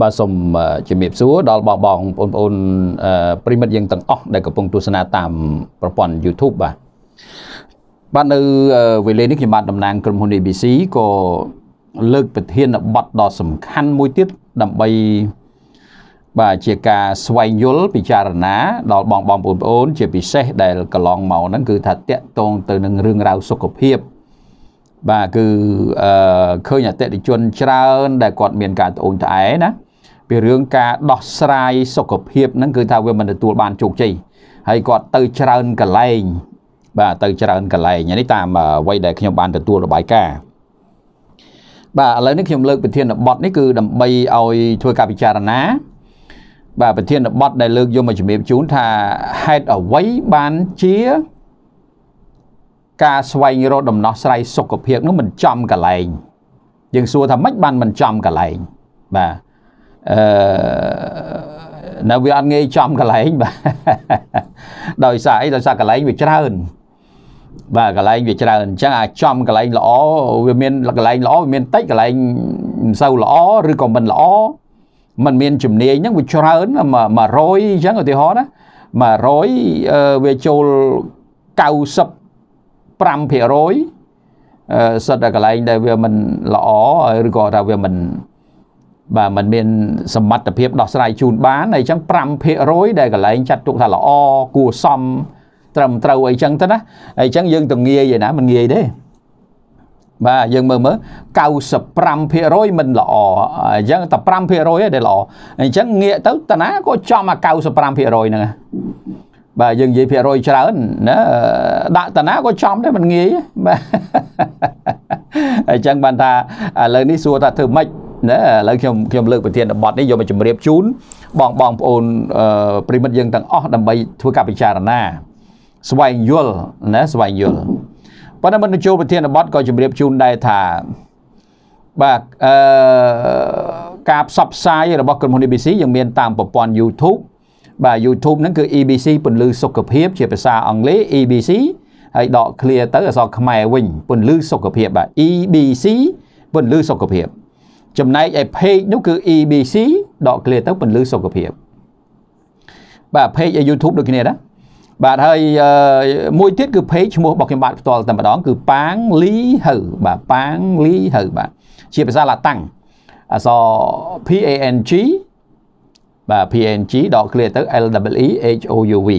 បាទសូមជំរាបសួរដល់បងបងបងប្អូនប្រិមិត្តយើងទាំងអស់ដែលកំពុងទស្សនាតាមប្រព័ន្ធ YouTube បាទបាទនៅវេលានេះខ្ញុំបាទតំណាងក្រុមហ៊ុន ABC ក៏លើកប្រធានបទដ៏សំខាន់មួយទៀតដើម្បីបាទជាការស្វែងយល់ពិចារណា ដល់បងបងប្អូន ជាពិសេសដែលកន្លងមកហ្នឹងគឺថាតកតងទៅនឹងរឿងរ៉ាវសុខភាពបាទគឺអឺឃើញអតិថិជនច្រើន ដែលគាត់មានការត្អូញត្អែណាពីរឿងការដោះស្រាយសុខភាពហ្នឹងគឺថាវាមិនទទួលបានជោគជ័យហើយគាត់ទៅច្រើនកន្លែងបាទទៅច្រើនកន្លែងនេះតាមអ្វីដែលខ្ញុំបានទទួលរបាយការណ៍បាទឥឡូវនេះខ្ញុំលើកប្រធានបទនេះគឺដើម្បីឲ្យធ្វើការពិចារណា បាទប្រធានបទដែលលើកយកមកជំរាបជូនថាហេតុអ្វីបានជាការស្វែងរកដំណោះស្រាយសុខភាពនោះមិនចំកន្លែងយើងសួរថាម៉េចបានមិនចំកន្លែងបាទអឺនៅវាអត់ងាយចំកន្លែងបាទដោយសារអីដោយសារកន្លែងវាច្រើនបាទកន្លែងវាច្រើនអញ្ចឹងអាចំកន្លែងល្អវាមានកន្លែងល្អវាមានតិចកន្លែងមិនសូវល្អឬក៏មិនល្អมันមានជំនាញហ្នឹងវាច្រើន100អញ្ចឹងឧទាហរណ៍ណា100វាចូល90 5%សិតតែកន្លែងដែលវាមិនល្អឬក៏ថាវាមិនបាទมันមាន សមត្ថភាពដោះស្រាយជូនបានអីចឹង5%ដែលកន្លែងចាត់ទុកថាល្អគួរសមត្រឹមត្រូវអីចឹងទៅណាអីចឹងយើងទៅងាយឯណាមិនងាយទេបាទយើងមើលមើល95%មិនល្អអញ្ចឹងតែ5%ទេដែលល្អអញ្ចឹងងាកទៅតាណាក៏ចំអា95%ហ្នឹងបាទយើងនិយាយភាគរយច្រើនណាដាក់តាណាក៏ចំដែរមិនងាយបាទអញ្ចឹងបានថាឥឡូវនេះសួរថាធ្វើម៉េចណាឥឡូវខ្ញុំខ្ញុំលើកប្រធានបទនេះយកមកជម្រាបជូនបងបងប្អូនប្រិមិត្តយើងទាំងអស់ដើម្បីធ្វើការពិចារណាស្វែងយល់ណាស្វែងយល់ប៉ុន្តែមិនចូលប្រធានបទក៏ជម្រាបជូនដែរថាបាទអឺការផ្សព្វផ្សាយរបស់ក្រុមហ៊ុន ABC យើងមានតាមប្រព័ន្ធ YouTube បាទ YouTube ហ្នឹងគឺ EBC ពន្លឺសុខភាពជាភាសាអង់គ្លេស EBC ហើយដក clear ទៅអក្សរខ្មែរវិញពន្លឺសុខភាពបាទ EBC ពន្លឺសុខភាពចំណែកឯ page នោះគឺ EBC ដក clear ទៅពន្លឺសុខភាពបាទ page ឯ YouTube ដូចគ្នាដែរបាទហើយមួយទៀតគឺ page ឈ្មោះរបស់ខ្ញុំបាទផ្ទាល់តែម្ដងគឺប៉ាងលីហៅបាទប៉ាងលីហៅបាទជាភាសាឡាតាំងអក្សរ P A N G បាទ PNG ដក clear ទៅ LWE HOUV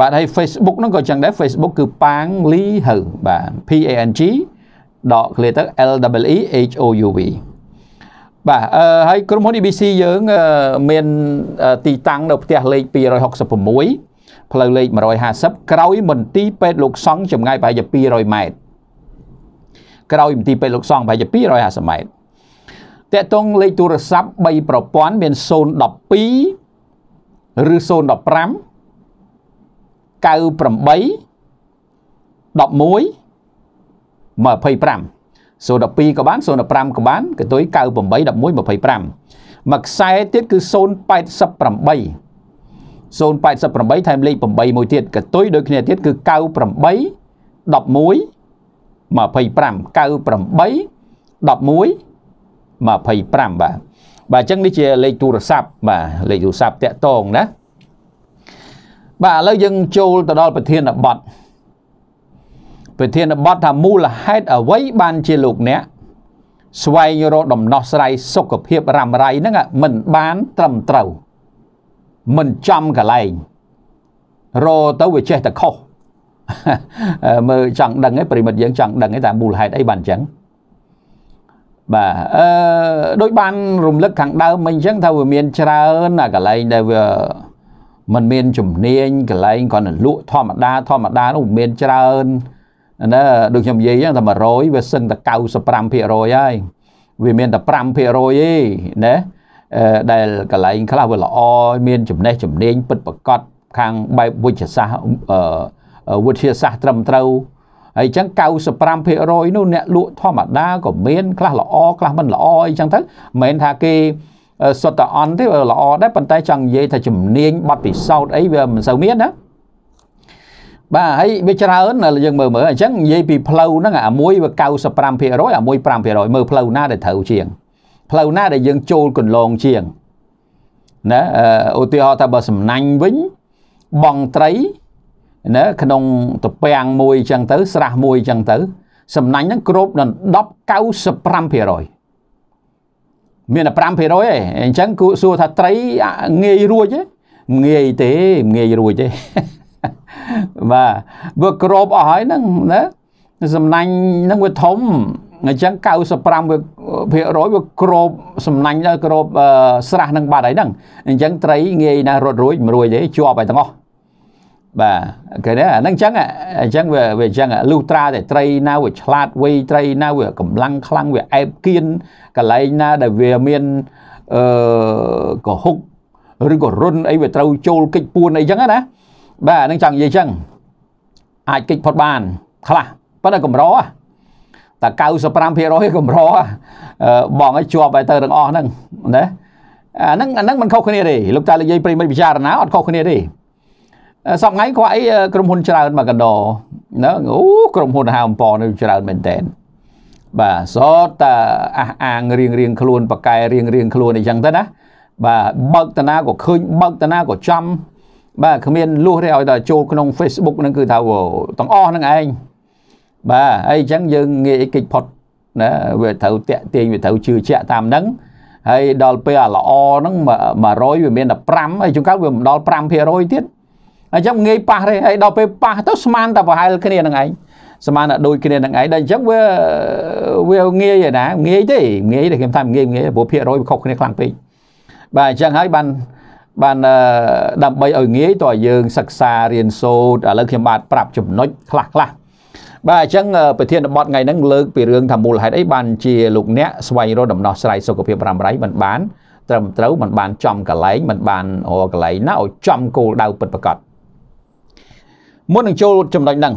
បាទហើយ Facebook ហ្នឹងក៏ចឹងដែរ Facebook គឺប៉ាងលីហៅបាទ PANG ដក clear ទៅ LWE HOUV បាទអឺហើយក្រុមហ៊ុន ABC យើងមានទីតាំងនៅផ្ទះលេខ266ផ្លូវលេខ150ក្រោយមន្ទីរពេទ្យលោកសង្ឃចម្ងាយប្រហែលជា200ម៉ែត្រក្រោយមន្ទីរពេទ្យលោកសង្ឃប្រហែលជា250ម៉ែត្រតកតងលេខទូរស័ព្ទ3ប្រព័ន្ធមាន012ឬ015 98 11 25 012ក៏បាន015ក៏បានកតុយ98 11 25មួយខ្សែទៀតគឺ088 088ថែមលេខ8មួយទៀតកតុយដូចគ្នាទៀតគឺ98 11 25 98 11 25បាទបាទអញ្ចឹងនេះជាលេខទូរស័ព្ទបាទលេខទូរស័ព្ទតាក់តងណាបាទឥឡូវយើងចូលទៅដល់ប្រធានបទប្រធានបទថាមូលហេតុអ្វីបានជាលោកអ្នកស្វែងរកដំណោះស្រាយសុខភាពរ៉ាំរ៉ៃហ្នឹងមិនបាន ត្រឹមត្រូវមិនចំកន្លែងរទៅវាចេះតែខុសមើលចង់ដឹងឯងប្រិមិត្តយើងចង់ដឹងឯងថាមូលហេតុអីបានអញ្ចឹងបាទអឺដូចបានរំលឹកខាងដើមមិញអញ្ចឹងថាវាមានច្រើនអាកន្លែងដែលវាมันមានជំនាញកន្លែងគាត់លក់ធម្មតា ធម្មតានោះមាន ច្រើនណាដូចខ្ញុំនិយាយអញ្ចឹងតែ100វាសឹងតែ95%ហើយវាមានតែ5%ទេណាដែលកន្លែងខ្លះវាល្អមានចំណេះជំនាញពិតប្រកបខាងបែបវិទ្យាសាស្ត្រវិទ្យាសាស្ត្រត្រឹមត្រូវហើយអញ្ចឹង95%នោះអ្នកលក់ធម្មតាក៏មានខ្លះល្អខ្លះមិនល្អអីចឹងទៅមិនមែនថាគេសុទ្ធតែអន់ទេល្អដែរប៉ុន្តែចង់និយាយថាជំនាញបတ်ពិសោធន៍អីវាមិនសូវមានណាបាទហើយវាច្រើនយើងមើលមើលអញ្ចឹងនិយាយពីផ្លូវហ្នឹងអាមួយវា95%អាមួយ5%មើលផ្លូវណាដែលត្រូវជាង ផ្លូវណាដែលយើងចូលកន្លងជាងណាឧទាហរណ៍ថាបើសំណាញ់វិញបងត្រីណាក្នុងតពាំងមួយអញ្ចឹងទៅស្រះមួយអញ្ចឹងទៅ សំណាញ់ហ្នឹងគ្របដល់10 95%មានតែ5%ទេអញ្ចឹងគូសួរថាត្រីងាយរួចទេងាយទេងាយរួចទេបាទវាក្របអស់ហើយហ្នឹងណាសំណាញ់ហ្នឹងវាធំអញ្ចឹង95%វាក្របសំណាញ់ដល់ក្រប ស្រះហ្នឹងបាត់ហើយហ្នឹងអញ្ចឹងត្រី ងាយណាស់រត់រួចមិនរួចទេជាប់ហើយទាំងអស់បាទគេណាហ្នឹងអញ្ចឹងអញ្ចឹងវាវាអញ្ចឹងលុះត្រាតែត្រីណាវាឆ្លាតវៃត្រីណាវាកម្លាំងខ្លាំងវាអែបគៀនកលែងណា ដែលវាមានអឺកុហកឬក៏រុនអីវាត្រូវចូលកិច្ចពួនអីអញ្ចឹងណា បាទហ្នឹងចង់និយាយអញ្ចឹងអាចកិច្ចផុតបានខ្លះប៉ុន្តែកម្រតែ95%កម្របងឲ្យជាប់ឲ្យទៅទាំងអស់ហ្នឹងណាអាហ្នឹងអាហ្នឹងមិនខុសគ្នាទេលោកតានិយាយប្រិមិត្តពិចារណាអត់ខុសគ្នាទេសប្ងៃខ្វាក់អីក្រុមហ៊ុនច្រើនមកកណ្ដោណាអូក្រុមហ៊ុនហៅអំពរនេះច្រើនមែនតើបាទសតតាអះអាងរៀងរៀងខ្លួនប៉កែរៀងរៀងខ្លួនអីចឹងទៅណាបាទបើកតាណាក៏ឃើញបើកតាណាក៏ចាំបាទគ្មានលួសទេឲ្យតែចូលក្នុង Facebook ហ្នឹងគឺថាទាំងអស់ហ្នឹងឯងបាទអីចឹងយើងងាយគេចផុតណាវាត្រូវតាក់ទាញវាត្រូវជឿជាក់តាមហ្នឹងហើយដល់ពេលអាល្អហ្នឹង100វាមាន15ហើយជួនកាលវាមិនដល់5%ទៀតអញ្ចឹងងាយប៉ះទេហើយដល់ពេលប៉ះទៅស្មានតែប្រហែលគ្នានឹងឯងស្មានតែដូចគ្នានឹងឯងដល់អញ្ចឹងវាវាងាយឯណាងាយទេងាយទេខ្ញុំថាងាយងាយព្រោះភាគរយវាខុសគ្នាខ្លាំងពេកបាទអញ្ចឹងហើយបានបានដើម្បីឲ្យងាយតើយើងសិក្សារៀនសូត្រឥឡូវខ្ញុំបាទប្រាប់ចំណុចខ្លះខ្លះបាទអញ្ចឹងប្រធានបទថ្ងៃហ្នឹងលើកពីរឿងថាមូលហេតុអីបានជាលោកអ្នកស្វែងរកដំណោះស្រាយសុខភាពរ៉ាំរ៉ៃមិនបានត្រឹមត្រូវមិនបានចំកន្លែងមិនបានរកន្លែងណាឲ្យចំគោលដៅពិតប្រាកដមុននឹងចូលចំណុចហ្នឹង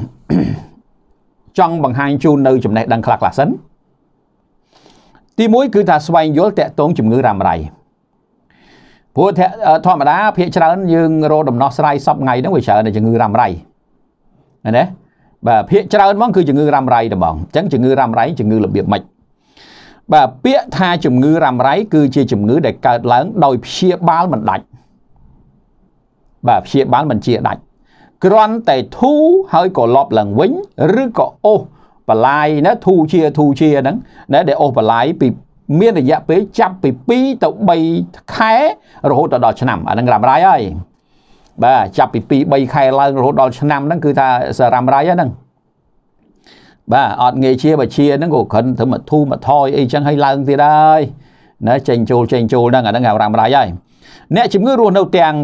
ចង់បង្ហាញជូននៅចំណេះដឹងខ្លះខ្លះសិនទី1គឺថាស្វែងយល់តកតងជំងឺរ៉ាំរ៉ៃព្រោះធម្មតាភាកច្រើនយើងរកដំណោះស្រាយសពថ្ងៃហ្នឹងវាច្រើនតែជំងឺរ៉ាំរ៉ៃណាបាទភាកច្រើនហ្មងគឺជំងឺរ៉ាំរ៉ៃតែហ្មងអញ្ចឹងជំងឺរ៉ាំរ៉ៃជំងឺរបៀបម៉េចបាទពាក្យថាជំងឺរ៉ាំរ៉ៃគឺជាជំងឺដែលកើតឡើងដោយព្យាបាលមិនដាច់បាទព្យាបាលមិនជាដាច់គ្រាន់តែធូរហើយក៏លប់ឡើងវិញឬក៏អូសបលាយណាធូរជាធូរជាហ្នឹងណាដែលអូសបលាយពីមានរយៈពេលចាប់ពី2ទៅ3ខែរហូតដល់ឆ្នាំអាហ្នឹងរ៉ាំរ៉ៃហើយបាទចាប់ពី2 3ខែឡើងរហូតដល់ឆ្នាំហ្នឹងគឺថាសារ៉ាំរ៉ៃហ្នឹងបាទអត់ងាយជាបើជាហ្នឹងក៏គ្រាន់ធ្វើមកធូរមកថយអីចឹងឲ្យឡើងទៀតហើយណាចេញចូលចេញចូលហ្នឹងអាហ្នឹងរ៉ាំរ៉ៃហើយអ្នកជំងឺរស់នៅទាំង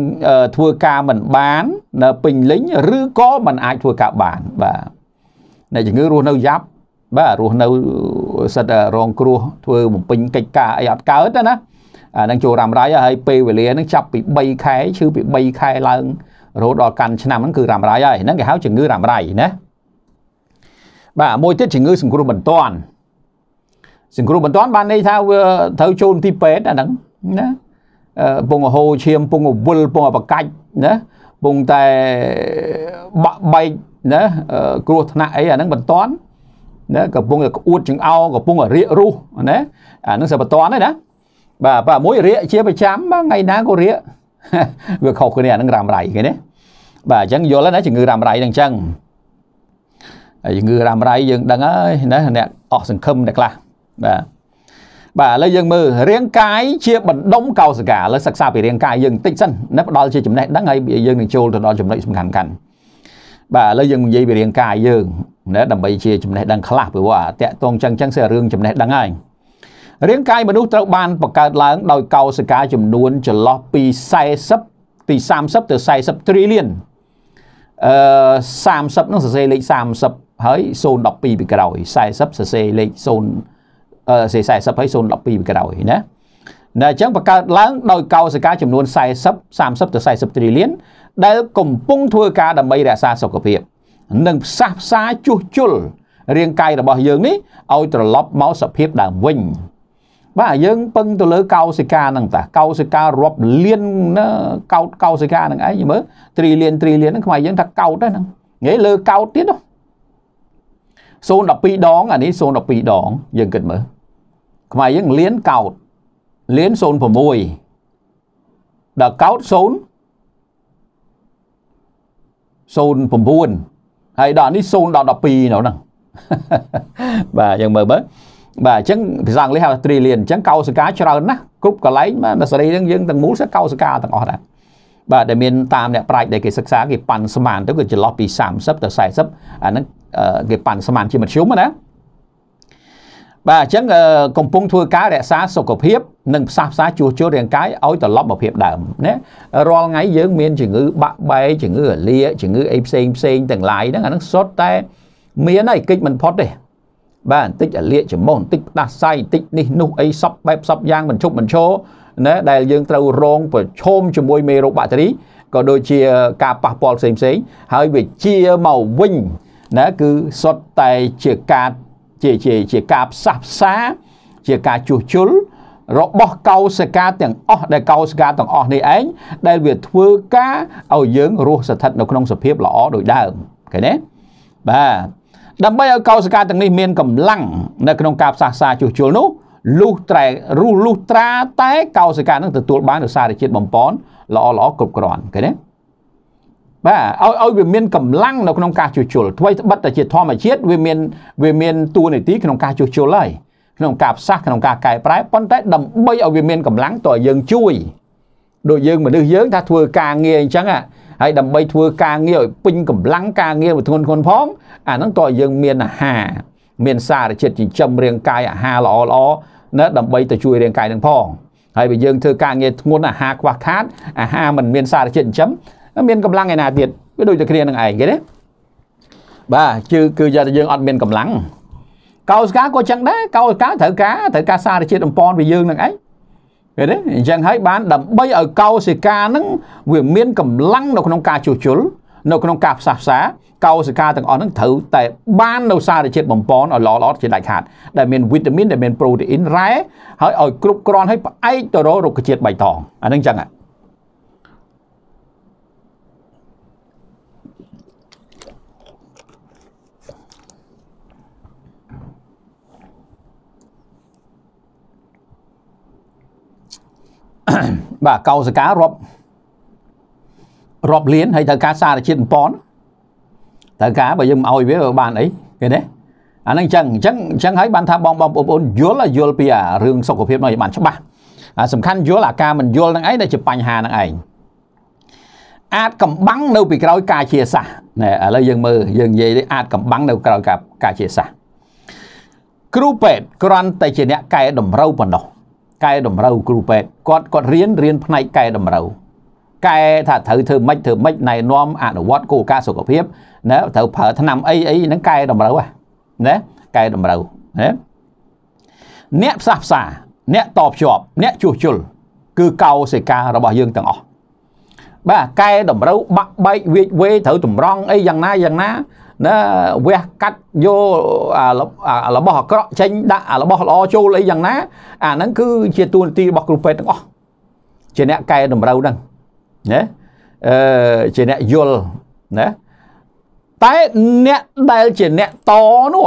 ធ្វើការមិនបាននៅពេញលេញឬក៏មិនអាចធ្វើការបានបាទអ្នកជំងឺរស់នៅយ៉ាប់បាទរស់នៅសិតរងគ្រោះធ្វើបំពេញកិច្ចការអីអត់កើតណាអានឹងចូលរ៉ាំរ៉ៃហើយពេលវេលានឹងចាប់ពី3ខែឈឺពី3ខែឡើងរហូតដល់កាន់ឆ្នាំហ្នឹងគឺរ៉ាំរ៉ៃហើយហ្នឹងគេហៅជំងឺរ៉ាំរ៉ៃណាបាទមួយទៀតជំងឺសង្គ្រោះបន្ទាន់សង្គ្រោះបន្ទាន់បានន័យថាវាត្រូវចូលទីពេទ្យអាហ្នឹងណាពងហូរឈាមពងវិលពងបកាច់ណាពងតែបាក់បែកណាគ្រោះថ្នាក់អីអាហ្នឹងមិនតាន់ណាកំពុងតែក្អួតចង្អោកំពុងតែរាករុះណាអាហ្នឹងសិបតន់ហើយណាបាទបាទមួយរាកជាប្រចាំថ្ងៃណាក៏រាកវាខុសគ្នាអាហ្នឹងរ៉ាំរៃគេណាបាទអញ្ចឹងយល់ហើយណាជំងឺរ៉ាំរៃហ្នឹងអញ្ចឹងជំងឺរ៉ាំរៃយើងដឹងហើយណាអ្នកអស់សង្ឃឹមអ្នកខ្លះបាទបាទឥឡូវយើងមើលរាងកាយជាបណ្ដុំកោសិកាឥឡូវសិក្សាពីរាងកាយយើងបន្តិចសិននៅផ្ដល់ជាចំណេះដឹងហើយយើងនឹងចូលទៅដល់ចំណុចសំខាន់កាន់បាទឥឡូវយើងនិយាយពីរាងកាយយើងណាដើម្បីជាចំណេះដឹងខ្លះពីព្រោះអាតកតងចឹងចឹងគឺរឿងចំណេះដឹងហើយរាងកាយមនុស្សត្រូវបានបង្កើតឡើង ដោយកោសិកាចំនួនចន្លោះពី40ពី30ទៅ40ត្រីលានអឺ30នឹងសរសេរលេខ30ហើយ012ពីក្រោយ40សរសេរលេខ0 40ហើយ012ក្រោយណាណាអញ្ចឹងបង្កើតឡើងដោយកោសិកាចំនួន40 30ទៅ40ត្រីលានដែល កំពុងធ្វើការដើម្បីរក្សាសុខភាពនិងផ្សះផ្សាជួសជុលរាងកាយរបស់យើងនេះឲ្យត្រឡប់មកសភាពដើមវិញ បាទយើងពឹងទៅលើកោសិកាហ្នឹងតាកោសិការាប់លានកោតកោសិកាហ្នឹងឯងមើលត្រីលានត្រីលានហ្នឹងខ្មែរយើងថាកោតហ្នឹងនិយាយលើកោតទៀតនោះ012ដងអានេះ012ដងយើងគិតមើលខ្មែរយើងលៀនកោតលៀន06ដល់កោត0 09ហើយដល់នេះ0ដល់12នៅហ្នឹងបាទយើងមើលមើលបាទអញ្ចឹងភាសាអង់គ្លេសហៅ trillion អញ្ចឹងកោសិកាច្រើនណាស់គ្រប់កន្លែងបាទដល់សេរីហ្នឹងយើងទាំងមូលសិកោសិកាទាំងអស់ដែរបាទដែលមានតាមអ្នកប្រាជ្ញដែលគេសិក្សាគេប៉ាន់ស្មានទៅគឺចន្លោះពី30ទៅ40អាហ្នឹងគេប៉ាន់ស្មានជាមធ្យមណាបាទអញ្ចឹងកំពុងធ្វើការរក្សាសុខភាពនិងផ្សះផ្សាជួសជុលរាងកាយឲ្យត្រឡប់មកភាពដើមណារាល់ថ្ងៃយើងមានជំងឺបាក់បែកជំងឺរលាកជំងឺអីផ្សេងផ្សេងទាំងឡាយហ្នឹងអាហ្នឹងសុទ្ធតែមានហើយគេចមិនផុតទេបាទបន្តិចរលាកច្រមុះបន្តិចផ្ដាសាយបន្តិចនេះនោះអីសពបែបសពយ៉ាងមិនឈប់មិនឈរណាដែលយើងត្រូវរងប្រឈមជាមួយមេរោគបាក់តេរីក៏ដូចជាការប៉ះពាល់ផ្សេងផ្សេងហើយវាជាមកវិញណាគឺសុទ្ធតែជាការជាជាជាការផ្សះផ្សា ជាការជួសជុលរបស់កោសិកាទាំងអស់ដែលកោសិកាទាំងអស់នេះឯងដែលវាធ្វើការឲ្យយើងរស់ស្ថិតនៅក្នុងសភាពល្អដូចដើមឃើញទេបាទដើម្បីឲ្យកោសិកាទាំងនេះមានកម្លាំងនៅ ក្នុងការផ្សះផ្សាជួសជុលនោះលុះត្រែរុះលុះត្រាតែ កោសិកានឹងទទួលបានរសារជាតិបំពន់ល្អល្អគ្រប់គ្រាន់ឃើញទេបាទឲ្យឲ្យវាមានកម្លាំងនៅក្នុងការជួសជុលថ្មីត្បិតតែជាធម្មជាតិវាមានវាមានទួលនីតិក្នុងការជួសជុលហើយក្នុងការផ្សះក្នុងការកែប្រែប៉ុន្តែដើម្បីឲ្យវាមានកម្លាំងតើយើងជួយដូចយើងមនុស្សយើងថាធ្វើការងារអញ្ចឹងហើយដើម្បីធ្វើការងារឲ្យពេញកម្លាំងការងារមួយធ្ងន់ធ្ងន់ផងអាហ្នឹងតើយើងមានអាហារមានសារជាតិចិញ្ចឹមរាងកាយអាហារល្អល្អណាដើម្បីទៅជួយរាងកាយនឹងផងហើយបើយើងធ្វើការងារធ្ងន់អាហារខ្វះខាតអាហារមិនមានសារជាតិចិញ្ចឹមមានកម្លាំងឯណាទៀតវាដូចតែគ្នានឹងឯងគេណាបាទជឺគឺយកតែយើងអត់មានកម្លាំងកោសិកាក៏ចឹងដែរកោសិកាត្រូវការត្រូវការសារជាតិអំប៉នពីយើងនឹងឯងឃើញទេអញ្ចឹងហើយបានដើម្បីឲ្យកោសិកានឹងវាមានកម្លាំងនៅក្នុងការជួសជុលនៅក្នុងការផ្សះផ្សាកោសិកាទាំងអស់ហ្នឹងត្រូវតែបាននៅសារជាតិបំពន់ឲ្យល្អល្អជាដាច់ខាតដែលមានវីតាមីនដែលមានប្រូតេអ៊ីនរ៉ែហើយឲ្យគ្រប់គ្រាន់ឲ្យផ្អែកទៅរករុក្ខជាតិបៃតងអាហ្នឹងចឹងហ៎បាទកោសិការាប់រាប់លានហើយត្រូវការសារជាតិបំពន់ត្រូវការបើយើងមិនឲ្យវាបានអីគេណាអានឹងអញ្ចឹងអញ្ចឹងអញ្ចឹងហើយបានថាបងបងប្អូនយល់យល់ពីអារឿងសុខភាពនោះឲ្យបានច្បាស់អាសំខាន់យល់អាការមិនយល់នឹងឯងដែលជាបញ្ហានឹងឯងអាចកំបាំងនៅ ពីក្រោយ ការជាសាសណែឥឡូវយើងមើលយើងនិយាយអាចកំបាំងនៅក្រោយការការជាសាសគ្រូពេទ្យគ្រាន់តែជាអ្នកកែតម្រូវប៉ុណ្ណោះកែតម្រូវគ្រូពេទ្យគាត់គាត់រៀនរៀនផ្នែកកែតម្រូវកែថាត្រូវធ្វើម៉េចធ្វើម៉េចណែនាំអនុវត្តគោលការណ៍សុខភាពណាត្រូវប្រើថ្នាំអីអីហ្នឹងកែតម្រូវណាកែតម្រូវណាអ្នកផ្សះផ្សាអ្នកតភ្ជាប់អ្នកជួសជុលគឺកោសិការបស់យើងទាំងអស់បាទកែតម្រូវបាក់បែកវាចវេត្រូវតម្រង់អីយ៉ាងណាយ៉ាងណាណាវះកាត់យកអារបស់អាក្រក់ចេញដាក់អារបស់ល្អចូលអីយ៉ាងណាអាហ្នឹងគឺជាទួលនីតិរបស់គ្រូពេទ្យទាំងអស់ជាអ្នកកែតម្រូវហ្នឹងណាអឺជាអ្នកយល់ណាតែអ្នកដែលជាអ្នកតនោះ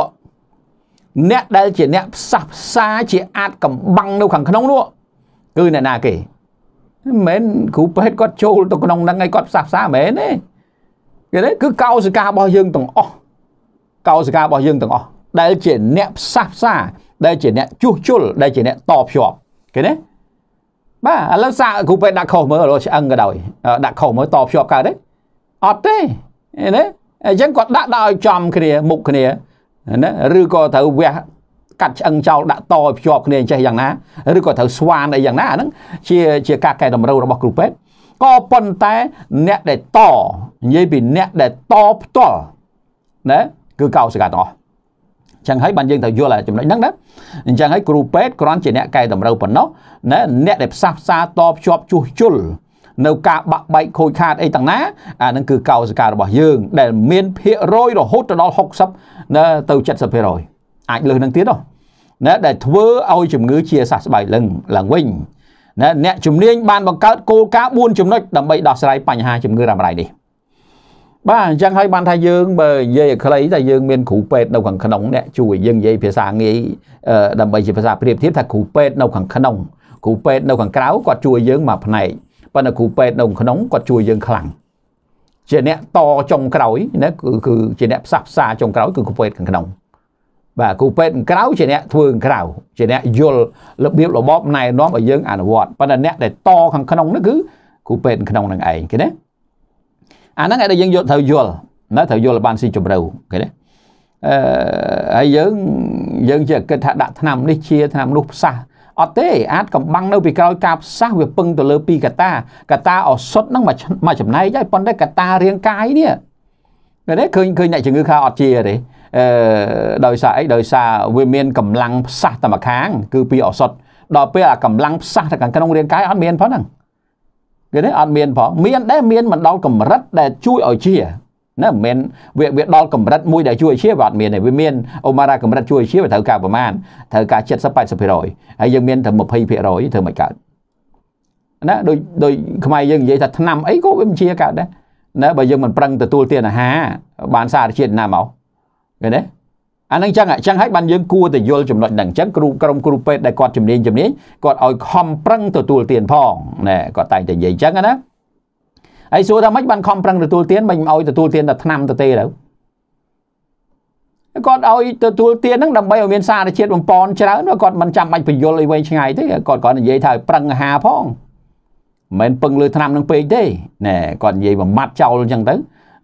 អ្នកដែលជាអ្នកផ្សះផ្សាជាអាចកំបាំងនៅខាងក្នុងនោះគឺអ្នកណាគេមិនមែនគ្រូពេទ្យគាត់ចូលទៅក្នុងហ្នឹងឯងគាត់ផ្សះផ្សាមែនទេយល់ទេគឺកោសិការបស់យើងទាំងអស់កោសិការបស់យើងទាំងអស់ដែលជាអ្នកផ្សះផ្សាដែលជាអ្នកជួសជុលដែលជាអ្នកតភ្ជាប់ឃើញទេបាទឥឡូវសាកគ្រូពេទ្យដាក់ខុសមើលឥឡូវឆ្អឹងក៏ដោយដាក់ខុសមើលតភ្ជាប់កើតទេអត់ទេណាអញ្ចឹងគាត់ដាក់ដល់ឲ្យចំគ្នាមុខគ្នាណាឬក៏ត្រូវវះកាត់ឆ្អឹងចោលដាក់តឲ្យភ្ជាប់គ្នាអញ្ចេះយ៉ាងណាឬក៏ត្រូវស្វានអីយ៉ាងណាអាហ្នឹងជាជាការកែតម្រូវរបស់គ្រូពេទ្យក៏ប៉ុន្តែអ្នកដែលតនិយាយពីអ្នកដែលតផ្ទាល់ណាគឺកោសិកាទាំងអស់ចឹងហើយបានយើងត្រូវយល់ចំណុចហ្នឹងណាអញ្ចឹងហើយគ្រូពេទ្យគ្រាន់ជាអ្នកកែតម្រូវប៉ុណ្ណោះណាអ្នកដែលផ្សះផ្សាតភ្ជាប់ជួសជុលនៅការបាក់បែកខូចខាតអីទាំងណាអានឹងគឺកោសិការបស់យើងដែលមានភាគរយរហូតដល់60ណាទៅ70%អាចលើសនឹងទៀតណាដែលធ្វើឲ្យជំងឺជាសះស្បើយឡើងឡើងវិញណាអ្នកជំនាញបានបង្កើតគោលការណ៍4ចំណុចដើម្បីដោះស្រាយបញ្ហាជំងឺរ៉ាំរ៉ៃនេះបាទអញ្ចឹងហើយបានថាយើងបើនិយាយឲ្យខ្លីថាយើងមានគ្រូពេទ្យនៅខាងក្នុងអ្នកជួយយើងនិយាយភាសាងាយដើម្បីជាភាសាប្រៀបធៀបថាគ្រូពេទ្យនៅខាងក្នុងគ្រូពេទ្យនៅខាងក្រៅគាត់ជួយយើងមួយផ្នែកប៉ុន្តែគ្រូពេទ្យនៅក្នុងគាត់ជួយយើងខ្លាំងជាអ្នកតចុងក្រោយណាគឺជាអ្នកផ្សះផ្សាចុងក្រោយគឺគ្រូពេទ្យខាងក្នុងបាទគ្រូពេទ្យក្រៅជាអ្នកធ្វើក្រៅជាអ្នកយល់របៀបរបបណែនាំឲ្យយើងអនុវត្តប៉ុន្តែអ្នកដែលតខាងក្នុងនោះគឺគ្រូពេទ្យក្នុងនឹងឯងគេណាអាហ្នឹងឯងដែលយើងយល់ត្រូវយល់ណាត្រូវយល់បានស៊ីជម្រៅគេណាអឺហើយយើងយើងជាគិតថាដាក់ឆ្នាំនេះជាឆ្នាំនោះផ្សះអត់ទេ អាចកំបាំងនៅពីក្រោយការផ្សះវាពឹងទៅលើពីកតាកតាអសុទ្ធហ្នឹងមួយចំណែកហើយប៉ុន្តែកតារាងកាយនេះគេឃើញឃើញអ្នកជំងឺខាអត់ជាទេដោយសារអីដោយសារវាមានកម្លាំងផ្សះតែមួយខាងគឺពីអសត់ដល់ពេលអាកម្លាំងផ្សះទៅខាងក្នុងរាងកាយអត់មានផងហ្នឹងគេនេះអត់មានផង មាន ដែរមានមិនដល់កម្រិតដែលជួយឲ្យជាណាមិនមែនវាវាដល់កម្រិតមួយដែលជួយជាវាអត់មានទេវាមានអូម៉ារ៉ាកម្រិតជួយជាវាត្រូវការប្រមាណត្រូវការ70 80%ហើយយើងមានតែ20%ធ្វើមិនកើតណាដូចដូចខ្មែរយើងនិយាយថាឆ្នាំអីក៏វាមិនជាកើតដែរណាបើយើងមិនប្រឹងទទួលទានអាហារបានសារជាតិណាមកឃើញទេអានឹងចឹងអញ្ចឹងហើយបានយើងគួរតែយល់ចំណុចហ្នឹងអញ្ចឹងគ្រូក្រុមគ្រូពេទ្យដែលគាត់ជំនាញជំនាញគាត់ឲ្យខំប្រឹងទទួលទានផងណែគាត់តែងតែនិយាយអញ្ចឹងណាហើយសួរថាម៉េចបានខំប្រឹងទទួលទានមិនឲ្យទទួលទានតែឆ្នាំទៅទេទៅគាត់ឲ្យទទួលទានហ្នឹងដើម្បីឲ្យមានសារជាតិបំពន់ច្រើនគាត់មិនចាំបាច់បញ្យល់អីវែងឆ្ងាយទេគាត់គាត់និយាយថាឲ្យប្រឹងអាហារផងមិនមែនពឹងលើឆ្នាំនឹងពេកទេណែគាត់និយាយមួយម៉ាត់ចោលអញ្ចឹងទៅ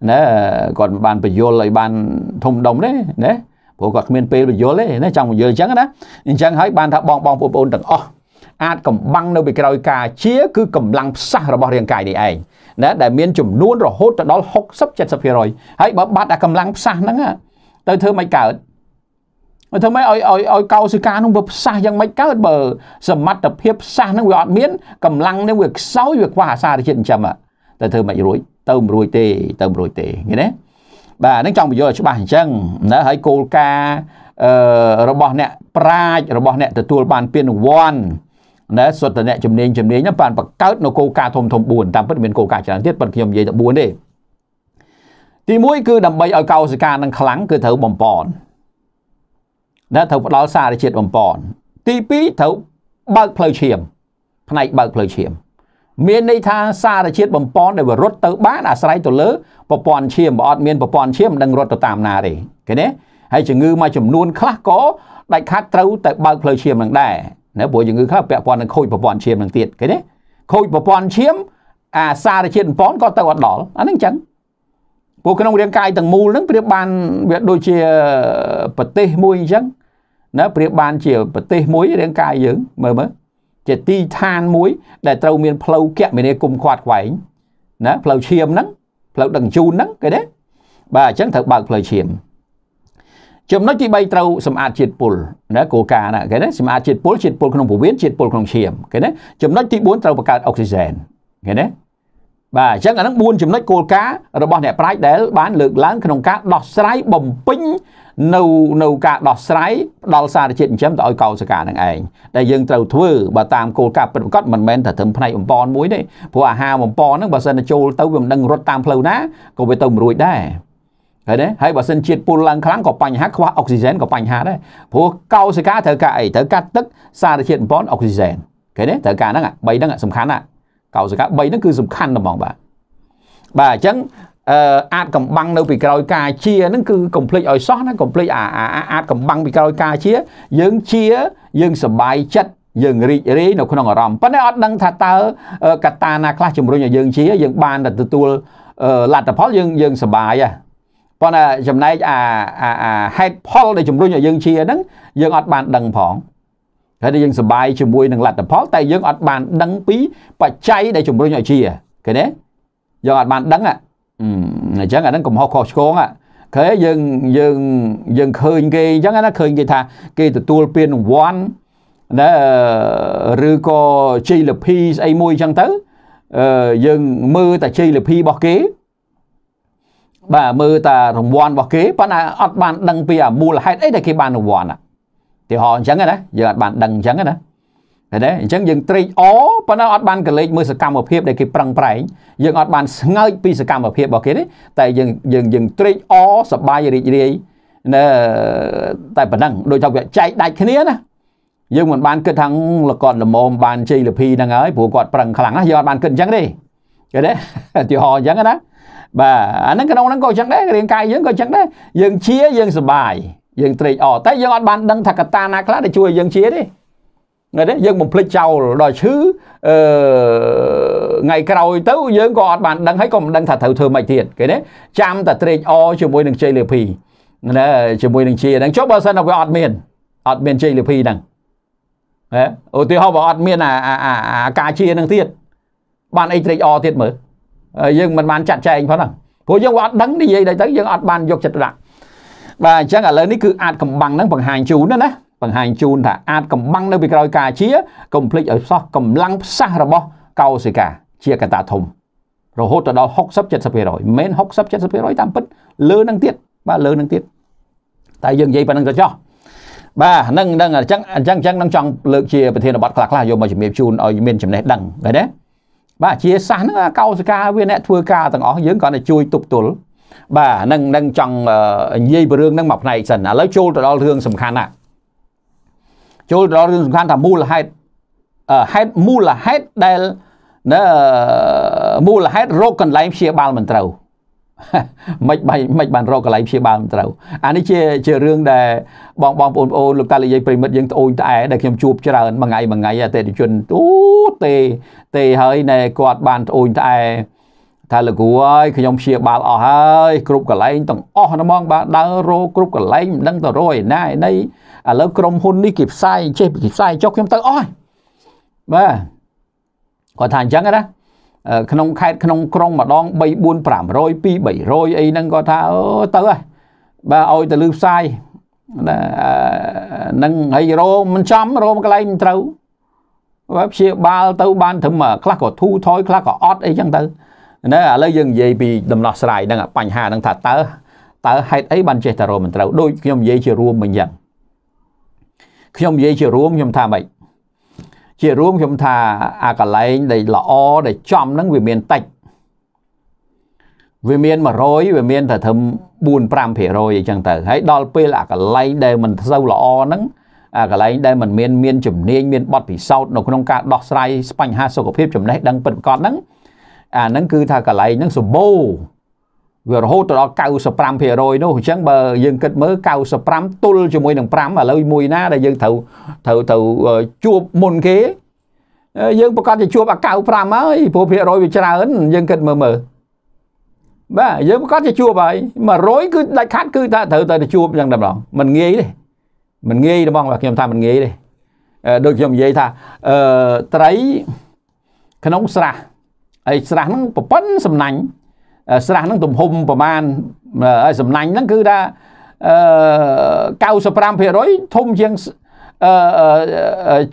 ណាគាត់មិនបានបញ្យលឲ្យបានធំដុំទេណាព្រោះគាត់គ្មានពេលបញ្យលទេណាចង់បញ្យលអញ្ចឹងណាអញ្ចឹងហើយបានថាបងបងបងប្អូនទាំងអស់អាចកំបាំងនៅពីក្រោយការជាគឺកម្លាំងផ្សះរបស់រាងកាយនេះឯងណាដែលមានចំនួនរហូតទៅដល់60 70%ហើយបើបាត់អាកម្លាំងផ្សះហ្នឹងទៅធ្វើមិនកើតបើធ្វើម៉េចឲ្យឲ្យឲ្យកោសិកានោះវាផ្សះយ៉ាងម៉េចកើតបើសមត្ថភាពផ្សះនឹងវាអត់មានកម្លាំងនឹងវាខ្សោយវាខ្វះអាសារជាតិចិញ្ចឹមទៅធ្វើមិនរួចទៅមិនរួចទេទៅមិនរួចទេឃើញទេបាទហ្នឹងចង់បញ្យល់ឲ្យច្បាស់អញ្ចឹងណាហើយគោលការណ៍អឺរបស់អ្នកប្រាជ្ញរបស់អ្នកទទួលបាន ពានរង្វាន់ណាសុទ្ធតែអ្នកជំនាញជំនាញហ្នឹងបានបង្កើតនៅគោលការណ៍ធំធំ4តាមពិតមានកោលការណ៍ច្រើនទៀតប៉ុន្តែខ្ញុំនិយាយតែ4ទេទី1គឺដើម្បីឲ្យកោសិកានឹងខ្លាំងគឺត្រូវបំពន់ណាត្រូវផ្ដល់សារជាតិបំពន់ទី2ត្រូវបើកផ្លូវឈាមផ្នែកបើកផ្លូវឈាមមានន័យថាសារជាតិបំពន់ដែលវារត់ទៅបានអាស្រ័យទៅលើប្រព័ន្ធឈាមបើអត់មានប្រព័ន្ធឈាមមិនដឹងរត់ទៅតាមណាទេឃើញទេហើយជំងឺមួយចំនួនខ្លះក៏ដាច់ខាត់ត្រូវតែបើកផ្លូវឈាមនឹងដែរណាព្រោះជំងឺខ្លះពាក់ព័ន្ធនឹងខូចប្រព័ន្ធឈាមនឹងទៀតឃើញទេខូចប្រព័ន្ធឈាមអាសារជាតិបំពន់ក៏ទៅអត់ដល់អានឹងអញ្ចឹងព្រោះក្នុងរាងកាយទាំងមូលហ្នឹងប្រៀបបានវាដូចជាប្រទេសមួយអញ្ចឹងណាប្រៀបបាន ជាប្រទេសមួយរាងកាយយើងមើលមើលជាទីឋានមួយដែលត្រូវមានផ្លូវគមនាគមន៍ខ្វាត់ខ្វែងណាផ្លូវឈាមហ្នឹងផ្លូវដឹកជញ្ជូនហ្នឹងគេទេបាទអញ្ចឹងត្រូវបើកផ្លូវឈាមចំណុចទី3ត្រូវសម្អាតជាតិពុលណាគោលការណ៍ណាគេណាសម្អាតជាតិពុលជាតិពុលក្នុងពោះវៀនជាតិពុលក្នុងឈាមគេណាចំណុចទី4ត្រូវបង្កើតអុកស៊ីហ្សែនគេណាបាទអញ្ចឹងអានឹង4ចំណុចគោលការណ៍របស់អ្នកប្រាជ្ញដែល បានលើកឡើងក្នុងការដោះស្រាយបំពេញនៅនៅការដោះស្រាយផ្ដល់សារជាតិចិញ្ចឹមទៅឲ្យកោសិកានឹងឯងដែលយើងត្រូវធ្វើបើតាមគោលការណ៍ពិតប្រាកដមិនមែនតែត្រឹមផ្នែកអំបនមួយទេព្រោះអាហារអំបនហ្នឹងបើសិនទៅចូលទៅវាមិនដឹងរត់តាមផ្លូវណាក៏វាទៅមិនរួចដែរឃើញទេហើយបើសិនជាតិពុលឡើងខ្លាំងក៏បញ្ហាខ្វះអុកស៊ីហ្សែនក៏បញ្ហាដែរព្រោះកោសិកាត្រូវការអីត្រូវការទឹក សារជាតិអំបនអុកស៊ីហ្សែនឃើញទេត្រូវការហ្នឹងអា3ហ្នឹងសំខាន់ណាស់កោសិកា3ហ្នឹងគឺសំខាន់ហ្មងបាទបាទអញ្ចឹងអឺអាចកំបាំងនៅពីក្រោយការជាហ្នឹងគឺកុំភ្លេចឲ្យសោះណាកុំភ្លេចអាអាចកំបាំងពីក្រោយការជាយើងជាយើងសบายចិត្តយើងរីករាយនៅក្នុងអារម្មណ៍ប៉ុន្តែអត់ដឹងថាតើកត្តាណាខ្លះជំរុញឲ្យយើងជាយើងបានតែទទួលលទ្ធផលយើងយើងសบายហ៎ប៉ុន្តែចំណែកអាអាហេតុផលដែលជំរុញឲ្យយើងជាហ្នឹងយើងអត់បានដឹងផងហើយយើងសប្បាយជាមួយនឹងលទ្ធផលតែយើងអត់បានដឹងពីបច្ច័យដែលជំរុញឲ្យជាឃើញទេយើងអត់បានដឹងអញ្ចឹងអាហ្នឹងកំហុសខុសឆ្គងឃើញយើងយើងយើងឃើញគេអញ្ចឹងណាឃើញគេថាគេទទួលពានរង្វាន់ណាឬក៏ជ័យលាភីស្អីមួយអញ្ចឹងទៅយើងមើលតែជ័យលាភីរបស់គេបាទមើលតែរង្វាន់របស់គេប៉ុន្តែអត់បានដឹងពីអាមូលហេតុអីដែលគេបានរង្វាន់ហ្នឹងទីហោអញ្ចឹងណាយើងអត់បានដឹងអញ្ចឹងណាឃើញទេអញ្ចឹងយើងត្រេកអរប៉ុន្តែអត់បានកលេចមើលសកម្មភាពដែលគេប្រឹងប្រែងយើងអត់បានស្ងើចពីសកម្មភាពរបស់គេទេតែយើងយើងយើងត្រេកអរសប្បាយរីករាយនៅតែប៉ុណ្ណឹងដូចថាវាចែកដាច់គ្នាណាយើងមិនបានគិតថាលកត់លមមបានជ័យលភីហ្នឹងហើយព្រោះគាត់ប្រឹងខ្លាំងណាយើងអត់បានគិតអញ្ចឹងទេឃើញទេឧទាហរណ៍អញ្ចឹងណាបាទអាហ្នឹងក្នុងហ្នឹងក៏អញ្ចឹងដែររាងកាយយើងក៏អញ្ចឹងដែរយើងជាយើងសប្បាយយើងត្រេកអរតែយើងអត់បានដឹងថាកត្តាណាខ្លះដែលជួយយើងជាទេហ្នឹងទេយើងបំភ្លេចចោលដល់ឈឺអឺថ្ងៃក្រោយទៅយើងក៏អត់បានដឹងហើយក៏មិនដឹងថាត្រូវធ្វើម៉េចទៀតគេណាចាំតែត្រេកអរជាមួយនឹងជ័យលាភីណាជាមួយនឹងជាហ្នឹងចុះបើសិនតែវាអត់មានអត់មានជ័យលាភីហ្នឹងហ៎ឧទាហរណ៍បើអត់មានអាអាការជាហ្នឹងទៀតបានអីត្រេកអរទៀតមើលយើងមិនបានចាត់ចែងផងហ្នឹងព្រោះយើងអត់ដឹងនិយាយទៅយើងអត់បានយកចិត្តដាក់បាទអញ្ចឹងឥឡូវនេះគឺអាចកំបាំងនឹងបង្ហាញជូនណាបង្ហាញជូនថាអាចកំបាំងនៅពីក្រោយការជាកុំភ្លេចឲ្យផ្សោះកម្លាំងផ្សះរបស់កោសិកាជាកតាធំ រហូតទៅដល់60 70%មិន60 70%តាមពិតលើនឹងទៀតបាទលើនឹងទៀតតែយើងនិយាយប៉ុណ្្នឹងក៏ចោះបាទហ្នឹងហ្នឹងអញ្ចឹងអញ្ចឹងអញ្ចឹងនឹងចង់លើកជាប្រធានបទខ្លះខ្លះយកមកជំរាបជូនឲ្យមានចំណេះដឹងឃើញទេបាទជាសាសហ្នឹងកោសិកាវាអ្នកធ្វើការទាំងអស់យើងគាត់តែជួយទប់ទល់បាទហ្នឹងហ្នឹងចង់និយាយពីរឿងហ្នឹងមួយផ្នែកសិនឥឡូវចូលទៅដល់រឿងសំខាន់ណាចូលទៅដល់រឿងសំខាន់ថាមូលហេតុហេតុមូលហេតុដែលណាមូលហេតុរោគកន្លែងព្យាបាលមិនត្រូវមិនបាយមិនបានរកកន្លែងព្យាបាលមិនត្រូវអានេះជាជារឿងដែលបងបងប្អូនប្អូនលោកតាលោកយាយប្រិមិត្តយើងត្អូញត្អែដែលខ្ញុំជួបច្រើនមួយថ្ងៃមួយថ្ងៃអតិថិជនទូទេទេហើយណែគាត់បានត្អូញត្អែថាលោកគ្រូអើយខ្ញុំព្យាបាលអស់ហើយគ្រប់កន្លែងទាំងអស់ហ្មងបាទដើររោគ្រប់កន្លែងមិនដឹងទៅរោឯណាឯណីឥឡូវក្រុមហ៊ុននេះគេផ្សាយចេះគេផ្សាយចុះខ្ញុំទៅអស់បាទគាត់ថាអញ្ចឹងណាក្នុងខេត្តក្នុងក្រុងម្ដង3 4 500 2 300អីហ្នឹងគាត់ថាអូទៅហើយបាទឲ្យទៅលើផ្សាយណានឹងហើយរោមិនចំរោមកន្លែងមិនត្រូវបាទព្យាបាល ទៅបានត្រឹមខ្លះក៏ធូរថយខ្លះក៏អត់អីចឹងទៅណាឥឡូវយើងនិយាយពីដំណោះស្រាយហ្នឹងបញ្ហាហ្នឹងថាតើតើហេតុអីបានចេះតែរមមិនត្រូវដូចខ្ញុំនិយាយជារួមមិញយ៉ាងខ្ញុំនិយាយជារួមខ្ញុំថាម៉េចជារួមខ្ញុំថាអាកលែងដែលល្អដែលចំហ្នឹងវាមានតិចវាមាន100វាមានតែត្រឹម4 5%អីចឹងទៅ ហើយដល់ពេលអាកលែងដែលមិនសូវល្អហ្នឹងអាកន្លែងដែលมันមានមានជំនាញមានបទពិសោធន៍នៅក្នុងការដោះស្រាយបញ្ហាសុខភាពចំណេះដឹងពិតប្រាកដហ្នឹងអាហ្នឹងគឺថាកន្លែងហ្នឹងសម្បូរវារហូតទៅដល់95%នោះអញ្ចឹងបើយើងគិតមើល95ទល់ជាមួយនឹង5ឥឡូវមួយណាដែលយើងត្រូវត្រូវទៅជួបមុនគេយើងប្រកាសជាជួបអា95ហើយព្រោះភាគរយវាច្រើនយើងគិតមើលមើលបាទយើងប្រកាសជាជួបហើយ100គឺដាច់ខាត់គឺថាត្រូវតែជួបយ៉ាងតែម្ដងมันងាយទេมันងាយទេបងបាទខ្ញុំថាมันងាយទេដូចខ្ញុំនិយាយថាអឺត្រីក្នុងស្រះហើយស្រះហ្នឹងប្រពន្ធសំណាញ់ស្រះហ្នឹងទំហំប្រមាណហើយសំណាញ់ហ្នឹងគឺថា95%ធំជាង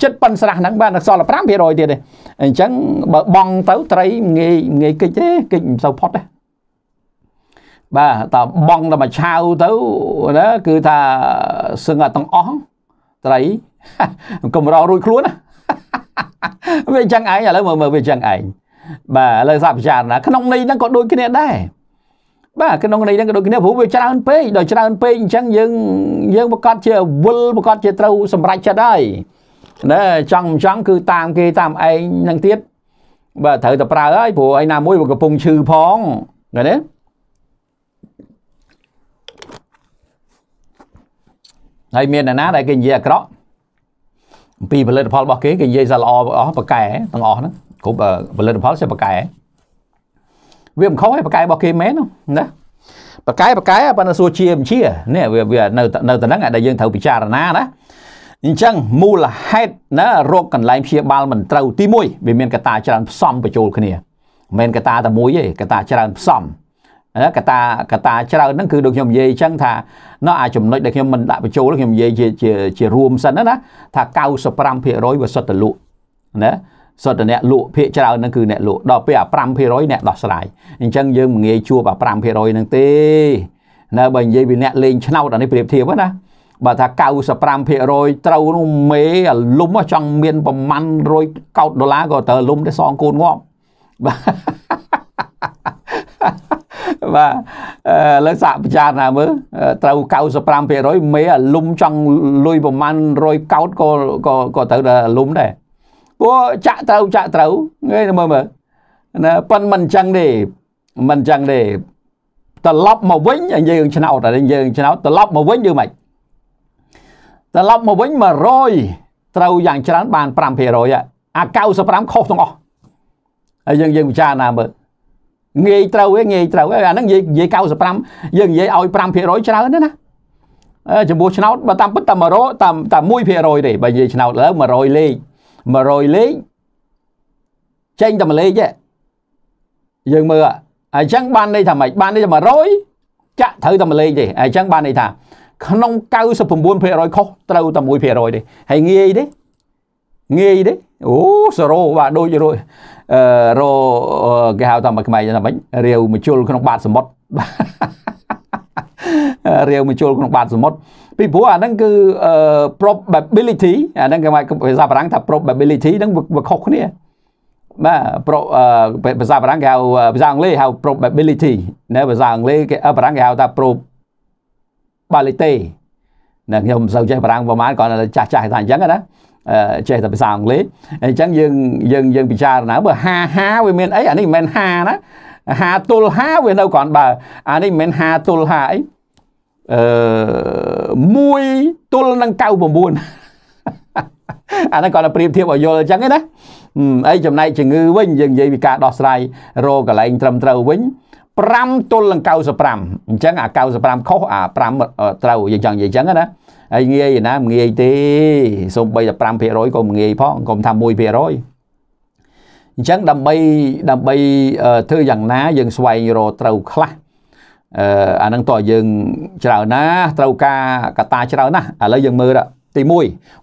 ចិត្តប៉ុនស្រះហ្នឹងបាទសល់5%ទៀតទេអញ្ចឹងបើបងទៅត្រីងាយងាយគិចទេគិចមិនសូវផុតទេបាទតបងតែមួយឆាវទៅណាគឺថាសឹងតែទាំងអស់ត្រីកំររួចខ្លួនណាវាអញ្ចឹងឯងឥឡូវមើលមើលវាអញ្ចឹងឯងបាទឥឡូវសាពិចារណាក្នុងន័យហ្នឹងក៏ដូចគ្នាដែរបាទក្នុងន័យហ្នឹងក៏ដូចគ្នាព្រោះវាច្រើនពេកដល់ច្រើនពេកអញ្ចឹងយើងយើងប្រកាសជាវិលប្រកាសជាត្រូវសម្រេចចិត្តហើយណាចង់មិនចង់គឺតាម គេតាមឯងហ្នឹងទៀតបាទត្រូវតែប្រើហើយព្រោះឯណាមួយវាកំពុងឈឺផងឃើញទេហើយមានអ្នកណា ដែលគេនិយាយអាក្រក់អំពីផលិតផលរបស់គេគេនិយាយថាល្អអស់ប្រកែទាំងអស់ហ្នឹងគ្រប់ផលិតផលសិបកែវាមិនខុសទេបកែរបស់គេមែនណាបកែបកែប៉ុន្តែសួរជាមិនជានេះវាវានៅនៅតែហ្នឹងដែលយើងត្រូវពិចារណាណាអញ្ចឹងមូលហេតុណារោគកន្លែងព្យាបាលមិនត្រូវទី1វាមានកត្តាច្រើនផ្សំបញ្ចូល គ្នាមិនកត្តាតែមួយទេកត្តាច្រើនផ្សំណាកតា កតាច្រើនហ្នឹងគឺដូចខ្ញុំនិយាយអញ្ចឹងថាណោះអាចំណុចដែលខ្ញុំមិនដាក់បញ្ចូលខ្ញុំនិយាយជាជាជារួមសិនណាថា95%វាសុទ្ធតែលក់ណាសុទ្ធតែអ្នកលក់ភាគច្រើនហ្នឹងគឺអ្នកលក់ដល់ពេលអា5%អ្នកដោះស្រាយអញ្ចឹងយើងមិនងាយជួបអា5%ហ្នឹងទេណាបើនិយាយពីអ្នកលេងឆ្នោតអានេះប្រៀបធៀបណាបើថា95%ត្រូវនោះមេលុំចង់មានប្រមាណ100កោតដុល្លារក៏ត្រូវលុំតែសងកូនងាប់បាទបាទឥឡូវសាកពិចារណាមើលត្រូវ95%មេលុំចង់លុយប្រមាណ100កោតក៏ក៏ត្រូវតែលុំដែរពួកចាក់ត្រូវចាក់ត្រូវងាយមើលមើលណាប៉ិនមិនអញ្ចឹងទេមិនអញ្ចឹងទេត្រឡប់មកវិញយើងឆ្នោតតែយើងឆ្នោតត្រឡប់មកវិញយើងមិនត្រឡប់មកវិញ100ត្រូវយ៉ាងច្រើនបាន5%អា95ខុសទាំងអស់ហើយយើងយើងពិចារណាមើលងាយត្រូវឯងងាយត្រូវឯងអាហ្នឹងនិយាយនិយាយ95យើងនិយាយឲ្យ5%ច្រើនណាចំពោះឆ្នោតបើតាមពិតតែ100តាមតែ1%ទេបើនិយាយឆ្នោតលើ100លេខ100លេខចេញតែមួយលេខទេយើងមើលអញ្ចឹងបានន័យថាម៉េចបានន័យថា100ចាក់ត្រូវតែមួយលេខទេអញ្ចឹងបានន័យថា ក្នុង99%ខុសត្រូវតែ1%ទេហើយងាយទេងាយទេអូសរោបាទដូចរយអឺរគេហៅថាមកខ្មែរថាម៉េចរាវមជុលក្នុងបាតសមុទ្ររាវមជុលក្នុងបាតសមុទ្រពីព្រោះអាហ្នឹងគឺ probability អាហ្នឹងគេហៅភាសាបារាំងថា probability ហ្នឹងវាខុសគ្នាបាទភាសាបារាំងគេហៅភាសាអង់គ្លេសហៅ probability ណាភាសាអង់គ្លេសគេបារាំងគេហៅថា probability ណាខ្ញុំមិនសូវចេះបារាំងប្រហែលគាត់តែចាស់ចាស់ថាអញ្ចឹងណាចេះតែភាសាអង់គ្លេសអញ្ចឹងយើងយើងយើងពិចារណាបើហាហាវាមានអីអានេះមិនមែនហាណាហាទល់ហាវានៅគ្រាន់បើអានេះមិនមែនហាទល់ហាអីអឺ1ទល់នឹង99អាហ្នឹងគាត់ទៅប្រៀបធៀបឲ្យយល់អញ្ចឹងឯណាអីចំណែកជំងឺវិញ យើងនិយាយពីការដោះស្រាយរោគកលែងត្រឹមត្រូវវិញ5ទល់នឹង95អញ្ចឹងអា95ខុសអា5ត្រូវយើងចង់និយាយអញ្ចឹងណាហើយងាយណាងាយទេសូម្បីតែ5%ក៏ងាយផងកុំថា1%អញ្ចឹងដើម្បីដើម្បីធ្វើយ៉ាងណាយើងស្វែងរកត្រូវខ្លះអានឹងតើយើងច្រើនណាត្រូវការកតាច្រើនណាឥឡូវយើងមើលទី1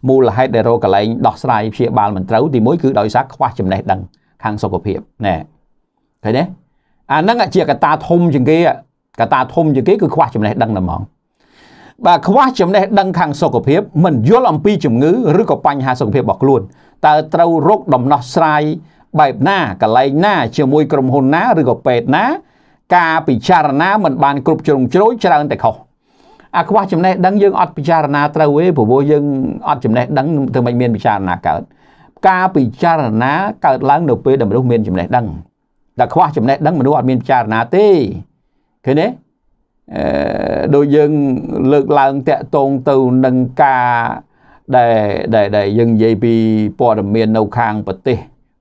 មូលហេតុដែលរកកលែងដោះស្រាយព្យាបាលមិនត្រូវទី1គឺដោយសារខ្វះចំណេះដឹងខាងសុខភាពណែឃើញទេអានឹងជាកតាធំជាងគេកតាធំជាងគេគឺខ្វះចំណេះដឹងហ្មងបាទខ្វះចំណេះដឹងខាងសុខភាពមិនយល់អំពីជំងឺឬក៏បញ្ហាសុខភាពរបស់ខ្លួនតើត្រូវរកដំណោះស្រាយបែបណាកលែងណា ជាមួយក្រុមហ៊ុនណាឬក៏ពេទ្យណាការពិចារណាមិនបានគ្រប់ជ្រុងជ្រោយច្រើនតែខុសអាខ្វះចំណេះដឹងយើងអត់ពិចារណាត្រូវទេព្រោះយើងអត់ចំណេះដឹងធ្វើមិនមានពិចារណាកើតការពិចារណាកើតឡើងនៅពេលដែលមនុស្សមានចំណេះដឹងតែខ្វះចំណេះដឹងមនុស្សអត់ មានពិចារណាទេឃើញទេអឺដូចយើងលើកឡើងតាក់ទងទៅនឹងការដែលដែលដែលយើងនិយាយពីព័ត៌មាននៅខាងប្រទេស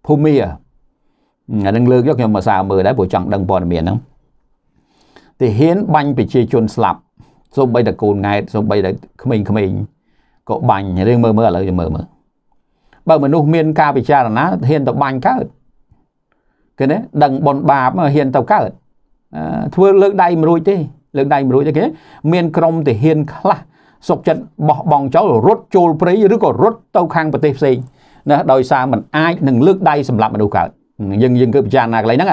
ភូមាអានឹងលើកយកខ្ញុំមកសារមើលដែរព្រោះចង់ដឹងព័ត៌មានហ្នឹងទាហានបាញ់ប្រជាជន ស្លាប់សូម្បីតែកូនង៉ែតសូម្បីតែក្មេងៗក៏បាញ់រឿងមើលមើលឥឡូវយើងមើលមើលបើមនុស្សមានការពិចារណាហ៊ានទៅបាញ់កើតឃើញទេដឹងបនបាបហ៊ានទៅកើតធ្វើលើកដៃមិនរួចទេលើកដៃមិនរួចទេគេមាន ក្រុមទាហានខ្លះសុកចិត្តបោះបង់ចោលរត់ចូលព្រៃឬក៏រត់ទៅខាងប្រទេសផ្សេងណាដោយសារมันអាចនឹងលើកដៃសម្រាប់មនុស្សកើតយើងយើងគឺពិចារណាកន្លែងហ្នឹង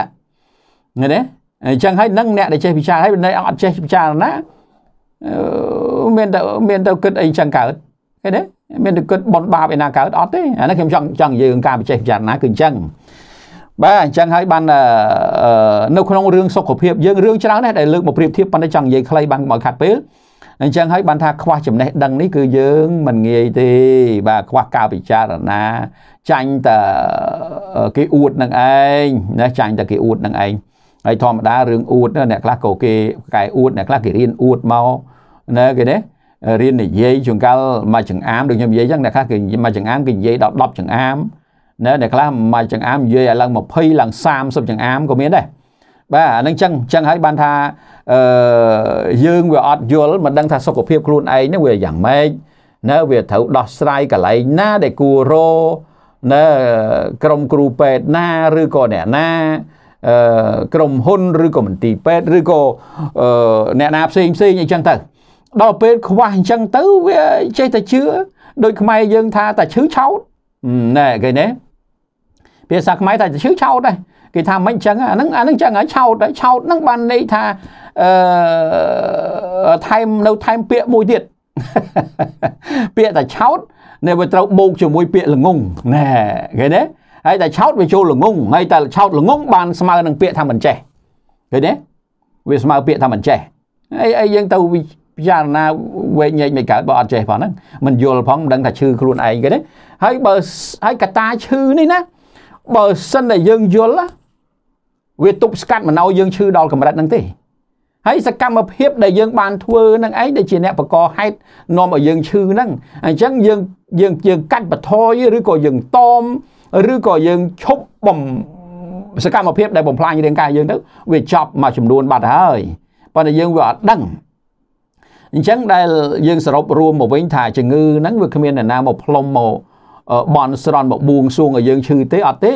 ណាទេអញ្ចឹងហើយនឹងអ្នកដែលចេះពិចារណាហើយនៅអត់ចេះពិចារណាមានតែមានតែគិតអីចឹងកើតឃើញទេមានតែគិតបនបាបឯណាកើតអត់ទេអានេះខ្ញុំចង់ចង់និយាយរឿងការពិចេះពិចារណាគឺអញ្ចឹងបាទអញ្ចឹងហើយបាននៅក្នុងរឿងសុខភាពយើងរឿងច្រើនណាស់ដែលលើកមកប្រៀបធៀបប៉ុន្តែចង់និយាយខ្លីបានមកខាត់ពេលអញ្ចឹងហើយបានថាខ្វះចំណេះដឹងនេះគឺយើងមិនងាយទេបាទខ្វះការពិចារណាចាញ់តែគេអួតនឹងឯងណាចាញ់តែគេអួតនឹងឯងហើយធម្មតារឿងអួតអ្នកខ្លះក៏គេកែអួតអ្នកខ្លះគេរៀនអួតមកណាគេណារៀននិយាយចង្កលមួយចង្អាមដូចខ្ញុំនិយាយចឹងអ្នកខ្លះគេមួយចង្អាមគេនិយាយដល់10ចង្អាមណាអ្នកខ្លះមួយចង្អាមនិយាយឲ្យឡើង20ឡើង30ចង្អាមក៏មានដែរបាទអានឹងចឹងចឹងហើយបានថាអឺយើងវាអត់យល់មិនដឹងថាសុខភាពខ្លួនឯងហ្នឹងវាយ៉ាងម៉េចណាវាត្រូវដោះស្រាយកន្លែងណាដែលគួររណាក្រុមគ្រូពេទ្យណាឬក៏អ្នកណាក្រុមហ៊ុនឬក៏មន្ទីរពេទ្យឬក៏អ្នកណាផ្សេងផ្សេងអីចឹងទៅដល់ពេលខ្វះអញ្ចឹងទៅវាចេះតែជឿដូចខ្មែរយើងថាតែឈឺឆោតណែគេណែភាសាខ្មែរថាឈឺឆោតដែរគេថាមិនអញ្ចឹងអាហ្នឹងអាហ្នឹងចឹងហើយឆោតឆោតហ្នឹងបានន័យថាអឺថែមនៅថែមពាក្យមួយទៀតពាក្យតែឆោតនៅវាត្រូវបូកជាមួយពាក្យល្ងងណែគេណែហើយតែឆោតវាចូលល្ងងហើយតែឆោតល្ងងបានស្មើនឹងពាក្យថាមិនចេះឃើញទេវាស្មើពាក្យថាមិនចេះអីអីយើងទៅពិចារណាវែងញែកមិនកើតបើអត់ចេះផងហ្នឹងមិនយល់ផងមិនដឹងថាឈឺខ្លួនឯងគេទេហើយបើហើយកតាឈឺនេះណាបើសិនតែយើងយល់វាទប់ស្កាត់មិនឲ្យយើងឈឺដល់កម្រិតហ្នឹងទេហើយសកម្មភាពដែលយើងបានធ្វើនឹងឯងដែលជាអ្នកបកកហេតុនាំឲ្យយើងឈឺហ្នឹងអញ្ចឹងយើងយើងយើងកាត់បន្ថយឬក៏យើងតមឬក៏យើងឈប់បំសកម្មភាពដែលបំផ្លាញរាងកាយយើងទៅវាចប់មួយចំនួនបាត់ហើយប៉ុន្តែយើងវាអត់ដឹងអញ្ចឹងដែលយើងសរុបរួមមកវិញថាជំងឺហ្នឹងវាគ្មានអ្នកណាមកផ្លុំមកបន់ស្រន់មកបួងសួងឲ្យយើងឈឺទេអត់ទេ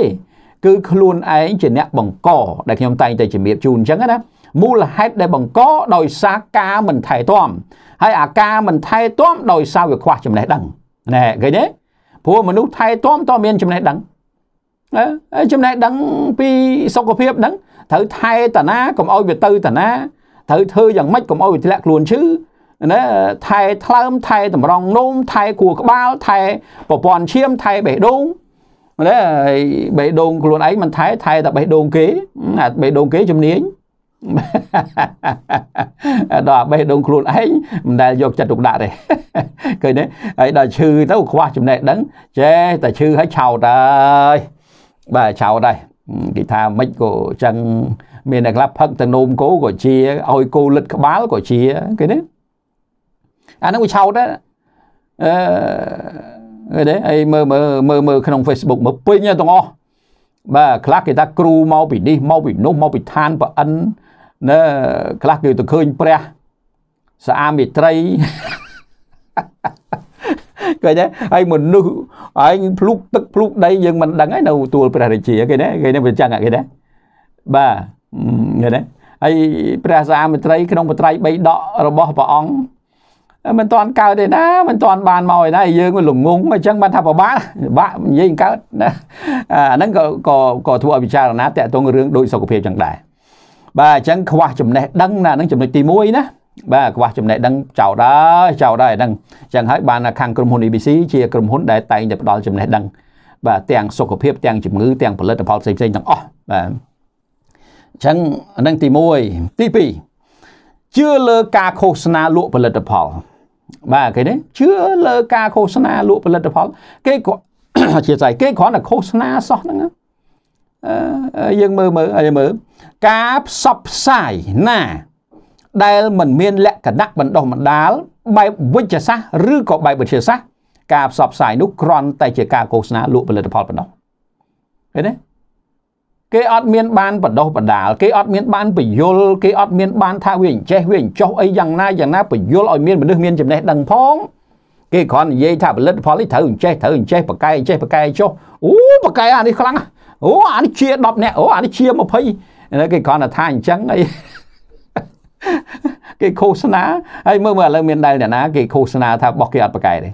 គឺខ្លួនឯងជាអ្នកបង្កដែលខ្ញុំតែងតែជំរាបជូនអញ្ចឹងណាមូលហេតុដែលបង្កដោយសារការមិនថែទាំហើយអាការមិនថែទាំ ដោយសារវាខ្វះចំណេះដឹងណែឃើញទេព្រោះមនុស្សថែទាំតមានចំណេះដឹងចំណេះដឹងពីសុខភាពហ្នឹងត្រូវថែតាណាកុំឲ្យវាទៅតាណាត្រូវធ្វើយ៉ាងម៉េចកុំឲ្យវាធ្លាក់ខ្លួនឈឺណាថែថ្លើមថែតម្រង់នោមថែគួរក្បាលថែប្រព័ន្ធឈាមថែបេះដូងណាបេះដូងខ្លួនឯងមិនថែថែតែបេះដូងគេអាបេះដូងគេជំនាញដល់អាបេះដូងខ្លួនឯងមិនដែលយកចិត្តទុកដាក់ទេឃើញទេហើយដល់ឈឺទៅខ្វះចំណេះដឹងចេះតែឈឺហើយឆោតហើយបាទឆោតហើយគេថាមិនក៏ចឹងមានអ្នកខ្លះផឹកទៅនោមគោក៏ជាឲ្យគោលិតក្បាលក៏ជាឃើញទេអាហ្នឹងវាឆោតដែរអឺទេហើយមើលមើលមើលមើលក្នុង Facebook មើលពេញទាំងអស់បាទខ្លះគេថាគ្រូមកពីនេះមកពីនោះមកពីឋានប្រអិនណាខ្លះគេទៅឃើញព្រះសាអាមេត្រីឃើញទេហើយមនុស្សឯងភ្លុកទឹកភ្លុកដីយើងមិនដឹងឯនៅទួលព្រះរាជាគេណាគេនឹងវាចឹងគេណាបាទគេណាហើយព្រះសាមត្រី ក្នុងបត្រៃ3ដករបស់ព្រះអង្គមិនតាន់កើតទេណាមិនតាន់បានមកឯណាយើងវាល្ងងអញ្ចឹងបានថាប្របាក់បាក់និយាយកើតណាអាហ្នឹងក៏ក៏ធ្វើឲ្យពិចារណាតកតងរឿងដូចសុខភាពចឹងដែរបាទអញ្ចឹងខ្វះចំណេះដឹងណានឹងចំណុចទី1ណាបាទខ្វះចំណេះដឹងចោតហើយចោតហើយហ្នឹងអញ្ចឹងហើយបានខាងក្រុមហ៊ុន ABC ជាក្រុមហ៊ុនដែលតែងតែផ្ដល់ចំណេះដឹង បាទទាំងសុខភាពទាំងជំងឺទាំងផលិតផលផ្សេងផ្សេងទាំងអស់បាទអញ្ចឹងហ្នឹងទី1ទី2ជឿលើការឃោសនាលក់ផលិតផលបាទគេនេះជឿលើការឃោសនាលក់ផលិតផល គេក៏ជាស្អីគេគ្រាន់តែឃោសនាសោះហ្នឹងណាយើងមើលមើលឲ្យមើលការផ្សព្វផ្សាយណា ដែលមិនមានលក្ខណៈបណ្ដោះបណ្ដាលបែបវិជ្ជសាស្ត្រឬក៏បែបវិទ្យាសាស្ត្រការផ្សព្វផ្សាយនោះគ្រាន់តែជាការឃោសនាលក់ផលិតផលប៉ុណ្ណោះឃើញទេគេអត់មានបានបដោះបដាលគេអត់មានបានបញ្យលគេអត់មានបានថាវាអញ្ចេះវាអញ្ចោះអីយ៉ាងណាយ៉ាងណាបញ្យលឲ្យមានមនុស្សមានចំណេះដឹងផងគេគ្រាន់និយាយថាផលិតផលនេះត្រូវអញ្ចេះត្រូវអញ្ចេះបកែអញ្ចេះបកែចុះអូបកែអានេះខ្លាំងណាស់អូអានេះជា10នាក់អូអានេះជា20គេគ្រាន់តែថាអញ្ចឹងអីគេឃោសនាហើយមើលមើលឥឡូវមានដែលអ្នកណាគេឃោសនាថារបស់គេអត់ប្រកែទេ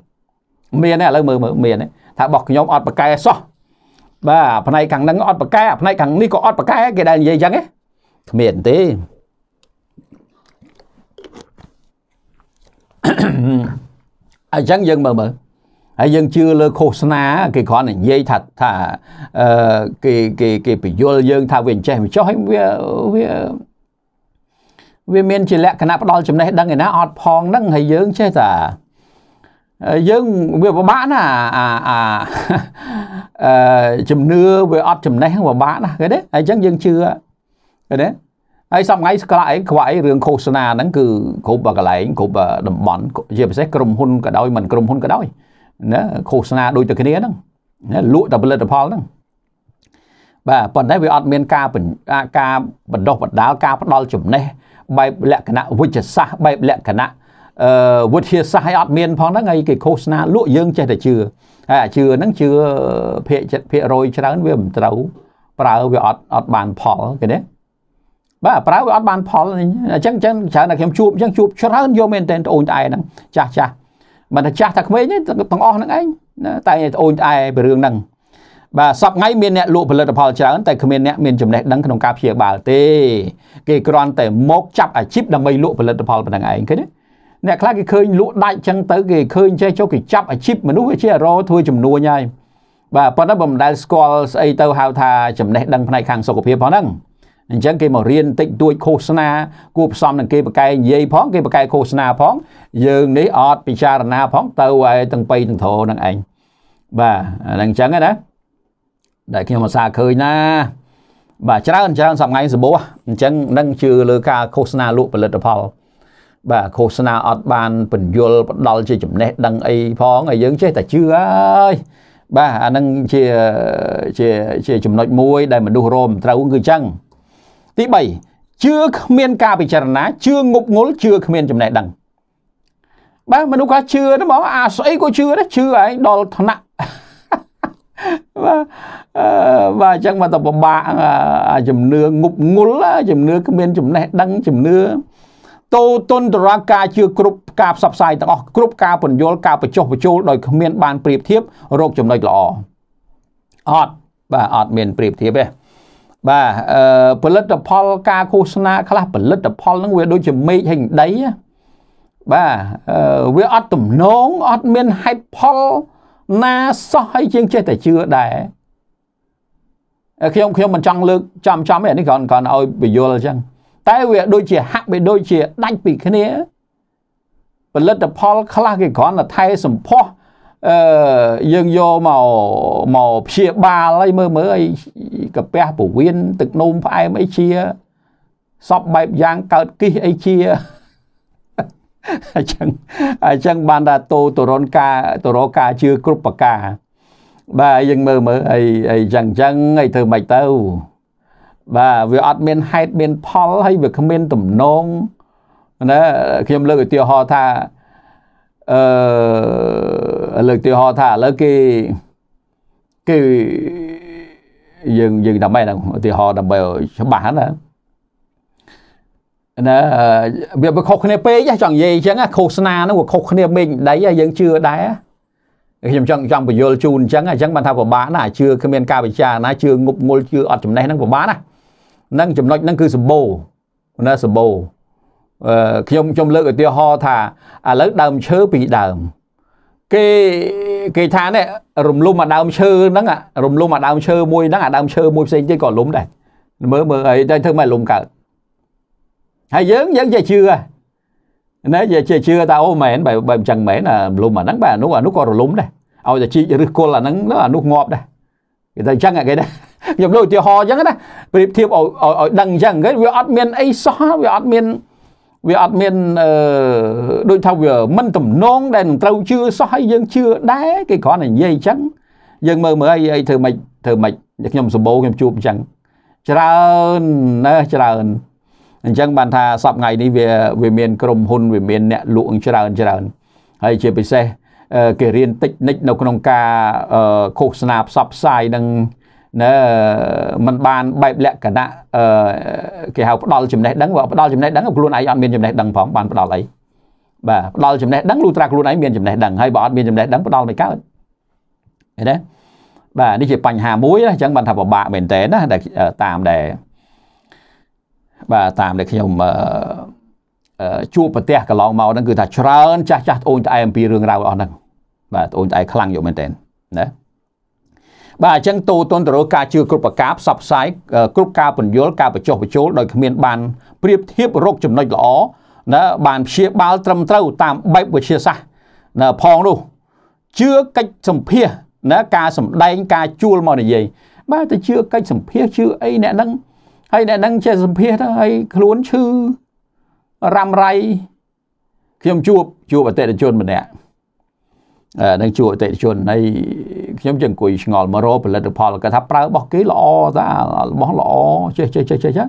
មានទេឥឡូវមើលមើលមានទេថារបស់ខ្ញុំអត់ប្រកែសោះបាទផ្នែកខាងហ្នឹងអត់ប្រកែផ្នែកខាងនេះក៏អត់ប្រកែគេដែលនិយាយអញ្ចឹងទេគ្មានទេអញ្ចឹងយើងមើលមើលហើយយើងជឿលើឃោសនា គេគ្រាន់តែនិយាយថាថាអឺគេគេគេពយល់យើង ថាវាអញ្ចេះមិនចោះហើយវាវាវាមានជាលក្ខណៈផ្ដាល់ចំណេះដឹងឯណាអត់ផងហ្នឹងហើយយើងចេះថាយើងវាពិបាកណាអាអាអឺជំនឿវាអត់ចំណេះពិបាកណាគេទេហើយអញ្ចឹងយើងជឿគេទេហើយសំងៃស្ក្រាក់អីខ្វាក់អីរឿងឃោសនាហ្នឹងគឺគ្រប់កន្លែងគ្រប់តំបន់ជាពិសេសក្រុមហ៊ុនក៏ដោយមិនក្រុមហ៊ុនក៏ដោយណាឃោសនាដូចតែគ្នាហ្នឹងណាលក់តែផលិតផលហ្នឹងបាទប៉ុន្តែវាអត់មានការការបណ្ដោះបណ្ដាលការ ផ្ដល់ចំណេះបែបលក្ខណៈវិជ្ជសាស្ត្របែបលក្ខណៈអឺវិទ្យាសាស្ត្រឲ្យអត់មានផងហ្នឹងហើយគេឃោសនាលក់យើង ចេះតែជឿហើយអាជឿហ្នឹងជឿភាគចិត្តភាគរយច្រើនវាមិនត្រូវប្រើវាអត់អត់បានផលគេណាបាទប្រើវាអត់បានផលអញ្ចឹងអញ្ចឹងច្រើនតែខ្ញុំជួបអញ្ចឹងជួបច្រើនយកមែនតើត្អូនត្អែហ្នឹងចាស់ចាស់បើតែចាស់តែក្មេងទេទាំងអស់ហ្នឹងឯងតែត្អូញត្អែពីរឿងហ្នឹងបាទសពថ្ងៃមានអ្នកលក់ផលិតផលច្រើនតែគ្មានអ្នកមានចំណេះដឹងក្នុងការព្យាបាលទេគេគ្រាន់តែមកចាប់អាជីពដើម្បីលក់ផលិតផលប៉ុណ្្នឹងឯងឃើញទេអ្នកខ្លះគេឃើញលក់ដាច់ចឹងទៅគេឃើញចេះចុះគេចាប់អាជីពមនុស្សវាជារោធ្វើចំនួនហើយបាទប៉ុន្តែបំដែលស្គាល់ស្អីទៅហៅថាចំណេះដឹងផ្នែកខាងសុខភាពផងហ្នឹងអញ្ចឹងគេមករៀនតិចតួចឃោសនាគួរផ្សំនឹងគេបកកែនិយាយផង គេបកកែឃោសនាផងយើងនេះអត់ពិចារណាផងទៅឲ្យទាំងបីទាំងធរនឹងឯងបាទហ្នឹងអញ្ចឹងណាដែលខ្ញុំអាសាឃើញណា បាទច្រើនច្រើនសម្ងៃសបោះអញ្ចឹងនឹងជឿលើការឃោសនាលក់ផលិតផលបាទឃោសនាអត់បានបញ្យលផ្ដាល់ជាចំណេះដឹងអីផងហើយយើងចេះតែជឿហើយបាទអានឹងជាជាជាចំណុចមួយដែលមនុស្សរមត្រូវគឺអញ្ចឹងទី3ជឿគ្មាន ការពិចារណាជឿងប់ងល់ជឿគ្មានចំណេះដឹងបាទមនុស្សគាត់ជឿទេបងអាស្អីក៏ជឿដែរជឿឯងដល់ថ្នាក់បាទអឺបាទអញ្ចឹងមកតពិបាកជំនឿងប់ងល់ជំនឿគ្មានចំណេះដឹងជំនឿតោតុនតរាការជឿគ្រប់ការផ្សព្វផ្សាយទាំងអស់គ្រប់ការពន្យល់ការបញ្ចុះបញ្ចូលដោយគ្មានបានប្រៀបធៀបរោគចំណុចល្អអត់បាទអត់មានប្រៀបធៀបទេបាទអឺផលិតផល ការឃោសនា ខ្លះផលិតផលហ្នឹងវាដូចជាមេឃហិញដីបាទវាអត់ទំនងអត់មានហេតុផលណាសោះឲ្យជាងចេះតែជឿដែរខ្ញុំខ្ញុំមិនចង់លើកចំចំទេអានេះគ្រាន់គ្រាន់ឲ្យបញ្យល់អញ្ចឹងតែវា ដូចជាហាក់បីដូចជាដាច់ពីគ្នា ផលិតផលខ្លះគេគ្រាន់តែថែសម្ផស្សអឺយើងយកមកមកព្យាបាលហើយមើលមើលអីកាពះពវៀនទឹកនោមផ្អែមអីជាសពបែបយ៉ាងកើតគិសអីជាអញ្ចឹងអញ្ចឹងបានថាតោតរនការតរការជឿគ្រប់ប្រការបាទយើងមើលមើលអីអីចឹងចឹងអីធ្វើម៉េចទៅ បាទវាអត់មានហេតុមាន ផល ហើយវាគ្មានទំនងណាខ្ញុំលើកឧទាហរណ៍ថាអឺលើកទីហោថាឥឡូវគេគេយើងយើងដើម្បីហ្នឹងឧទាហរណ៍ដើម្បីច្បាស់ណាណាវាវាខុសគ្នាពេកចង់និយាយអញ្ចឹងឃោសនាហ្នឹងវាខុសគ្នាពេកដៃយើងជឿដែរខ្ញុំចង់ចង់បញ្យល់ជូនអញ្ចឹងអញ្ចឹងបានថាពិបាកណាជឿគ្មានការពិចារណាជឿងប់ងល់ជឿអត់ចំណេះហ្នឹងពិបាកណាហ្នឹងចំណុចហ្នឹងគឺសម្បូរណាសម្បូរខ្ញុំខ្ញុំលើកឧទាហរណ៍ថាឥឡូវដើមឈើពីរដើមគេគេថានេះរំលំអាដើមឈើហ្នឹងរំលំអាដើមឈើមួយហ្នឹងអាដើមឈើមួយផ្សេងទៀតក៏លំដែរមើលមើលអីតែធ្វើម៉េចលំកើតហើយយើងយើងជាជឿណែជាជឿថាអូមែនបើបើអញ្ចឹងមែនរំលំអាហ្នឹងបាទអានោះអានោះក៏រលំដែរឲ្យតែជីករឹសគល់អាហ្នឹងអានោះងាប់ដែរគេថាអញ្ចឹងគេណាខ្ញុំលើកឧទាហរណ៍អញ្ចឹងណាប្រៀបធៀបឲ្យឲ្យដឹងអញ្ចឹងគេវាអត់មានអីសោះវាអត់មានវាអត់មានដូចថាវា មិនទំនងដែលនឹងត្រូវជឿសោះហើយយើងជឿដែរគេគ្រាន់តែនិយាយអញ្ចឹងយើងមើលមើលអីអីធ្វើម៉េចធ្វើម៉េចខ្ញុំសម្បូរខ្ញុំជួបអញ្ចឹងច្រើនណាស់ច្រើនអញ្ចឹងបានថាសប្ថ្ងៃនេះវាវាមានក្រុមហ៊ុនវាមានអ្នកលក់ច្រើនច្រើនហើយជាពិសេសគេរៀនតិចនិចនៅក្នុងការឃោសនាផ្សព្វផ្សាយនឹងណាมันបានបែបលក្ខណៈគេហៅផ្ដាល់ចំណេះដឹងបើផ្ដាល់ចំណេះដឹងខ្លួនឯងអត់មានចំណេះដឹងផងបានផ្ដាល់អីបាទផ្ដាល់ចំណេះដឹងលូត្រាខ្លួនឯងមានចំណេះដឹងហើយបើអត់មានចំណេះដឹងផ្ដាល់មិនកើតឃើញទេបាទនេះជាបញ្ហាមួយណាអញ្ចឹងបានថាពិបាកមែនតើណាដែលតាមដែលបាទតាមដែលខ្ញុំជួបប្រទេសកន្លងមកហ្នឹងគឺថាច្រើនចាស់ចាស់ត្អូនត្អែអំពីរឿងរ៉ាវអស់ហ្នឹងបាទត្អូនត្អែខ្លាំងយកមែនតើណាបាទអញ្ចឹងតូតនតរោការជឿគ្រប់ប្រការផ្សព្វផ្សាយគ្រប់ការពន្យល់ការបញ្ចុះបញ្ចូលដោយគ្មាន បានប្រៀបធៀបរកចំណុចល្អណាបានព្យាបាលត្រឹមត្រូវតាមបែបវិទ្យាសាស្ត្រណាផងនោះជឿកិច្ចសម្ភារណាការសម្ដែងការជួលមកនិយាយបាទតែជឿកិច្ចសម្ភារជឿអីអ្នកហ្នឹងហើយអ្នកហ្នឹងចេះសម្ភារទៅហើយខ្លួនឈឺរ៉ាំរៃខ្ញុំជួបជួបអតិថិជនម្នាក់នឹងជួយអតិថិជនហើយខ្ញុំជាអង្គុយឆ្ងល់មករកផលិតផលគាត់ថាប្រើរបស់គេល្អតារបស់ល្អចេះចេះចេះចេះ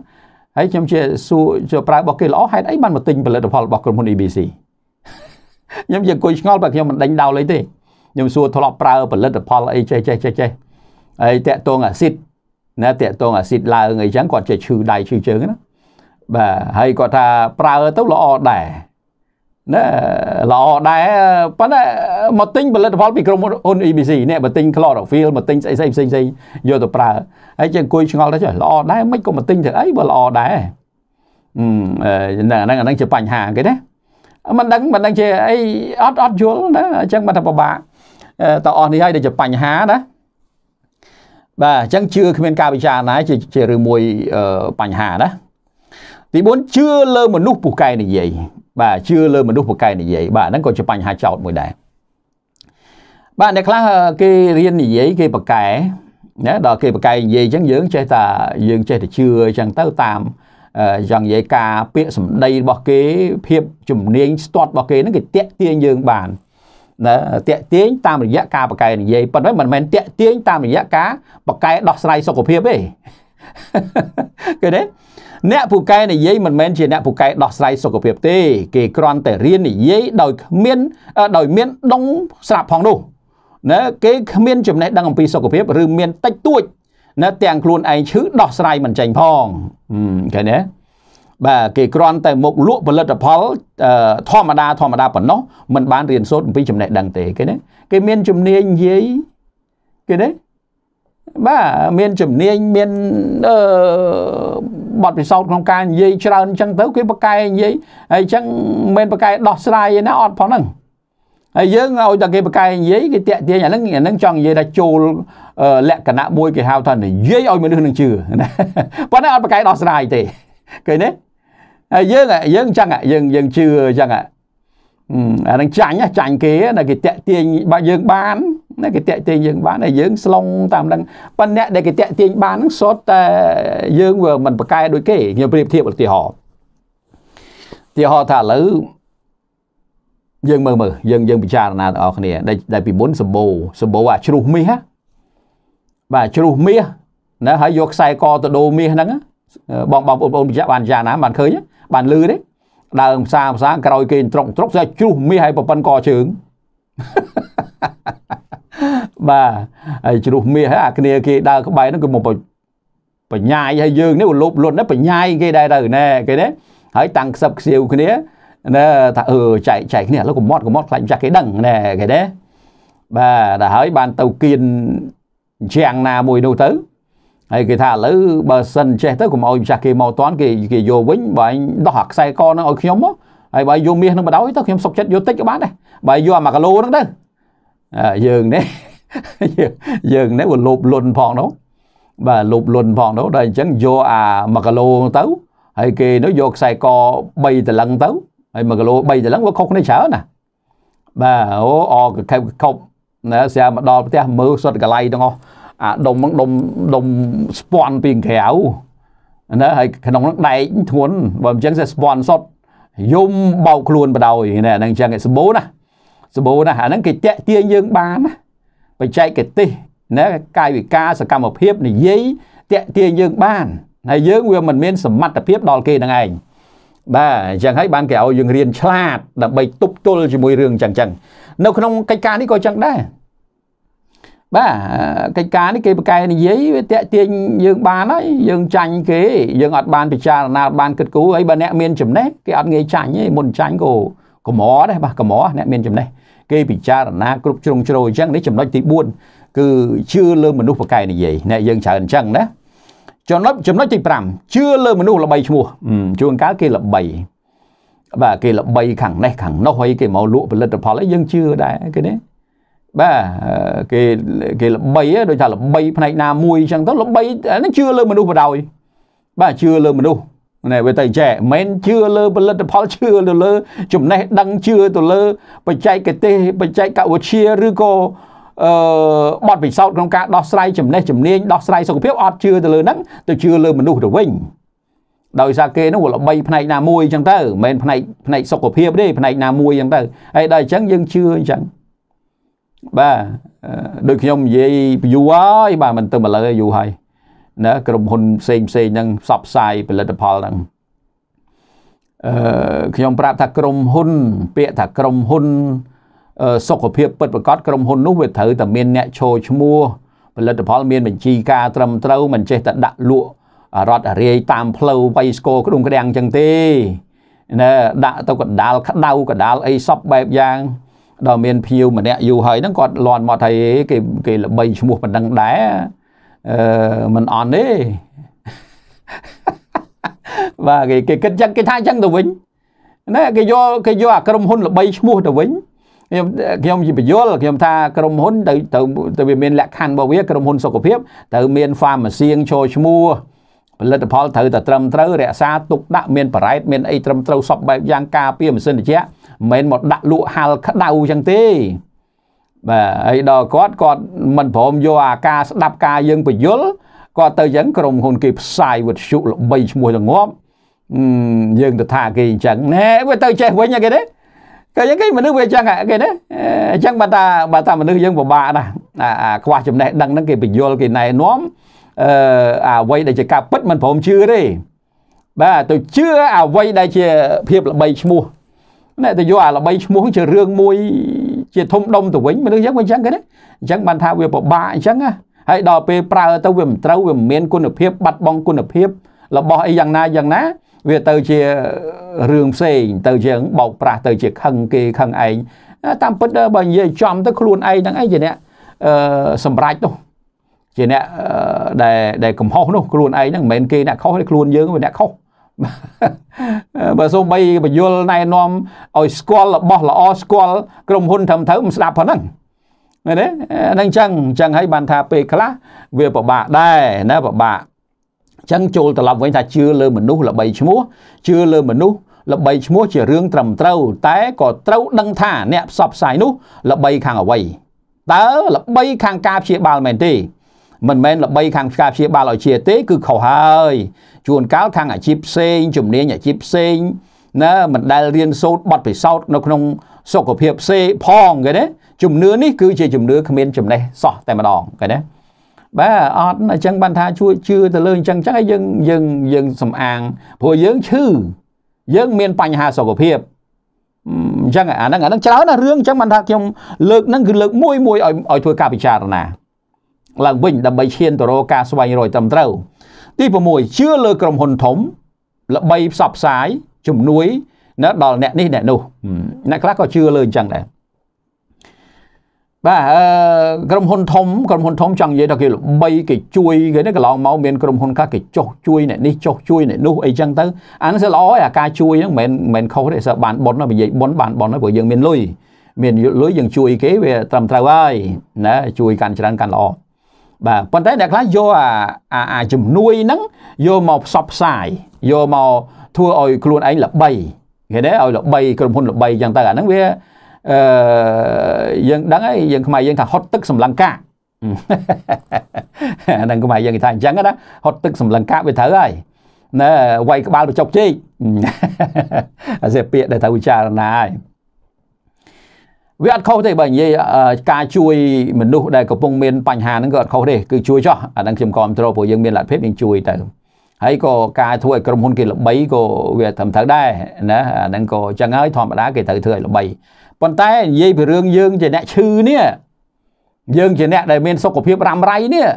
ហើយខ្ញុំជាសួរជាប្រើរបស់គេល្អហេតុអីបានមកទិញផលិតផលរបស់ក្រុមហ៊ុន ABC ខ្ញុំជាអង្គុយឆ្ងល់បើខ្ញុំមិនដេញដោលអីទេខ្ញុំសួរធ្លាប់ប្រើផលិតផលអីចេះចេះចេះចេះហើយតាក់ទងអាស៊ីតណាតាក់ទងអាស៊ីតឡើងអីចឹងគាត់ចេះឈឺដៃឈឺជើងណាបាទហើយគាត់ថាប្រើទៅល្អដែរណាល្អដែរប៉ុន្តែមកទិញផលិតផលពីក្រុមហ៊ុន EBC នេះបើទិញ chlorophyll មកទិញស្អីស្អីផ្សេងផ្សេងយកទៅប្រើហើយចឹងអង្គុយឆ្ងល់ទៅចុះល្អដែរមិនក៏មកទិញធ្វើអីបើល្អដែរអឺហ្នឹងអាហ្នឹងអាហ្នឹងជាបញ្ហាគេណាមិនដឹងមិនដឹងជាអីអត់អត់យល់ណាអញ្ចឹងបាត់តែពិបាកតើអស់នេះហើយដែលជាបញ្ហាណាបាទអញ្ចឹងជឿគ្មាន ការពិចារណាជាជារឿងមួយបញ្ហាណាទី4ជឿលើមនុស្សពូកែនិយាយបាទជឿលើមនុស្សប្រកែកនិយាយបាទហ្នឹងក៏ជាបញ្ហាចោតមួយដែរបាទអ្នកខ្លះគេរៀននិយាយគេប្រកែណាដល់គេប្រកែកនិយាយអញ្ចឹងយើងចេះតែយើងចេះតែជឿអញ្ចឹងទៅតាមចង់និយាយការពាក្យសម្ដីរបស់គេ ភាព ជំនាញស្ទាត់របស់គេហ្នឹងគេតាក់ទាញយើងបានណាតាក់ទាញតាមរយៈការប្រកែកនិយាយប៉ុន្តែមិនមែនតាក់ទាញតាមរយៈការប្រកែកដោះស្រាយសុខភាពទេគេទេអ្នកពូកែនិយាយមិនមែនជាអ្នកពូកែដោះស្រាយសុខភាពទេគេគ្រាន់តែរៀននិយាយដោយគ្មានដោយមានដុងស្រាប់ផងនោះណាគេគ្មានចំណេះដឹងអំពីសុខភាព ឬមានតិចតួចណាទាំងខ្លួនឯងឈឺដោះស្រាយមិនចេញផងឃើញទេបាទគេគ្រាន់តែមកលក់ផលិតផលធម្មតាធម្មតាប៉ុណ្ណោះមិនបានរៀនសូត្រអំពីចំណេះដឹងទេគេណាគេមានជំនាញនិយាយគេណាបាទមានជំនាញមានអឺបទពិសោធន៍ក្នុងការនិយាយច្រើនអញ្ចឹងទៅគេប្រកែនិយាយហើយអញ្ចឹងមិនប្រកែដោះស្រាយឯណាអត់ផងហ្នឹងហើយយើងឲ្យតែគេប្រកែនិយាយគេតាក់ទាញអាហ្នឹងអាហ្នឹងចង់និយាយថាចូលលក្ខណៈមួយគេហៅថានិយាយឲ្យមនុស្សនឹងជឿប៉ុន្តែអត់ប្រកែដោះស្រាយទេឃើញទេហើយយើងយើងអញ្ចឹងយើងយើងជឿអញ្ចឹងអាហ្នឹងចាញ់ចាញ់គេណាគេតាក់ទាញបើយើងបានណាគេតាក់ទាញយើងបានហើយយើងស្លង តាមនឹងប៉ុន្តែអ្នកដែលគេតាក់ទាញបានហ្នឹងសុទ្ធតែយើងវាមិនប្រកែដូចគេខ្ញុំប្រៀបធៀបឧទាហរណ៍ឧទាហរណ៍ថាឥឡូវយើងមើលមើលយើងយើងពិចារណាបងប្អូនគ្នាដែលពីមុនសម្បូរសម្បូរអាជ្រុះមាសបាទជ្រុះមាសណាហើយយកខ្សែកទៅដូរមាសហ្នឹងបងបងបងប្អូនពិចារបានពិចារណាបានឃើញបានលឺទេដើមផ្សារផ្សារក្រោយគេត្រង់ត្រង់ស្អាជ្រុះមាសហើយប្រប៉ុនកជើងបាទហើយជ្រុះមាសអាគ្នាគេដើរក្បែរហ្នឹងគឺមកបញ្ញាយហើយយើងនេះលោបលន់បញ្ញាយគេដែរទៅណែគេណាហើយតាំងខ្សឹបខ្សៀវគ្នាណែថាអឺចែកចែកគ្នាឥឡូវកុំមត់កុំមត់ខ្លាចម្ចាស់គេដឹងណែគេណាបាទដល់ហើយបានទៅគៀនជាងណាមួយនោះទៅហើយគេថាឥឡូវបើសិនចេះទៅកុំឲ្យម្ចាស់គេមកតាន់គេគេយកវិញបើឯងដោះអាខ្សែកនឹងឲ្យខ្ញុំមកហើយបើយកមាសនឹងបដ ாய் ទៅខ្ញុំសុកចិត្តយកតិចក៏បានដែរបើយកអា1គីឡូហ្នឹងទៅយើងនេះយើងនេះវាលោបលុនផងនោះបាទលោបលុនផងនោះដល់អញ្ចឹងយកអា1គីឡូទៅហើយគេនោះយកខ្សែក3តលឹងទៅហើយ1គីឡូ3តលឹងវាខុសគ្នាច្រើនណាបាទអូអកខិបខប់ណាស្រាមកដល់ផ្ទះមើលសុទ្ធកន្លែងទាំងអស់អាដុំហ្នឹងដុំដុំស្ពាន់ពីក្រៅណាហើយក្នុងហ្នឹងដែកធ្ងន់បើមិនអញ្ចឹងវាស្ពាន់សុទ្ធយំបោកខ្លួនបដ ாய் ណាហ្នឹងអញ្ចឹងឯស្បូណាសម្បូរណាស់អាហ្នឹងគេតាក់ទាញយើងបានណាបច្ចេកទេសណាកាយវិការសកម្មភាពនិយាយតាក់ទាញយើងបានហើយយើងវាមិនមាន សមត្ថភាពដល់គេនឹងឯងបាទអញ្ចឹងហើយបានគេឲ្យយើងរៀនឆ្លាតដើម្បី ទប់ទល់ជាមួយរឿងអញ្ចឹងអញ្ចឹងនៅក្នុងកិច្ចការនេះក៏អញ្ចឹងដែរបាទកិច្ចការនេះគេប្រកែនិយាយវាតាក់ទាញយើងបានហើយយើងចាញ់គេយើងអត់បានពិចារណាបានគិតគូរហើយបើអ្នកមានចំណេះគេអត់ងាយចាញ់ទេមុនចាញ់ក៏កម្រដែរបាទកម្រអ្នកមានចំណេះគេពិចារណាគ្រប់ជ្រុងជ្រោយអញ្ចឹងនេះចំណុចទី4គឺជឿលើមនុស្សប្រកែនិយាយអ្នកយើងច្រើនអញ្ចឹងណាចំណុចចំណុចទី5ជឿលើមនុស្សល្បីឈ្មោះជួនកាលគេល្បីបាទគេល្បីខាងនេះខាងនោះហើយគេមកលក់ផលិតផលអីយើងជឿដែរគេនេះបាទគេគេល្បីដូចថាល្បីផ្នែកណាមួយអញ្ចឹងទៅល្បីអានេះជឿលើមនុស្សបដ ாய் បាទជឿលើមនុស្សណែវាទៅចែមិនជឿលើផលិតផលជឿទៅលើ ចំណេះដឹងជឿទៅលើបច្ចេកទេសបច្ចេកវិទ្យាឬក៏អឺបទពិសោធន៍ក្នុងការដោះស្រាយចំណេះជំនាញដោះស្រាយសុខភាពអត់ជឿទៅលើហ្នឹងទៅជឿលើមនុស្សទៅវិញដោយសារគេនោះល្បីផ្នែកណាមួយអញ្ចឹងទៅមិនមែនផ្នែកផ្នែកសុខភាពទេផ្នែកណាមួយអញ្ចឹងទៅហើយដល់អញ្ចឹងយើងជឿអញ្ចឹងបាទដូចខ្ញុំនិយាយយូរហើយបាទមិនទៅមកលើយូរហើយណាក្រុមហ៊ុនផ្សេងផ្សេងហ្នឹងផ្សព្វផ្សាយផលិតផលហ្នឹងអឺខ្ញុំប្រាប់ថាក្រុមហ៊ុន ពាក្យថាក្រុមហ៊ុនសុខភាពពិតប្រាកដក្រុមហ៊ុននោះវាត្រូវតែមានអ្នកឈរឈ្មោះផលិតផល មានបញ្ជីការត្រឹមត្រូវមិនចេះតែដាក់លក់រដ្ឋរាយតាម ផ្លូវវៃស្គរក្ដុងក្ដាំងចឹងទេណាដាក់ទៅកណ្ដាលក្ដៅកណ្ដាលអីសពបែបយ៉ាង ដល់មានភៀវម្នាក់យូរហើយហ្នឹងគាត់លន់មកថាគេគេល្បីឈ្មោះប៉ុណ្ណឹងដែរអឺមិនអន់ទេបាទគេគេគិតចឹងគេថាចឹងទៅវិញណាគេយកគេយកអាក្រុមហ៊ុនល្បីឈ្មោះទៅវិញខ្ញុំខ្ញុំជាបញ្យលខ្ញុំថាក្រុមហ៊ុនទៅទៅទៅវាមានលក្ខខណ្ឌរបស់វាក្រុមហ៊ុនសុខភាពត្រូវមាន pharmacy ចូលឈ្មោះផលិតផលត្រូវតែត្រឹមត្រូវរក្សាទុកដាក់មានបរិយាមានអីត្រឹមត្រូវសពបែបយ៉ាងការពារម៉ាស៊ីនត្រជាក់មិនមែនមកដាក់លក់ហាលក្តៅចឹងទេបាទហើយដល់គាត់គាត់មិនព្រមយកអាការស្ដាប់ការយើងបញ្យលគាត់ទៅយ៉ាងក្រុមហ៊ុនគេផ្សាយវិទ្យុល្បីឈ្មោះទៅងាប់យើងទៅថាគេអញ្ចឹងណែវាទៅចេះវិញគេទេគេអញ្ចឹងគេមនុស្សវាអញ្ចឹងគេណាអញ្ចឹងបើតាបើតាមនុស្សយើងពិបាកណាស់អាខ្វះចំណេះដឹងហ្នឹងគេបញ្យលគេណែនាំអឺអាអ្វីដែលជាការពិតមិនព្រមជឿទេបាទទៅជឿអាអ្វីដែលជាភាពល្បីឈ្មោះអ្នកទៅយកអាល្បីឈ្មោះជារឿងមួយជាធំដុំទៅវិញមនុស្សយ៉ាងមិនអញ្ចឹងគេណាអញ្ចឹងបានថាវាពិបាកអញ្ចឹងណាហើយដល់ពេលប្រើទៅវាមិនត្រូវវាមិនមានគុណភាព បាត់បង់គុណភាពរបស់អីយ៉ាងណាយ៉ាងណាវាទៅជារឿងផ្សេងទៅជាបោកប្រាស់ទៅជា ខឹងគេខឹងឯងតាមពិតបើនិយាយចំទៅខ្លួនឯងហ្នឹងឯងជាអ្នកអឺសម្រេចនោះជាអ្នកដែលដែលកំហុសនោះខ្លួនឯងហ្នឹងមិនមែនគេអ្នកខុសទេខ្លួនយើងវាអ្នកខុសបើសូម្បីបញ្យលណែនាំឲ្យស្គាល់របស់ល្អស្គាល់ក្រុមហ៊ុនត្រឹមត្រូវមិនស្ដាប់ផងហ្នឹងមែនទេហ្នឹងចឹងចឹងហើយបានថាពេលខ្លះវាពិបាកដែរណាពិបាកចឹងចូលត្រឡប់វិញថាជឿលើមនុស្សល្បីឈ្មោះជឿលើមនុស្សល្បីឈ្មោះជារឿងត្រឹមត្រូវ តែក៏ត្រូវដឹងថាអ្នកផ្សព្វផ្សាយនោះល្បីខាងអ្វីតើល្បីខាងការព្យាបាលមែនទេមិនមែនល្បីខាងការព្យាបាលឲ្យជាទេគឺខុសហើយជួនកាលខាងអាជីពផ្សេងជំនាញអាជីពផ្សេងណាមិនដែលរៀនសូត្របទពិសោធន៍នៅក្នុងសុខភាពផ្សេងផងគេណាជំនឿនេះគឺជាជំនឿគ្មានចំណេះសោះតែម្ដងគេណាបាទអត់អញ្ចឹងបានថាជួយជឿទៅលើអញ្ចឹងចឹងឲ្យយើងយើងយើងសំអាងព្រោះយើងឈឺយើងមានបញ្ហាសុខភាពអញ្ចឹងអាហ្នឹងអាហ្នឹងច្រើនណាស់រឿងអញ្ចឹងបានថាខ្ញុំលើកហ្នឹងគឺលើកមួយមួយឲ្យឲ្យធ្វើការពិចារណាឡើងវិញដើម្បីឈានទៅរកការស្វែងរកត្រឹមត្រូវទី6ជឿលើក្រុមហ៊ុនធំល្បីផ្សព្វផ្សាយជំនួយណាដល់អ្នកនេះអ្នកនោះអ្នកខ្លះក៏ជឿលើអញ្ចឹងដែរបាទអឺក្រុមហ៊ុនធំក្រុមហ៊ុនធំ ចង់និយាយដល់គេល្បីគេជួយគេនេះកន្លងមកមានក្រុមហ៊ុនខ្លះគេចុះជួយអ្នកនេះចុះជួយអ្នកនោះអីចឹងទៅអានេះសិល្អហើយអាការជួយហ្នឹងមិនមិនខុសទេសើបានប៉ុននិយាយប៉ុនបានប៉ុនហើយព្រោះយើងមានលុយមានលុយយើងជួយគេវាត្រឹមត្រូវហើយណាជួយកាន់ច្រើនកាន់ល្អបាទប៉ុន្តែអ្នកខ្លះយកអាអាជំនួយហ្នឹងយកមកផ្សព្វផ្សាយយកមកធ្វើឲ្យខ្លួនឯងល្បីគេដែរឲ្យល្បី ក្រុមហ៊ុនល្បីអញ្ចឹងទៅអាហ្នឹងវាអឺយើងដឹងហើយយើងខ្មែរយើងថាហត់ទឹកសម្លឹងកាអាហ្នឹងខ្មែរយើងគេថាអញ្ចឹងណាហត់ទឹកសម្លឹងកាវាត្រូវហើយណែវាយក្បាលទៅចុកជែកអាសេពាកដែលត្រូវវិចារណាហើយវាអត់ខុសទេបើនិយាយការជួយមនុស្សដែលកំពុងមានបញ្ហាហ្នឹងក៏អត់ខុសទេគឺជួយចោះអាហ្នឹងខ្ញុំគ្រប់គ្រងព្រោះយើងមានលទ្ធភាពយើងជួយទៅហើយក៏ការធ្វើឲ្យក្រុមហ៊ុនគេល្បីក៏វាត្រឹមត្រូវដែរណាអាហ្នឹងក៏ចឹងហើយធម្មតាគេត្រូវធ្វើឲ្យល្បីប៉ុន្តែនិយាយពីរឿងយើងជាអ្នកឈឺនេះយើងជាអ្នកដែលមានសុខភាពរ៉ាំរ៉ៃនេះ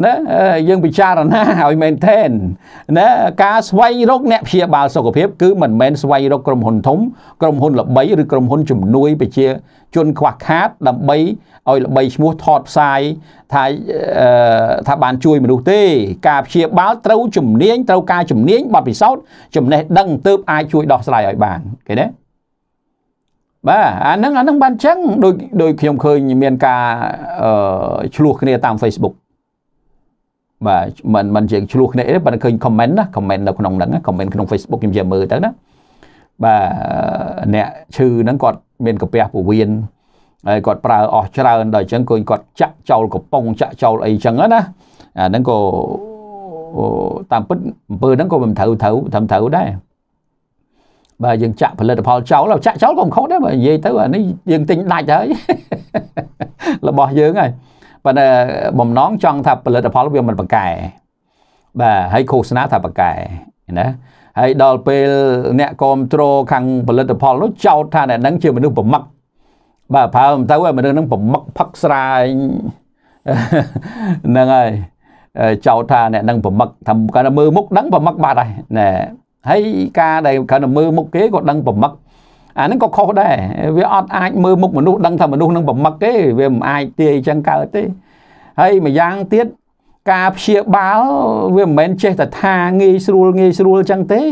ណាយើងពិចារណាឲ្យមែនទែនណាការស្វែងរកអ្នកព្យាបាលសុខភាពគឺមិនមែនស្វែងរកក្រុមហ៊ុនធំក្រុមហ៊ុន ល្បីឬក្រុមហ៊ុន ជំនួយប្រជា ជនខ្វះខាត ដើម្បីឲ្យល្បីឈ្មោះថតផ្សាយថាថាបានជួយមនុស្សទេ ការព្យាបាលត្រូវជំនាញត្រូវការជំនាញបទពិសោធន៍ចំណេះដឹងទើបអាចជួយដោះស្រាយឲ្យបានឃើញទេបាទអាហ្នឹងអាហ្នឹងបានចឹងដោយដោយខ្ញុំឃើញមានការឆ្លោះគ្នាតាម Facebook បាទមិនមិនជាងឆ្លោះគ្នាទេប៉ុន្តែឃើញ comment ណា comment នៅក្នុងហ្នឹង comment ក្នុង Facebook ខ្ញុំជាមើលទៅណាបាទអ្នកឈឺហ្នឹងគាត់មានកាពះពវៀនហើយគាត់ប្រើអស់ច្រើនដល់អញ្ចឹងឃើញគាត់ចាក់ចោលកំប៉ុងចាក់ចោលអីអញ្ចឹងណាអាហ្នឹងក៏តាមពិតអំពើហ្នឹងក៏មិនត្រូវត្រូវតាមត្រូវដែរបាទយើងចាក់ផលិតផលចោលចាក់ចោលក៏មិនខុសដែរបើនិយាយទៅអានេះយើងទិញដាច់ហើយរបស់យើងហើយប៉ុន្តែបំណងចង់ថាផលិតផលវាមិនបកកែបាទហើយឃោសនាថាបកកែណាហើយដល់ពេល អ្នកគ្រប់គ្រងខាងផលិតផលនោះចោទថាអ្នកនឹងជាមនុស្សប្រមឹកបាទប្រើមិនទៅមនុស្សនឹងប្រមឹកផឹកស្រាយហ្នឹងហើយចោទថាអ្នកនឹងប្រមឹកថាគាត់មើលមុខដឹងប្រមឹកបាត់ហើយណែហើយការដែលគាត់មើលមុខគេក៏ដឹងប្រមឹកអាហ្នឹងក៏ខុសដែរវាអត់អាចមើលមុខមនុស្សដឹងថាមនុស្សនឹងប្រមឹកទេវាមិនអាចទាយចឹងកើតទេហើយម្យ៉ាងទៀតការព្យាបាលវាមិនមែនចេះតែថាងាយស្រួលងាយស្រួលចឹងទេ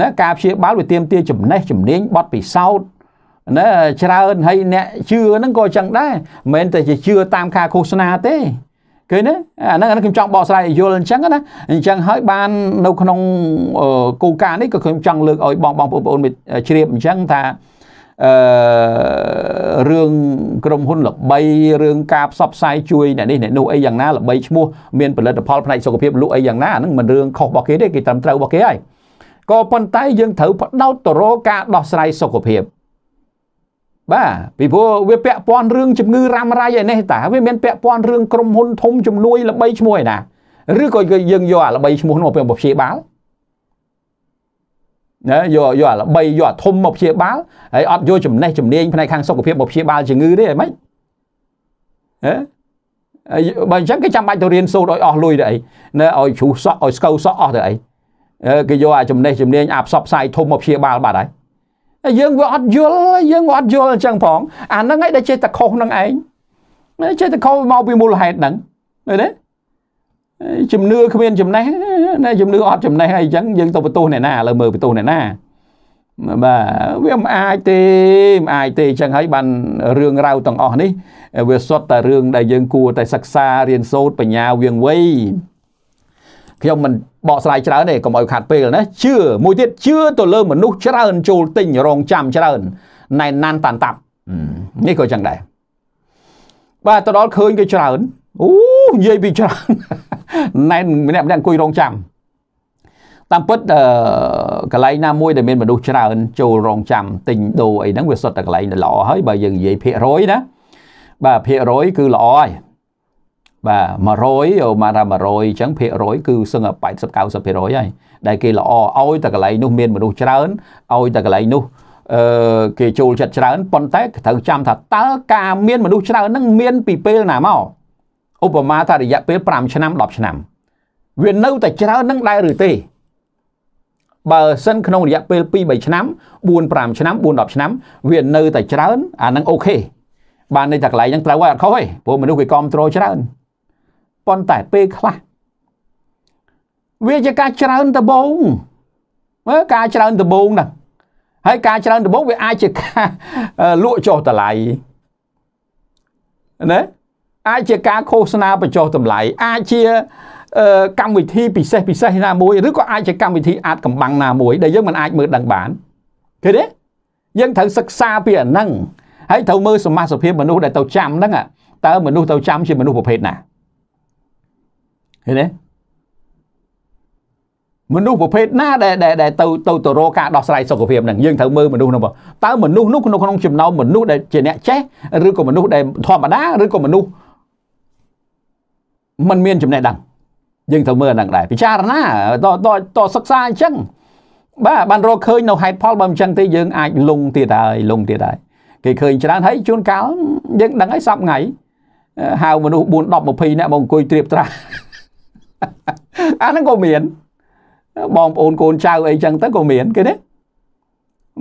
ណាការព្យាបាលវាទាមទារចំណេះជំនាញបទពិសោធន៍ណាច្រើនហើយអ្នកជឿហ្នឹងក៏ចឹងដែរមិនមែនតែជាជឿតាមការឃោសនាទេឃើញទេអាហ្នឹងអាហ្នឹងខ្ញុំចង់បកស្រាយឲ្យយល់អញ្ចឹងណាអញ្ចឹងហើយបាននៅក្នុងគោលការណ៍នេះក៏ខ្ញុំចង់លើកឲ្យបងបងប្អូនជ្រាបអញ្ចឹងថាអឺរឿងក្រុមហ៊ុនល្បីរឿងការផ្សព្វផ្សាយជួយអ្នកនេះអ្នកនោះអីយ៉ាងណាល្បីឈ្មោះមានផលិតផលផ្នែកសុខភាពលក់អីយ៉ាងណាអាហ្នឹងមិនរឿងខុសរបស់គេទេគេត្រឹមត្រូវរបស់គេហើយក៏ប៉ុន្តែយើងត្រូវផ្ដោតទៅរកការដោះស្រាយសុខភាពបាទពីព្រោះវាពាក់ព័ន្ធរឿងជំងឺរ៉ាំរ៉ៃឯនេះតាវាមានពាក់ព័ន្ធរឿងក្រុមហ៊ុនធំជំនួយល្បីឈ្មោះឯណាឬក៏យើងយកអាល្បីឈ្មោះនោះមកព្យាបាលណាយកយកអាល្បីយកអាធំមកព្យាបាលហើយអត់យកចំណេះជំនាញផ្នែកខាងសុខភាពមកព្យាបាលជំងឺទេហ្មងហ៎បើអញ្ចឹងគេចាំបាច់ទៅរៀនសូត្រឲ្យអស់លុយទៅអីណាឲ្យជ្រុះសក់ឲ្យស្កូវសក់អស់ទៅអីគេយកអាចំណេះជំនាញអាផ្សព្វផ្សាយធំមកព្យាបាលបាត់ហើយយើងវាអត់យល់យើងវាអត់យល់អញ្ចឹងផង អាហ្នឹងឯងដែលចេះតែខុសនឹងឯងចេះតែខុសមកពីមូលហេតុហ្នឹងឃើញទេជំនឿគ្មានចំណេះណាជំនឿអត់ចំណេះអីចឹងយើងទៅបន្ទោសអ្នកណាឥឡូវមើលបន្ទោសអ្នកណាបាទវាមិនអាចទេមិនអាចទេចឹងហើយបានរឿងរ៉ាវទាំងអស់នេះវាសុទ្ធតែរឿងដែលយើងគួរតែសិក្សារៀនសូត្របញ្ញាវៀងវៃខ្ញុំមិនបកស្រាយច្រើនទេកុំឲ្យខាត់ពេលណាជឿមួយទៀតជឿទៅលើមនុស្សច្រើនចូលទិញរងចាំច្រើនណែនណាន់តាន់តាប់នេះក៏ចឹងដែរបាទទៅដល់ឃើញគេច្រើនអូនិយាយពីច្រើនណែនម្នាក់ម្នាក់អង្គុយរងចាំតាមពិតកន្លែងណាមួយដែលមានមនុស្សច្រើនចូលរងចាំទិញដូរអីហ្នឹងវាសុទ្ធតែកន្លែងដែលល្អហើយបើយើងនិយាយភាគរយណាបាទភាគរយគឺល្អហើយបាទ100មកថា100អញ្ចឹងភាគរយគឺសឹង80 90%ហើយដែលគេល្អឲ្យតែកន្លែងនោះមានមនុស្សច្រើនឲ្យតែកន្លែងនោះអឺគេចូលចិត្តច្រើនប៉ុន្តែត្រូវចាំថាតើការមានមនុស្សច្រើននឹងមាន ពីពេលណាមកឧបមាថារយៈពេល5ឆ្នាំ10ឆ្នាំវានៅតែច្រើននឹងដែរឬទេបើសិនក្នុងរយៈពេល2 3ឆ្នាំ4 5ឆ្នាំ4 10ឆ្នាំវានៅតែច្រើនអានឹងអូខេបានន័យថាកន្លែងហ្នឹងត្រូវហើយអត់ខុសទេព្រោះមនុស្សគេគ្រប់គ្រងច្រើនប៉ុន្តែពេលខ្លះវាជាការច្រើនដបងមើលការច្រើនដបងហ្នឹងហើយការច្រើនដបងវាអាចជាការលក់ចុះតម្លៃណាអាចជាការឃោសនាបញ្ចុះតម្លៃអាចជាកម្មវិធីពិសេសពិសេសណាមួយឬក៏អាចជាកម្មវិធីអាចកំបាំងណាមួយដែលយើងមិនអាចមើលដឹងបានឃើញទេយើងត្រូវសិក្សាពីអាហ្នឹងហើយត្រូវមើលសមាសភាពមនុស្សដែលទៅចាំហ្នឹងតើមនុស្សទៅចាំជាមនុស្សប្រភេទណាឃើញទេមនុស្សប្រភេទណាដែលដែលទៅទៅទៅរកការដោះស្រាយសុខភាពហ្នឹងយើងត្រូវមើលមនុស្សហ្នឹងតើមនុស្សនោះក្នុងក្នុងចំណោមមនុស្សដែលជាអ្នកចេះឬក៏មនុស្សដែលធម្មតាឬក៏មនុស្សมันមានចំណេះដឹងយើងត្រូវមើលអាហ្នឹងដែរពិចារណាតតតសិក្សាអញ្ចឹងបាទបានរកឃើញនៅហេតុផលបើមិនអញ្ចឹងទេយើងអាចលងទៀតហើយលងទៀតហើយគេឃើញច្រើនហើយជួនកាលយើងដឹងហើយសប្ងៃហៅមនុស្ស4 10 20នាក់មកអង្គុយត្រៀបត្រាអាហ្នឹងក៏មានបងប្អូនកូនចៅអីចឹងទៅក៏មានគេណា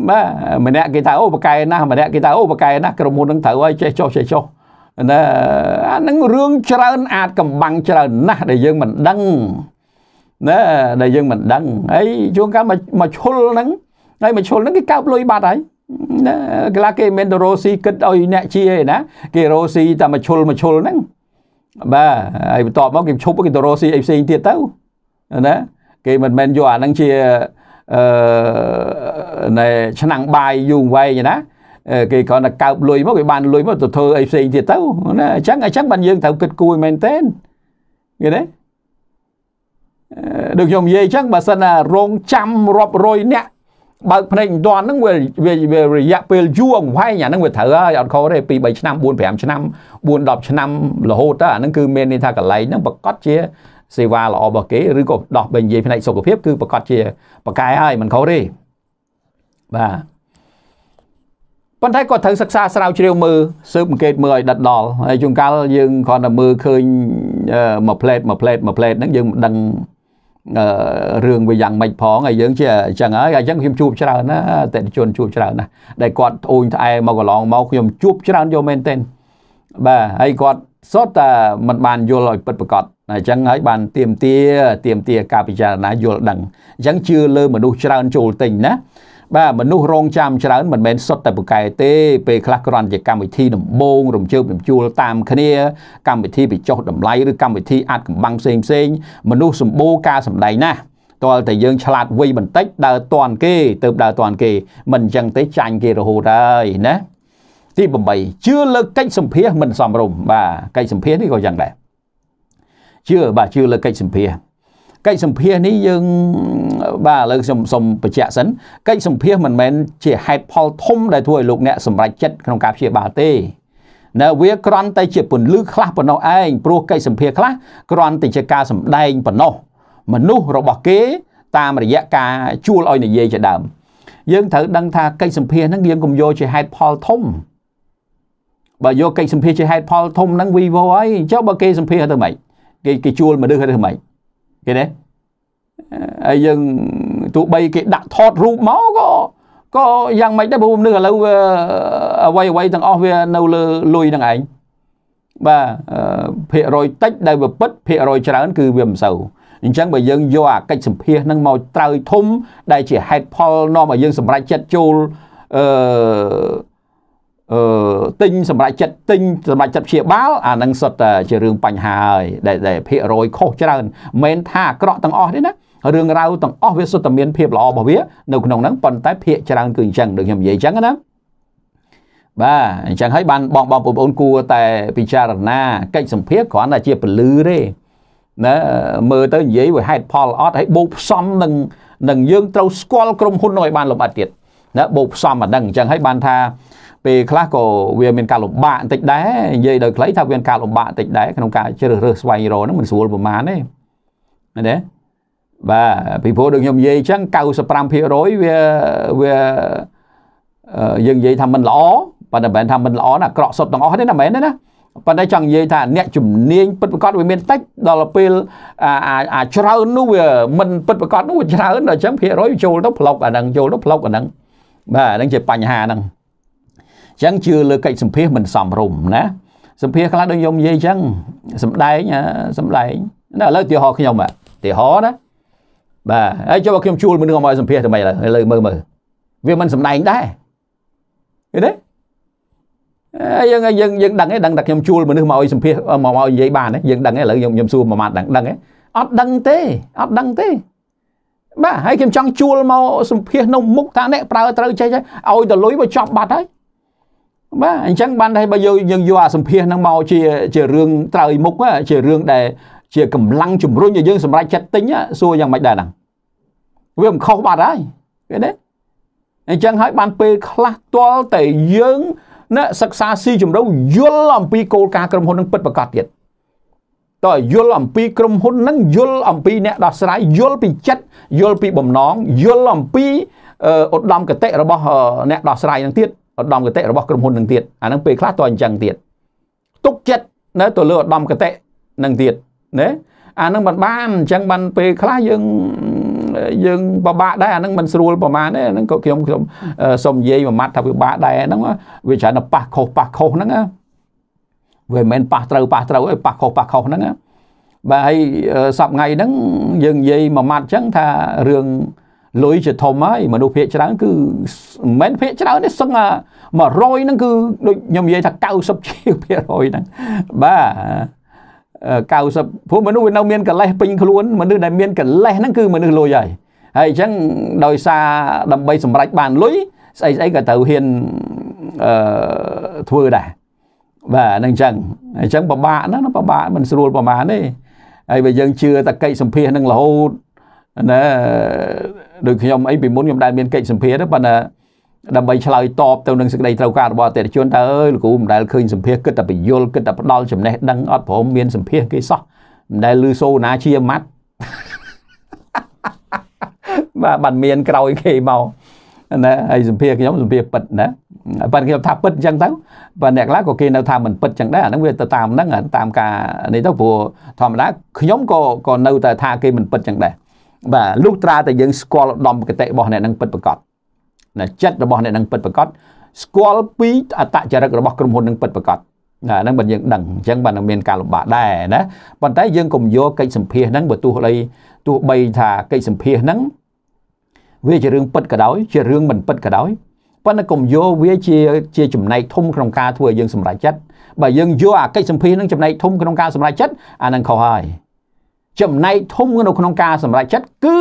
បាទម្នាក់គេថាអូប៉កែណាស់ម្នាក់គេថាអូប៉កែណាស់ក្រុមហ៊ុននឹងត្រូវឲ្យចេះចោះចេះចោះណាអានឹងរឿងច្រើនអាចកំបាំងច្រើនណាស់ដែលយើងមិនដឹងណាដែលយើងមិនដឹងហើយជួនកាលមកឈុលហ្នឹងហើយមកឈុលហ្នឹងគេកើបលុយបាត់ហើយណាកាលគេមិនរោស៊ីគិតឲ្យអ្នកជាឯណាគេរោស៊ីតែមកឈុលមកឈុលហ្នឹងបាទហើយបន្ទាប់មកគេឈប់គេទៅរកស៊ីអីផ្សេងទៀតទៅណាគេមិនមែនយកអាហ្នឹងជាអឺណែឆ្នាំងបាយយូរវែងណាគេគ្រាន់តែកើបលុយមកវាបានលុយមកទៅធ្វើអីផ្សេងទៀតទៅណាអញ្ចឹងអញ្ចឹងបានយើងត្រូវគិតគូរមែនទេគេណាដូចខ្ញុំនិយាយអញ្ចឹងបើសិនណារងចាំរាប់រយនាក់បើកភ្នែកមិនទាន់ហ្នឹងវាវារយៈពេលយូរអង្វែងអាហ្នឹងវាត្រូវហើយអត់ខុសទេពី3ឆ្នាំ4 5ឆ្នាំ4 10ឆ្នាំរហូតទៅអាហ្នឹងគឺមានន័យថាកន្លែងហ្នឹងប្រកាសជាសេវាល្អរបស់គេឬក៏ដោះបែងនិយាយផ្នែកសុខភាពគឺប្រកាសជា ប្រកែហើយមិនខុសទេបាទប៉ុន្តែគាត់ត្រូវសិក្សាស្រាវជ្រាវមើលស៊ើបអង្កេតមើលឲ្យដិតដល់ហើយជួនកាលយើងគ្រាន់តែមើលឃើញមួយផ្លេតមួយផ្លេតមួយផ្លេតហ្នឹងយើងមិនដឹងរឿងវាយ៉ាងម៉េចផងហើយយើងជាអញ្ចឹងហើយអញ្ចឹងខ្ញុំជួបច្រើនណាតេតិជនជួបច្រើនណាដែលគាត់អូនត្អែមកកន្លងមកខ្ញុំជួបច្រើនយកមែនទែនបាទហើយគាត់សុទ្ធតែមិនបានយល់ឲ្យពិតប្រាកដអញ្ចឹងហើយបានទៀមទាទៀមទាការពិចារណាយល់ដឹងអញ្ចឹងជឿលើមនុស្សច្រើនចូលទិញណាបាទមនុស្សរងចាំច្រើនមិនមែនសុទ្ធតែពូកែទេពេលខ្លះគ្រាន់ជាកម្មវិធីដំបងរំជើបរំជួលតាមគ្នា កម្មវិធីបញ្ចុះតម្លៃឬកម្មវិធីអាចកំបាំងផ្សេងផ្សេងមនុស្សសម្បូរការសម្ដែងណាស់តលតែយើងឆ្លាតវៃបន្តិចដើរតាន់គេ ទៅដើរតាន់គេ មិនអញ្ចឹងទេចាញ់គេរហូតហើយណាទី8ជឿលើកិច្ចសម្ភារមិនសមរម្យបាទកិច្ចសម្ភារនេះក៏យ៉ាងដែរជឿបាទជឿលើកិច្ចសម្ភារកិច្ចសម្ភារនេះយើងបាទឥឡូវខ្ញុំសូមបញ្ជាក់សិនកិច្ចសម្ភារមិនមែនជាហេតុផលធំ ដែលធ្វើឲ្យលោក អ្នកសម្រេចចិត្តក្នុងការព្យាបាលទេនៅវាគ្រាន់តែជាពន្លឺខ្លះប៉ុណ្ណោះឯងព្រោះកិច្ចសម្ភារខ្លះគ្រាន់តែជាការសម្ដែងប៉ុណ្ណោះមនុស្សរបស់គេតាមរយៈការ ជួលឲ្យនិយាយជាដើមយើងត្រូវដឹងថាកិច្ចសម្ភារហ្នឹងយើងកុំយកជាហេតុផលធំបើយកកិច្ចសម្ភារជាហេតុផលធំហ្នឹងវីវហើយចុះបើគេសម្ភារទៅម៉េចគេគេ ជួលមនុស្សទៅម៉េចគេទេហើយយើងទោះបីគេដាក់ថតរូបមកក៏ក៏យ៉ាងម៉េចដែរព្រោះមនុស្សឥឡូវអ្វីអ្វីទាំងអស់វានៅលើលុយនឹងឯងបាទភាគរយតិចដែលវាពិតភាគរយច្រើន គឺវាមិនសូវអញ្ចឹងបើយើងយកអាកិច្ចសម្ភារហ្នឹងមកត្រូវធំដែលជាហេតុផលនាំឲ្យយើងសម្រេចចិត្តចូលអឺអឺទិញសម្រាប់ចិត្តទិញសម្រាប់ចិត្តព្យាបាលអានឹងសុទ្ធតែជារឿងបញ្ហាហើយដែលភាគរយ ខុសច្រើនមិនថាអាក្រក់ទាំងអស់ទេណារឿងរ៉ាវទាំងអស់វាសុទ្ធតែមានភាពល្អរបស់វា នៅក្នុងហ្នឹងប៉ុន្តែភាគច្រើនគឺអញ្ចឹងដូចខ្ញុំនិយាយអញ្ចឹងណាបាទអញ្ចឹងហើយបានបងបងបងប្អូនគួរតែពិចារណាកិច្ចសម្ភារគ្រាន់តែជាពលឺទេណាមើលទៅនិយាយវាហេតុផលអត់ហើយបូកផ្សំនឹងនឹងយើងត្រូវស្គាល់ក្រុមហ៊ុននោះឲ្យបានលម្អិតទៀតណាបូកផ្សំអាហ្នឹងអញ្ចឹងហើយបានថាពេលខ្លះក៏វាមានការលំបាកបន្តិចដែរនិយាយដោយខ្លីថាវាមានការលំបាកបន្តិចដែរក្នុងការជ្រើសរើសស្វែងរកហ្នឹងមិនស្រួលប្រហែលទេមែនទេបាទពីព្រោះដូចខ្ញុំនិយាយអញ្ចឹង95%វាវាយើងនិយាយថាមិនល្អប៉ុន្តែមិនមែនថាមិនល្អណាអាក្រក់សុទ្ធទាំងអស់ទេណាមែនទេណាប៉ុន្តែចង់និយាយថាអ្នកជំនាញពិតប្រាកដវាមានតិចដល់ពេលអាច្រើននោះវាមិនពិតប្រាកដនោះវាច្រើនដល់អញ្ចឹងភាគរយចូលទៅផ្លុកអាហ្នឹងចូលទៅផ្លុកអាហ្នឹងបាទហ្នឹងជាបញ្ហាហ្នឹងចឹងជឿលើកិច្ចសម្ភារមិនសមរម្យណាសម្ភារខ្លះដូចខ្ញុំនិយាយចឹងសំដែងសំដែងណាឥឡូវទីហោខ្ញុំទីហោណាបាទហើយចុះបើខ្ញុំជួលមនុស្សមកសម្ភារទៅម៉េចឥឡូវមើលមើលវាមិនសំដែងដែរឃើញទេយើងយើងយើងដឹងឯងដឹងតែខ្ញុំជួលមនុស្សមកឲ្យសម្ភាសមកឲ្យនិយាយបានយើងដឹងឯងឥឡូវខ្ញុំខ្ញុំសួរមួយម៉ាត់ដឹងដឹងឯងអត់ដឹងទេអត់ដឹងទេបាទហើយខ្ញុំចង់ជួលមកសម្ភាសនៅមុខថាអ្នកប្រើត្រូវចេះឲ្យតលុយមកចប់បាត់ហើយបាទអញ្ចឹងបានថាបើយើងយើងយកអាសម្ភារហ្នឹងមកជាជារឿងត្រើយមុខជារឿងដែលជាកម្លាំងជំរុញឲ្យយើងសម្រេចចិត្តទិញសួរយ៉ាងម៉េចដែរហ្នឹងវាមិនខុសបាត់ហើយឃើញទេអញ្ចឹងហើយបានពេលខ្លះទាល់តែយើងណាសិក្សាស៊ីជំរៅយល់អំពីគោលការណ៍ក្រុមហ៊ុននឹងពិតប្រាកដទៀតតើយល់អំពីក្រុមហ៊ុននឹងយល់អំពីអ្នកដោះស្រាយយល់ពីចិត្តយល់ពីបំណងយល់អំពីឧត្តមគតិរបស់អ្នកដោះស្រាយនឹងទៀតឧត្តមគតិរបស់ក្រុមហ៊ុននឹងទៀតអានឹងពេលខ្លះតអញ្ចឹងទៀតទុកចិត្តនៅទៅលើឧត្តមគតិនឹងទៀតណាអានឹងមិនបានអញ្ចឹងបានពេលខ្លះយើងយើងពិបាកដែរអានឹងមិនស្រួលប្រហែលទេហ្នឹងក៏ខ្ញុំខ្ញុំសុំនិយាយមួយម៉ាត់ថាវាបាក់ដែរហ្នឹងវាច្រើនតែប៉ះខុសប៉ះខុសហ្នឹងវាមិនមែនប៉ះត្រូវប៉ះត្រូវឯងប៉ះខុសប៉ះខុសហ្នឹងបាទហើយសប្ងៃហ្នឹងយើងនិយាយមួយម៉ាត់អញ្ចឹងថារឿងលុយជាធំហើយមនុស្សភាគច្រើនគឺមិនមែនភាគច្រើនទេសឹងអា100ហ្នឹងគឺដូចខ្ញុំនិយាយថា90%ជាភាគរយហ្នឹងបាទ90ព្រោះមនុស្សវានៅមានកលេសពេញខ្លួនមនុស្សដែលមានកលេសហ្នឹងគឺមនុស្សលុយហើយហើយអញ្ចឹងដោយសារដើម្បីសម្រេចបានលុយស្អីស្អីក៏ត្រូវហ៊ានអឺធ្វើដែរបាទហ្នឹងអញ្ចឹងអញ្ចឹងពិបាកណាស់ពិបាកមិនស្រួលប្រហែលទេហើយបើយើងជឿតែកិច្ចសម្ភារនឹងរហូតណាដូចខ្ញុំអីពីមុនខ្ញុំដែលមានកិច្ចសម្ភារទេប៉ុន្តែដើម្បីឆ្លើយតបទៅនឹងសេចក្តីត្រូវការរបស់អតិថិជនតើអើយលោកគ្រូមិនដែលឃើញសម្ភារគិតតែបញ្យលគិតតែផ្ដាល់ចំណេះដឹងអត់ព្រមមានសម្ភារគេសោះមិនដែលឮសូណាជាម៉ាត់បាទបានមានក្រោយគេមកណាហើយសម្ភារខ្ញុំសម្ភារពិតណាប៉ិនខ្ញុំថាពិតអញ្ចឹងទៅប៉ិនអ្នកខ្លះក៏គេនៅថាមិនពិតអញ្ចឹងដែរអាហ្នឹងវាទៅតាមហ្នឹងតាមការនេះទៅព្រោះធម្មតាខ្ញុំក៏ក៏នៅតែថាគេមិនពិតអញ្ចឹងដែរបាទលុះត្រាតែយើងស្គាល់ឧត្តមគតិរបស់អ្នកនឹងពិតប្រកបណាចិត្តរបស់អ្នកនឹងពិតប្រកបស្គាល់ពីអតចរិតរបស់ក្រុមហ៊ុននឹងពិតប្រកបណាហ្នឹងបើយើងដឹងអញ្ចឹងបើនឹងមានការលំបាកដែរណាប៉ុន្តែយើងកុំយកកិច្ចសម្ភារហ្នឹងបើទោះបីទោះបីថាកិច្ចសម្ភារហ្នឹងវាជារឿងពិតក៏ដោយជារឿងមិនពិតក៏ដោយប៉ុន្តែកុំយកវាជាជាចំណែកធំក្នុងការធ្វើឲ្យយើងសម្រេចចិត្តបើយើងយកអាកិច្ចសម្ភារនឹងចំណែកធំក្នុងការសម្រេចចិត្តអានឹងខុសហើយចំណែកធំនៅក្នុងការសម្រេចចិត្តគឺ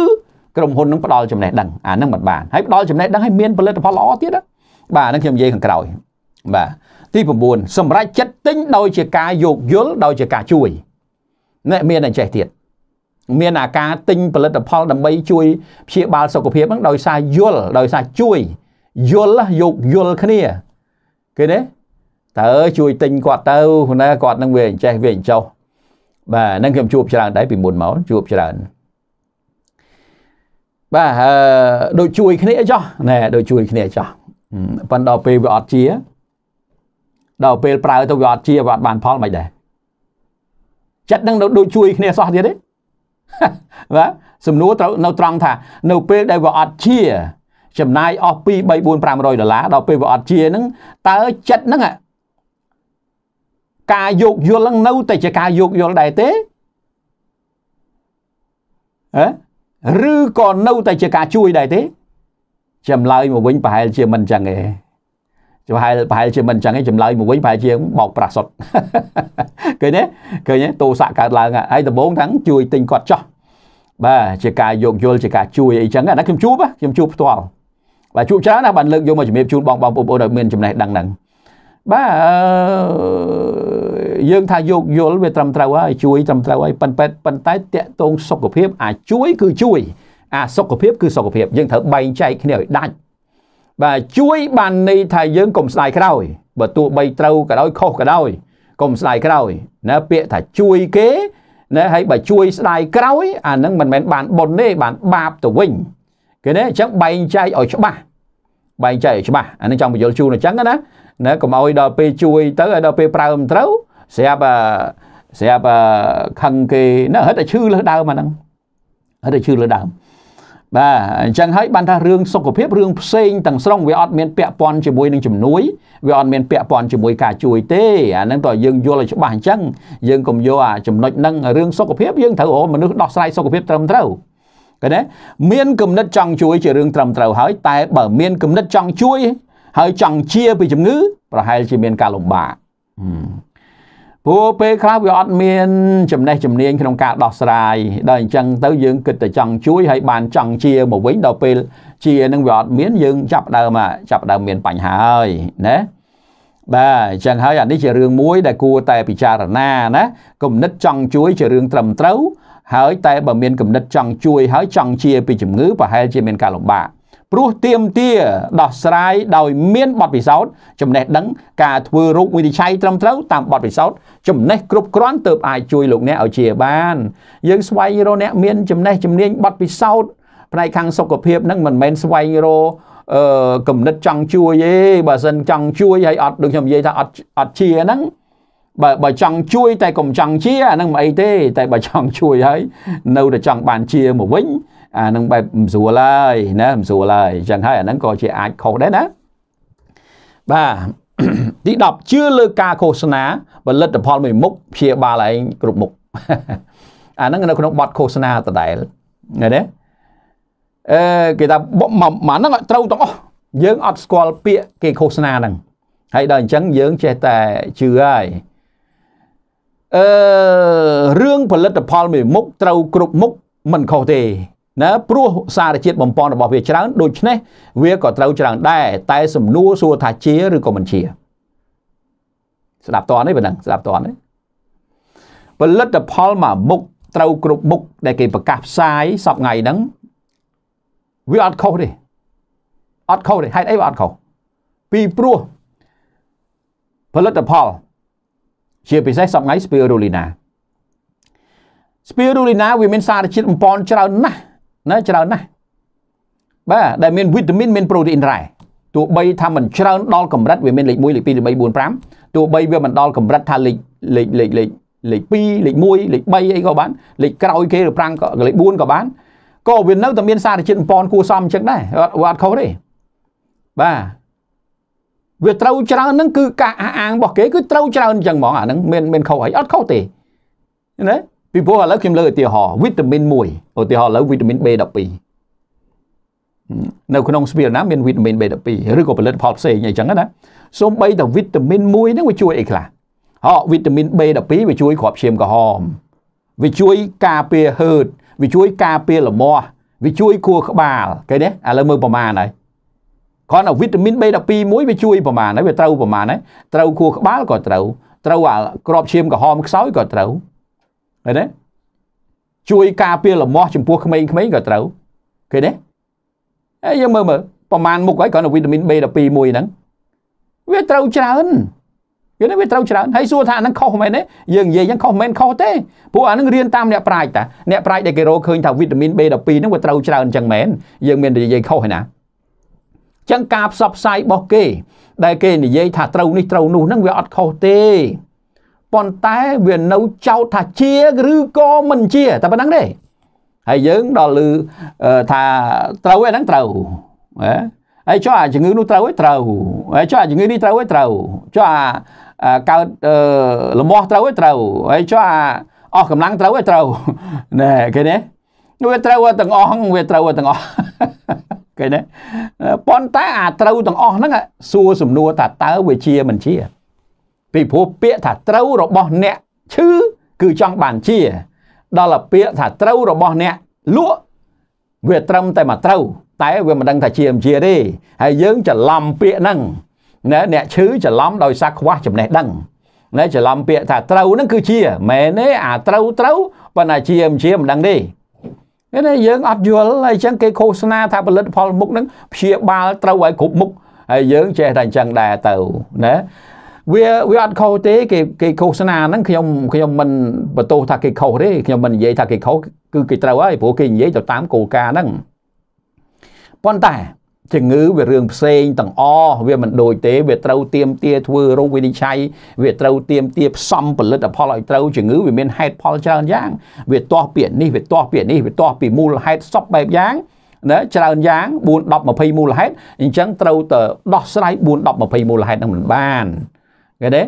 ក្រុមហ៊ុននឹងផ្ដល់ចំណេះដឹងអានឹងមិនបានហើយផ្ដល់ចំណេះដឹងឲ្យមានផលិតផលល្អទៀតណាបាទនឹងខ្ញុំនិយាយខាងក្រោយបាទទី9សម្រាប់ចិត្តទិញដោយជាការយោគយល់ដោយជាការជួយអ្នកមានតែចេះទៀតមានអាការទិញផលិតផលដើម្បីជួយព្យាបាលសុខភាពហ្នឹងដោយសារយល់ដោយសារជួយយល់យោគយល់គ្នាគេទេតើជួយទិញគាត់ទៅណាគាត់នឹងវាអញ្ចេះវាអញ្ចោះបាទហ្នឹងខ្ញុំជួបច្រើនដែរពីមុនមកជួបច្រើនបាទអឺដូចជួយគ្នាចោះណែដូចជួយគ្នាចោះប៉ុន្តែដល់ពេលវាអត់ជាដល់ពេលប្រើទៅវាអត់ជាវាអត់បានផលមិនដែរចិត្តនឹងដូចជួយគ្នាសោះទៀតទេបាទសំណួរត្រូវនៅត្រង់ថា នៅពេលដែលវាអត់ជា ចំណាយអស់2 3 4 500ដុល្លារដល់ពេលវាអត់ជាហ្នឹងតើចិត្តហ្នឹងការយោគយល់ហ្នឹងនៅតែជាការយោគយល់ដែរទេហ៎ឬក៏នៅតែជាការជួយដែរទេចម្លើយមកវិញប្រហែលជាមិនចឹងទេប្រហែលប្រហែលជាមិនចឹងទេចម្លើយមកវិញប្រហែលជាបោកប្រាស់សុតឃើញទេឃើញទេតោសៈកើតឡើងហើយដំបងទាំងជួយទិញគាត់ចោះបាទជាការយោគយល់ជាការជួយអីចឹងណាខ្ញុំជួបខ្ញុំជួបផ្ទាល់បាទជួបច្រើនណាស់បានលើកយកមកជំរាបជូនបងបងប្អូនឲ្យមានចំណេះដឹងហ្នឹងបាទយើងថាយោគយល់វាត្រឹមត្រូវហើយជួយត្រឹមត្រូវហើយប៉ុន្តែប៉ុន្តែតកតងសុខភាព អាជួយគឺជួយអាសុខភាពគឺសុខភាពយើងត្រូវបែងចែកគ្នាឲ្យដាច់បាទជួយ បានន័យថាយើងកុំស្ដាយក្រោយបើទោះបីត្រូវក៏ដោយ ខុសក៏ដោយកុំស្ដាយក្រោយណាពាក្យថាជួយគេណាហើយបើជួយស្ដាយក្រោយអានឹងមិនមែនបានបុណ្យទេបានបាបទៅវិញ គេណាអញ្ចឹងបែងចែកឲ្យច្បាស់បែងចែកឲ្យច្បាស់អានឹងចង់បញ្យល់ជូនអញ្ចឹងណាណាកុំឲ្យដល់ពេលជួយទៅឲ្យដល់ពេលប្រើមិនត្រូវស្រាប់ស្រាប់ខឹងគេណាហិតតែឈឺលើដើមអាហ្នឹងហិតតែឈឺលើដើមបាទអញ្ចឹងហើយបានថារឿងសុខភាពរឿងផ្សេងទាំងស្រុងវាអត់មានពាក់ព័ន្ធជាមួយនឹងជំនួយវាអត់មានពាក់ព័ន្ធជាមួយការជួយទេអាហ្នឹងតើយើងយល់ឲ្យច្បាស់អញ្ចឹងយើងកុំយកអាចំណុចហ្នឹងរឿងសុខភាពយើង ត្រូវរកមនុស្សដោះស្រាយសុខភាពត្រឹមត្រូវឃើញទេមានគំនិតចង់ជួយជារឿងត្រឹមត្រូវហើយតែបើមានគំនិតចង់ជួយហើយចង់ជា ពីជំងឺប្រហែលជាមានការលំបាកព្រោះពេលខ្លះវាអត់មាន ចំណេះជំនាញក្នុងការដោះស្រាយដល់អញ្ចឹងទៅយើងគិតតែចង់ជួយហើយបានចង់ជាមកវិញដល់ពេលជានឹងវាអត់មានយើងចាប់ដើមចាប់ដើមមានបញ្ហាហើយណាបាទអញ្ចឹងហើយអានេះជារឿងមួយដែលគួរតែពិចារណាណាគំនិត ចង់ជួយជារឿងត្រឹមត្រូវហើយតែបើមានគំនិត ចង់ជួយហើយចង់ជាពីជំងឺប្រហែលជាមានការលំបាកព្រោះទៀមទាដោះស្រាយដោយមានបទពិសោធន៍ចំណេះដឹងការធ្វើរោគវិនិច្ឆ័យត្រឹមត្រូវតាមបទពិសោធន៍ចំណេះគ្រប់គ្រាន់ទើបអាចជួយលោកអ្នកឲ្យជាបានយើងស្វែងរកអ្នកមានចំណេះជំនាញបទពិសោធន៍ផ្នែកខាងសុខភាពនឹងមិនមែនស្វែងរកអឺគំនិតចង់ជួយទេបើសិនចង់ជួយហើយអត់ដូចខ្ញុំនិយាយថាអត់អត់ជាហ្នឹងបើបើចង់ជួយ តែកុំចង់ជាអានឹងមិនអីទេ តែបើចង់ជួយហើយ នៅតែចង់បានជាមួយវិញអានឹងបែបមិនស្រួលហើយណាមិនស្រួលហើយអញ្ចឹងហើយអានឹងក៏ជាអាចខុសដែរណាបាទទី10ជឿលើការឃោសនាផលិតផលមួយមុខព្យាបាលឯងគ្រប់មុខអានឹងនៅក្នុងបទឃោសនាដដែលឃើញទេអឺគេថាមកហ្នឹងត្រូវទាំងអស់យើងអត់ស្គាល់ពាក្យគេឃោសនាហ្នឹងហើយដល់អញ្ចឹងយើងចេះតែជឿហើយអឺរឿងផលិតផលមួយមុខត្រូវ គ្រប់មុខមិនខុសទេណាព្រោះសារជាតិបំពន់របស់វាច្រើនដូច្នេះវាក៏ត្រូវច្រើនដែរតែ សំណួរសួរថាជាឬក៏មិនជា ស្ដាប់តរនេះប៉ុណ្ណឹងស្ដាប់តរនេះផលិតផលមួយមុខត្រូវគ្រប់មុខដែល គេប្រកាសផ្សាយសប្ថ្ងៃហ្នឹងវាអត់ខុសទេអត់ខុសទេហេតុអីវាអត់ខុសពីព្រោះផលិតផលជាពិសេសសប្ថ្ងៃ spirulina spirulina វាមាន សារជាតិបំពន់ច្រើនណាស់ណាច្រើនណាស់បាទដែលមានវីតាមីនមានប្រូតេអ៊ីនរ៉ែទោះបីថាមិនច្រើនដល់កម្រិតវាមានលេខ1លេខ2លេខ3 4 5ទោះបីវាមិនដល់កម្រិតថាលេខលេខលេខលេខលេខ2លេខ1លេខ3អីក៏បានលេខក្រោយគេឬ5ក៏លេខ4ក៏បានក៏វានៅតែមាន សារជាតិបំពន់គួសមអញ្ចឹងដែរវាអត់ខុសទេបាទវាត្រូវច្រើនហ្នឹងគឺការអះអាងរបស់គេគឺត្រូវច្រើនអញ្ចឹងហ្មងអាហ្នឹងមានមានខុសអីអត់ខុសទេណាពីព្រោះឥឡូវខ្ញុំលើកឧទាហរណ៍វីតាមីន1ឧទាហរណ៍ឥឡូវវីតាមីន B12 នៅក្នុងស្ពាលណាមានវីតាមីន B12 ឬក៏ផលិតផលផ្សេងអីចឹងណាសូម្បីតែវីតាមីន1ហ្នឹងវាជួយអីខ្លះហោវីតាមីន B12 វាជួយគ្រាប់ឈាមក្រហមវាជួយការពារហឺតវាជួយការពារលមាស់វាជួយគួរក្បាលគេនេះឥឡូវមើលប្រមាណហើយគ្រាន់តែវីតាមីន B12 មួយវាជួយប្រមាណហើយវាត្រូវប្រមាណហើយត្រូវគួរក្បាលក៏ត្រូវត្រូវអាក្របឈាមក្រហមខ្សោយក៏ត្រូវឃើញទេជួយការពារលំមាស់ ចំពោះក្មេងៗក៏ត្រូវឃើញទេអេយើងមើលមើលប្រមាណមុខហើយគ្រាន់តែវីតាមីន B12 មួយហ្នឹងវាត្រូវច្រើនយើងវាត្រូវច្រើនហើយសួរថាហ្នឹងខុសមែនទេយើងនិយាយហ្នឹងខុសមែនខុសទេព្រោះអាហ្នឹងរៀនតាមអ្នកប្រាជ្ញតាអ្នកប្រាជ្ញដែលគេរកឃើញថាវីតាមីន B12 ហ្នឹងវាត្រូវច្រើនអញ្ចឹងមែនយើងមាននិយាយខុសហើយណាចឹងការផ្សព្វផ្សាយរបស់គេ ដែលគេនិយាយថាត្រូវនេះត្រូវនោះហ្នឹងវាអត់ខុសទេប៉ុន្តែវានៅចោទថាជាឬក៏មិនជាតែប៉ុណ្្នឹងទេហើយយើងដល់ឮថាត្រូវឯហ្នឹងត្រូវហ៎ហើយចុះអាជំងឺនោះត្រូវឯត្រូវហើយចុះអាជំងឺនេះត្រូវឯត្រូវចុះអាកើតលំមាស់ត្រូវឯត្រូវហើយចុះអាអស់កម្លាំងត្រូវឯត្រូវណែគេនេះវាត្រូវទាំងអស់វាត្រូវទាំងអស់គេណាប៉ុន្តែអាត្រូវទាំងអស់ហ្នឹងសួរសំណួរថាតើវាជាមិនជាពីព្រោះពាក្យថាត្រូវរបស់អ្នកឈឺគឺចង់បានជាដល់ពាក្យថាត្រូវរបស់អ្នកលក់វាត្រឹមតែមកត្រូវ តែវាមិនដឹងថាជាមិនជាទេហើយយើងច្រឡំពាក្យហ្នឹងណាអ្នកឈឺច្រឡំដោយសារខ្វះចំណេះដឹងណាច្រឡំពាក្យថាត្រូវហ្នឹងគឺជា មែនទេអាត្រូវត្រូវប៉ុន្តែជាមិនជាមិនដឹងទេណាយើងអត់យល់ហើយអញ្ចឹងគេឃោសនាថាផលិតផលមុខហ្នឹងព្យាបាលត្រូវឲ្យគ្រប់មុខហើយយើងចេះតែអញ្ចឹងដែរទៅណាវាវាអត់ខុសទេគេគេឃោសនាហ្នឹងខ្ញុំខ្ញុំមិនបន្ទោសថាគេខុសទេខ្ញុំមិននិយាយថាគេខុសគឺគេត្រូវហើយព្រោះគេនិយាយទៅតាមគោលការណ៍ហ្នឹងប៉ុន្តែជំងឺវារឿងផ្សេងទាំងអស់វាមិនដូចទេវាត្រូវទៀមទាធ្វើរោគវិនិច្ឆ័យវាត្រូវទៀមទាផ្សំផលិតផលឲ្យត្រូវជំងឺវាមានហេតុផលច្រើនយ៉ាងវាទាស់ពីនេះវាទាស់ពីនេះវាទាស់ពីមូលហេតុសពបែបយ៉ាងណាច្រើនយ៉ាង4 10 20មូលហេតុអញ្ចឹងត្រូវទៅដោះស្រាយ4 10 20មូលហេតុនឹងមិនបានគេទេ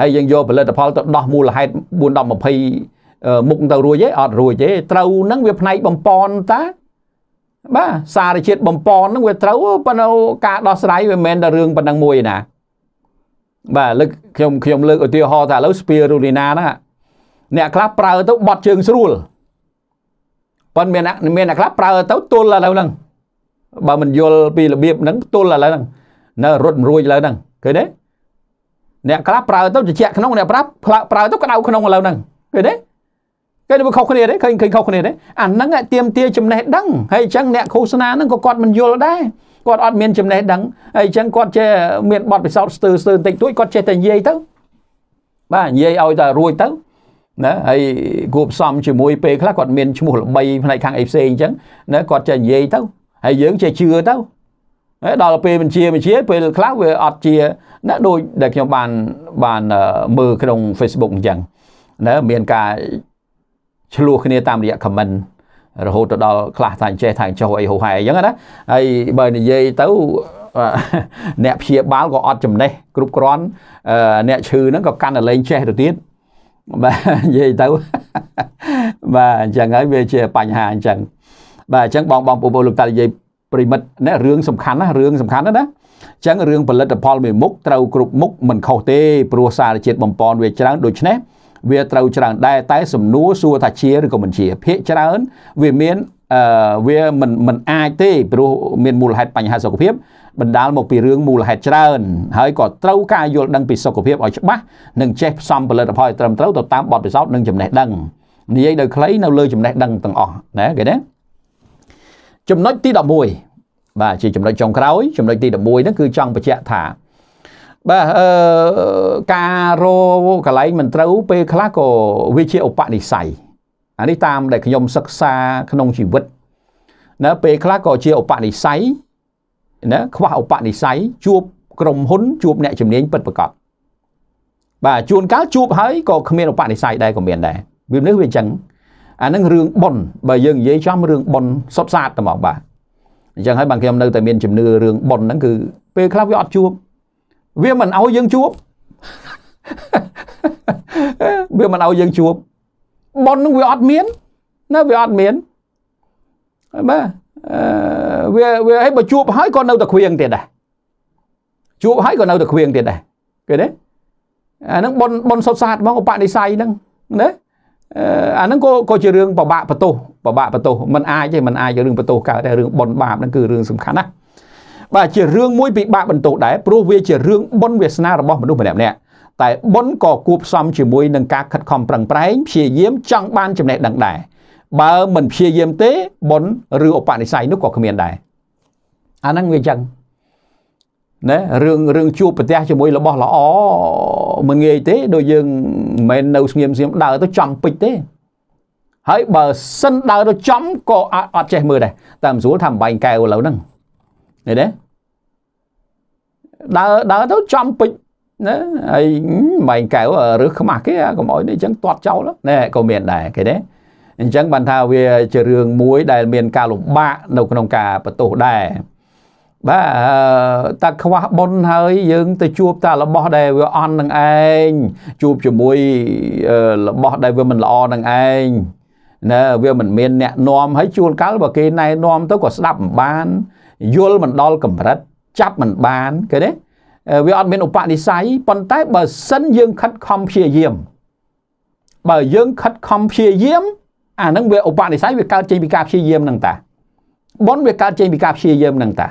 ហើយយើងយកផលិតផលទៅដោះមូលហេតុ4 10 20មុខទៅរួចទេអត់រួចទេត្រូវហ្នឹងវាផ្នែកបំពន់តា បាទសារជាតិបំពន់ហ្នឹងវាត្រូវប៉ុន្តែការដោះស្រាយវាមិនមែនតែរឿងប៉ុណ្ណឹងមួយណាបាទលើកខ្ញុំខ្ញុំលើកឧទាហរណ៍ថាឥឡូវស្ពីរូលីណាហ្នឹងអ្នកខ្លះប្រើទៅបត់ជើងស្រួលប៉ុន្តែមានមានអ្នកខ្លះប្រើទៅទល់ឥឡូវហ្នឹងបើមិនយល់ពីរបៀបហ្នឹងទល់ឥឡូវហ្នឹងនៅរត់មិនរួចឥឡូវហ្នឹងឃើញទេអ្នកខ្លះប្រើទៅត្រជាក់ក្នុងអ្នកប្រាប់ផ្លាក់ប្រើទៅក្តៅក្នុងឥឡូវហ្នឹងឃើញទេគេនឹងខុសគ្នាទេឃើញឃើញខុសគ្នាទេអាហ្នឹងទៀមទាចំណេះដឹងហើយអញ្ចឹងអ្នកឃោសនាហ្នឹងក៏គាត់មិនយល់ដែរគាត់អត់មានចំណេះដឹងហើយអញ្ចឹងគាត់ចេះមានបទពិសោធន៍ស្ទើស្ទើបន្តិចតួចគាត់ចេះតែនិយាយទៅបាទនិយាយឲ្យតែរួចទៅណាហើយគួបផ្សំជាមួយពេលខ្លះគាត់មានឈ្មោះល្បីផ្នែកខាងអីផ្សេងអញ្ចឹងណាគាត់ចេះនិយាយទៅហើយយើងចេះជឿទៅដល់ពេលបញ្ជាបញ្ជាពេលខ្លះវាអត់ជាណាដូចដែលខ្ញុំបានបានមើលក្នុង Facebook អញ្ចឹងណាមានការឆ្លោះគ្នាតាមរយៈ comment រហូតទៅដល់ខ្លះថាចេះថាចុះអីហូហែអញ្ចឹងណាហើយបើនិយាយទៅអ្នកព្យាបាលក៏អត់ចំណេះ គ្រប់គ្រាន់អ្នកឈឺហ្នឹងក៏កាន់តែលែងចេះទៅទៀតបាទនិយាយទៅបាទអញ្ចឹងហើយវាជាបញ្ហាអញ្ចឹងបាទអញ្ចឹងបងបងប្អូនលោកតានិយាយប្រិមិត្តណារឿងសំខាន់ណារឿងសំខាន់ណាណាអញ្ចឹងរឿងផលិតផលមួយមុខត្រូវគ្រប់មុខមិនខុសទេព្រោះសារជាតិបំពន់វាច្រើនដូច្នេះវាត្រូវច្រើនដែរតែ សំណួរសួរថាជាឬក៏មិនជាភាកច្រើនវាមានអឺវាមិនមិនអាចទេព្រោះមានមូលហេតុបញ្ហាសុខភាពបណ្ដាលមកពីរឿងមូលហេតុច្រើនហើយក៏ត្រូវការយល់ដឹងពីសុខភាពឲ្យច្បាស់និងចេះផ្សំផលិតផលឲ្យត្រឹមត្រូវទៅតាមបទពិសោធន៍និងចំណេះដឹងនិយាយដោយខ្លីនៅលើចំណេះដឹងទាំងអស់ណាគេណាចំណុចទី11បាទជាចំណុចចុងក្រោយចំណុចទី11ហ្នឹងគឺចង់បញ្ជាក់ថាបាទអឺការរកន្លែងមិនត្រូវពេលខ្លះក៏វាជាឧបនិស្ស័យអានេះតាមដែលខ្ញុំ សិក្សាក្នុងជីវិតណាពេលខ្លះក៏ជាឧបនិស្ស័យណាខ្វះឧបនិស្ស័យជួប ក្រុមហ៊ុនជួបអ្នកជំនាញពិតប្រាកដបាទជួនកាលជួបហើយក៏គ្មានឧបនិស្ស័យដែរក៏មានដែរវានេះវាអញ្ចឹងអានឹងរឿងប៉ុនបើយើងនិយាយចំរឿងប៉ុនសុទ្ធសាធតែមកបាទអញ្ចឹងហើយបងខ្ញុំនៅតែមានជំនឿរឿងប៉ុនហ្នឹងគឺពេលខ្លះវាអត់ជួបវាមិនឲ្យយើងជួបវាមិនឲ្យយើងជួបប៉ុនហ្នឹងវាអត់មានណាវាអត់មានបាទវាវាឲ្យបើជួបហើយក៏នៅតែខ្វៀងទៀតដែរជួបហើយក៏នៅតែខ្វៀងទៀតដែរគេទេអាហ្នឹងប៉ុនប៉ុនសុទ្ធសាធហ្មងឧបនិស្ស័យហ្នឹងណាអាហ្នឹងក៏ក៏ជារឿងប្របាក់បន្ទោសប្របាក់បន្ទោសมันអាចទេมันអាចរឿងបន្ទោសកើតតែរឿងបនបាបហ្នឹងគឺរឿងសំខាន់ណាបាទជារឿងមួយពិបាកបន្ទោសដែរព្រោះវាជារឿងបនវាសនារបស់មនុស្សម្នាក់ម្នាក់តែបនក៏គួបផ្សំជាមួយនឹងការខិតខំប្រឹងប្រែងព្យាយាមចង់បានចំណេះដឹងដែរបើមិនព្យាយាមទេបនឬឧបនិស្ស័យនោះក៏គ្មានដែរអាហ្នឹងវាចឹងណារឿងរឿងជួបប្រទះជាមួយរបស់ល្អមិនងាយទេដូចយើងមិនមែននៅស្ងៀមស្ងៀមដើរទៅចំពេចទេហើយបើសិនដើរទៅចំក៏អត់ចេះមើលដែរតាមស្រួលថាបំបាញ់កែវឥឡូវហ្នឹងឃើញទេដើរដើរទៅចំពេចណាហើយបាញ់កែវឬខ្មាស់គេកុំអោយនេះអញ្ចឹងទាត់ចោលណែក៏មានដែរគេទេអញ្ចឹងបានថាវាជារឿងមួយដែលមានការលំបាកនៅក្នុងការបន្ទោសដែរបាទតាខ្វះបុណ្យហើយយើងទៅជួបតារបស់ដែលវាអន់នឹងឯងជួបជាមួយរបស់ដែលវាមិនល្អនឹងឯងណែវាមិនមានអ្នកនាំហើយជួលកាលបើគេណែនាំទៅក៏ស្ដាប់មិនបានយល់មិនដល់កម្រិត ចាប់មិនបានគេទេវាអត់មានឧបនិស្ស័យប៉ុន្តែបើសិនយើងខិតខំព្យាយាមបើយើងខិតខំព្យាយាមអានឹងវាឧបនិស្ស័យវាកើតចេញពីការព្យាយាមនឹងតាប៉ុនវាកើតចេញពីការព្យាយាមនឹងតា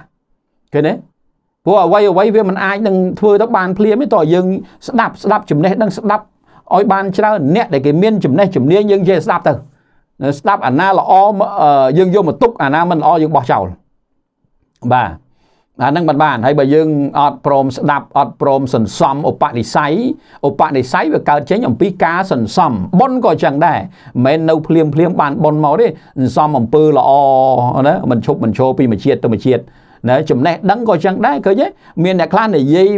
ឃើញទេព្រោះអ្វីអ្វីវាមិនអាចនឹងធ្វើទៅបានភ្លាមទេតើយើងស្ដាប់ស្ដាប់ចំណេះដឹងស្ដាប់ឲ្យបាន ច្រើនអ្នកដែលគេមានចំណេះជំនាញយើងចេះស្ដាប់ទៅស្ដាប់អាណាល្អយើងយកមកទុកអាណាមិនល្អយើងបោះចោលបាទអានឹងមិនបានហើយបើយើងអត់ព្រមស្ដាប់អត់ព្រមសន្សំឧបនិស្ស័យឧបនិស្ស័យវាកើតចេញអំពីការសន្សំបុណ្យក៏ចឹងដែរមិននៅភ្លាមភ្លាមបានបុណ្យមកទេសន្សំអំពើល្អណាមិនឈប់មិនឈរពីមួយជាតិទៅមួយជាតិណាចំណេះដឹងក៏ចឹងដែរឃើញទេមានអ្នកខ្លះនិយាយ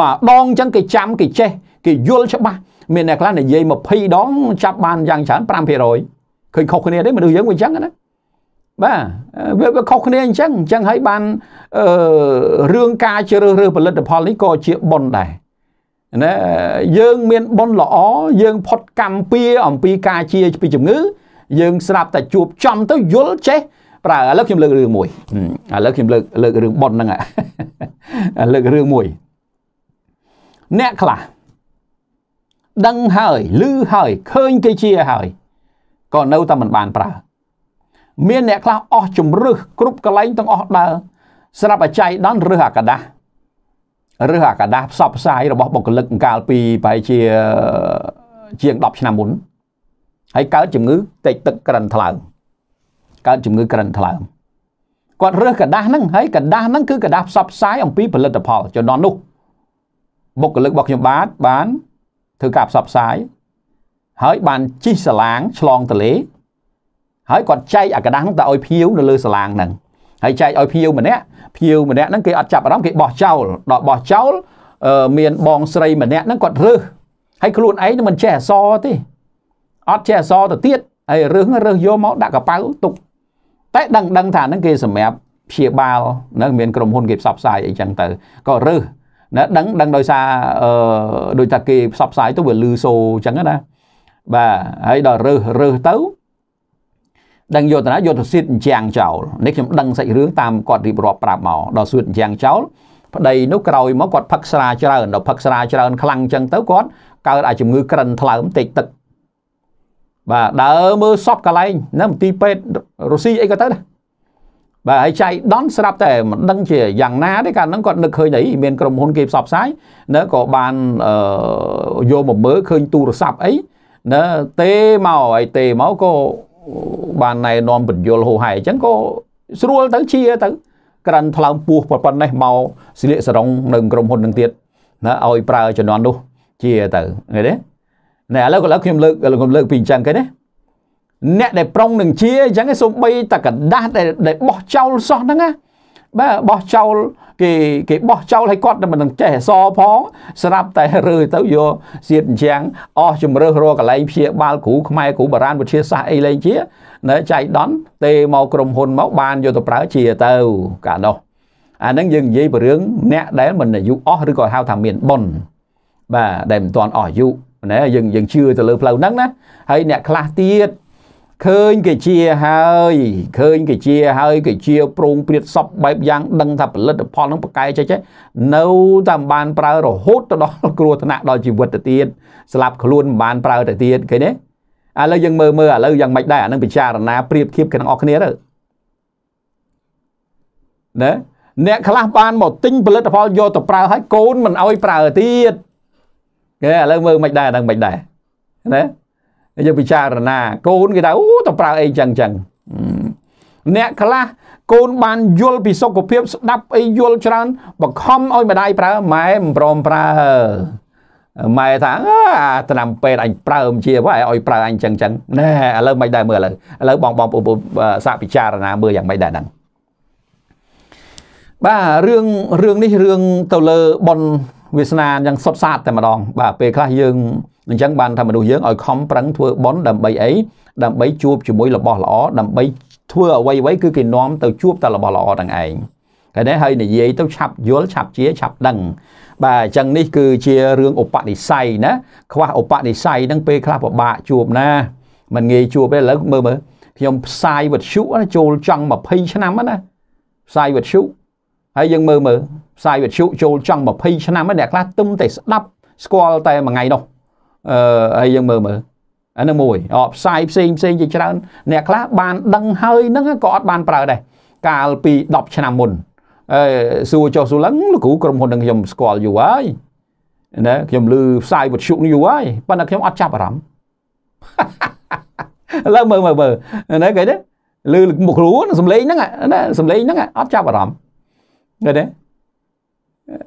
មួយដងចឹងគេចាំ គេចេះគេយល់ច្បាស់មានអ្នកខ្លះនិយាយ20ដងចាប់បានយ៉ាងច្រើន5%ឃើញខុសគ្នាទេមនុស្សយើងវាចឹងណាបាទវាខុសគ្នាអញ្ចឹងអញ្ចឹងហើយបានអឺរឿងការជ្រើសរើសផលិតផលនេះក៏ជាប៉ុនដែរណាយើងមានបុណ្យល្អយើងផុតកម្មពៀអំពីការជាពីជំងឺយើងស្រាប់តែជួបចំទៅយល់ចេះប្រើឥឡូវខ្ញុំលើករឿងមួយឥឡូវខ្ញុំលើកលើករឿងប៉ុនហ្នឹងលើករឿងមួយ អ្នកខ្លះដឹងហើយឮហើយឃើញគេជាហើយក៏នៅតែមិនបានប្រើមានអ្នកខ្លះអស់ជំរឹះគ្រប់កលែងទាំងអស់ដើរស្រាប់អាចាយដន់រើសអាកដាស់រើសអាកដាស់ផ្សព្វផ្សាយរបស់ បុគ្គលិកកាលពីប្រហែលជាជាង10ឆ្នាំមុនហើយកើតជំងឺតិចទឹកក្រិនថ្លើមកើតជំងឺក្រិនថ្លើមគាត់រើសกระดาษហ្នឹងហើយកระดาษហ្នឹងគឺกระดาษផ្សព្វផ្សាយអំពីផលិតផលចំណន់នោះបុគ្គលិករបស់ខ្ញុំបាទបានធ្វើការផ្សព្វផ្សាយហើយបានជិះសាឡាងឆ្លងទលេហើយគាត់ចែកអាกระดาษហ្នឹងទៅឲ្យភៀវនៅលើសាឡាងហ្នឹងហើយចែកឲ្យភៀវម្នាក់ភៀវម្នាក់ហ្នឹងគេអត់ចាប់អារម្មណ៍គេបោះចោលដល់បោះចោលមានបងស្រីម្នាក់ហ្នឹងគាត់រើសហើយខ្លួនឯងនឹងមិនចេះអសទេអត់ចេះអសទៅទៀតហើយរើសរើសយកមកដាក់កប៉ៅទុកតែដឹងដឹងថាហ្នឹងគេសម្រាប់ព្យាបាលនឹងមានក្រុមហ៊ុនគេផ្សព្វផ្សាយអីចឹងទៅក៏រើសណាដឹងដឹងដោយសារអឺដូចថាគេផ្សព្វផ្សាយទៅវាលឺសូអញ្ចឹងណាបាទហើយដល់រើសរើសទៅដឹងយោធនាយោធសិទ្ធអញ្ចាំងចោលនេះខ្ញុំដឹងសាច់រឿងតាមគាត់រៀបរាប់ប្រាប់មកដល់សួតអញ្ចាំងចោលប្តីនោះក្រោយមកគាត់ផឹកស្រាច្រើនដល់ផឹកស្រាច្រើនខ្លាំងអញ្ចឹងទៅគាត់កើតអាជំងឺក្រិនថ្លើមតិចទឹកបាទដើរមើលសពកន្លែងនៅមន្ទីរពេទ្យរុស្ស៊ីអីក៏ទៅដែរបាទហើយចៃដន់ស្រាប់តែមិនដឹងជាយ៉ាងណាទេកាលហ្នឹងគាត់នឹកឃើញអីមានក្រុមហ៊ុន គេផ្សព្វផ្សាយនៅក៏បានអឺយកមកមើលឃើញទូរស័ព្ទអីណាទេមកហើយទេមកក៏បានណែនាំបញ្យលហូហែអញ្ចឹងក៏ស្រួលទៅជាទៅក្រាន់ថ្លើមពោះប៉ុណ្ណេះមកស្លៀកសរងនៅក្រុមហ៊ុននឹងទៀតណាឲ្យប្រើជំនាន់នោះជាទៅឃើញទេណែឥឡូវឥឡូវខ្ញុំលើកខ្ញុំលើកពីអញ្ចឹងគេណាអ្នកដែលប្រុងនឹងជាអញ្ចឹងឯងសូម្បីតែกระดาษដែលដែលបោះចោលសោះហ្នឹងណាបាទបោះចោលគេគេបោះចោលឲ្យគាត់តែមិននឹងចេះអសផងស្រាប់តែរើទៅយកសៀតអញ្ចឹងអស់ជំរើសរកកលែងព្យាបាលគ្រូខ្មែរគ្រូបារាណវិទ្យាសាស្ត្រអីលែងជានៅចៃដន្យទេមកក្រុមហ៊ុនមកបានយកទៅប្រើជាទៅកាលនោះអាហ្នឹងយើងនិយាយពីរឿងអ្នកដែលមិនអាយុអស់ឬក៏ហៅថាមានបុណ្យបាទដែលមិនទាន់អស់អាយុណែយើងយើងជឿទៅលើផ្លូវហ្នឹងណាហើយអ្នកខ្លះទៀតឃើញគេជាហើយឃើញគេជាហើយគេជាប្រងព្រាតសពបែបយ៉ាងដឹងថាផលិតផលនឹងបកកែចេះនៅតែមិនបានប្រើរហូតទៅដល់គ្រោះថ្នាក់ដល់ជីវិតទៅទៀតស្លាប់ខ្លួនមិនបានប្រើទៅទៀតឃើញទេឥឡូវយើងមើលមើលឥឡូវយ៉ាងម៉េចដែរអានឹងពិចារណាប្រៀបធៀបគ្នាទាំងអស់គ្នាទៅណាអ្នកខ្លះបានមកទិញផលិតផលយកទៅប្រើ ហើយកូនមិនអោយប្រើទៀតគេឥឡូវមើលមិនដែរដឹងមិនដែរណាយើងពិចារណាកូនគេថាអូតប្រើអីចឹងចឹងអ្នកខ្លះកូនបានយល់ពីសុខភាពស្ដាប់អីយល់ច្រើនបង្ខំឲ្យម្ដាយប្រើម៉ែមិនព្រមប្រើម៉ែថាអាឆ្នាំពេទ្យអញប្រើមជាបើឲ្យប្រើអញចឹងចឹងណែឥឡូវមិនដែរមើលឥឡូវឥឡូវបងបងប្អូនសាកពិចារណាមើលយ៉ាងម៉េចដែរដឹងបាទរឿងរឿងនេះរឿងទៅលើប៉ុនវាសនាយ៉ាងសុទ្ធសាធតែម្ដងបាទពេលខ្លះយើងអញ្ចឹងបានថាមនុស្សយើងឲ្យខំប្រឹងធ្វើបន់ដើម្បីអីដើម្បីជួបជាមួយរបស់ល្អដើម្បីធ្វើអ្វីអ្វីគឺគេនាំទៅជួបតែរបស់ល្អទាំងឯងហើយនេះហើយនិយាយទៅឆាប់យល់ឆាប់ជាឆាប់ដឹងបាទអញ្ចឹងនេះគឺជារឿងឧបនិស្ស័យណាខ្វះឧបនិស្ស័យហ្នឹងពេលខ្លះពិបាកជួបណាមិនងាយជួបទេឥឡូវមើលមើលខ្ញុំផ្សាយវិទ្យុចូលចង់20ឆ្នាំណាផ្សាយវិទ្យុហើយយើងមើលមើលផ្សាយវិទ្យុចូលចង់20ឆ្នាំហើយអ្នកខ្លះទុំតែស្ដាប់ស្គាល់តែមួយថ្ងៃនោះអឺហើយយើងមើលមើលអានឹងមួយអផ្សាយផ្សេងផ្សេងជាច្រើនអ្នកខ្លះបាន ដឹងហើយហ្នឹងក៏អត់បានប្រើដែរកាលពី10ឆ្នាំមុនអឺសួរចុះស៊ូលឹងលោកគ្រូក្រុមហ៊ុននឹងខ្ញុំស្គាល់យូរហើយណាខ្ញុំលឺផ្សាយវិទ្យុនេះយូរហើយប៉ុន្តែខ្ញុំអត់ចាប់អារម្មណ៍ឥឡូវមើលមើលមើលណាគេទេលឺមុខគ្រូសំលេងហ្នឹងណាសំលេងហ្នឹងអត់ចាប់អារម្មណ៍ឃើញទេ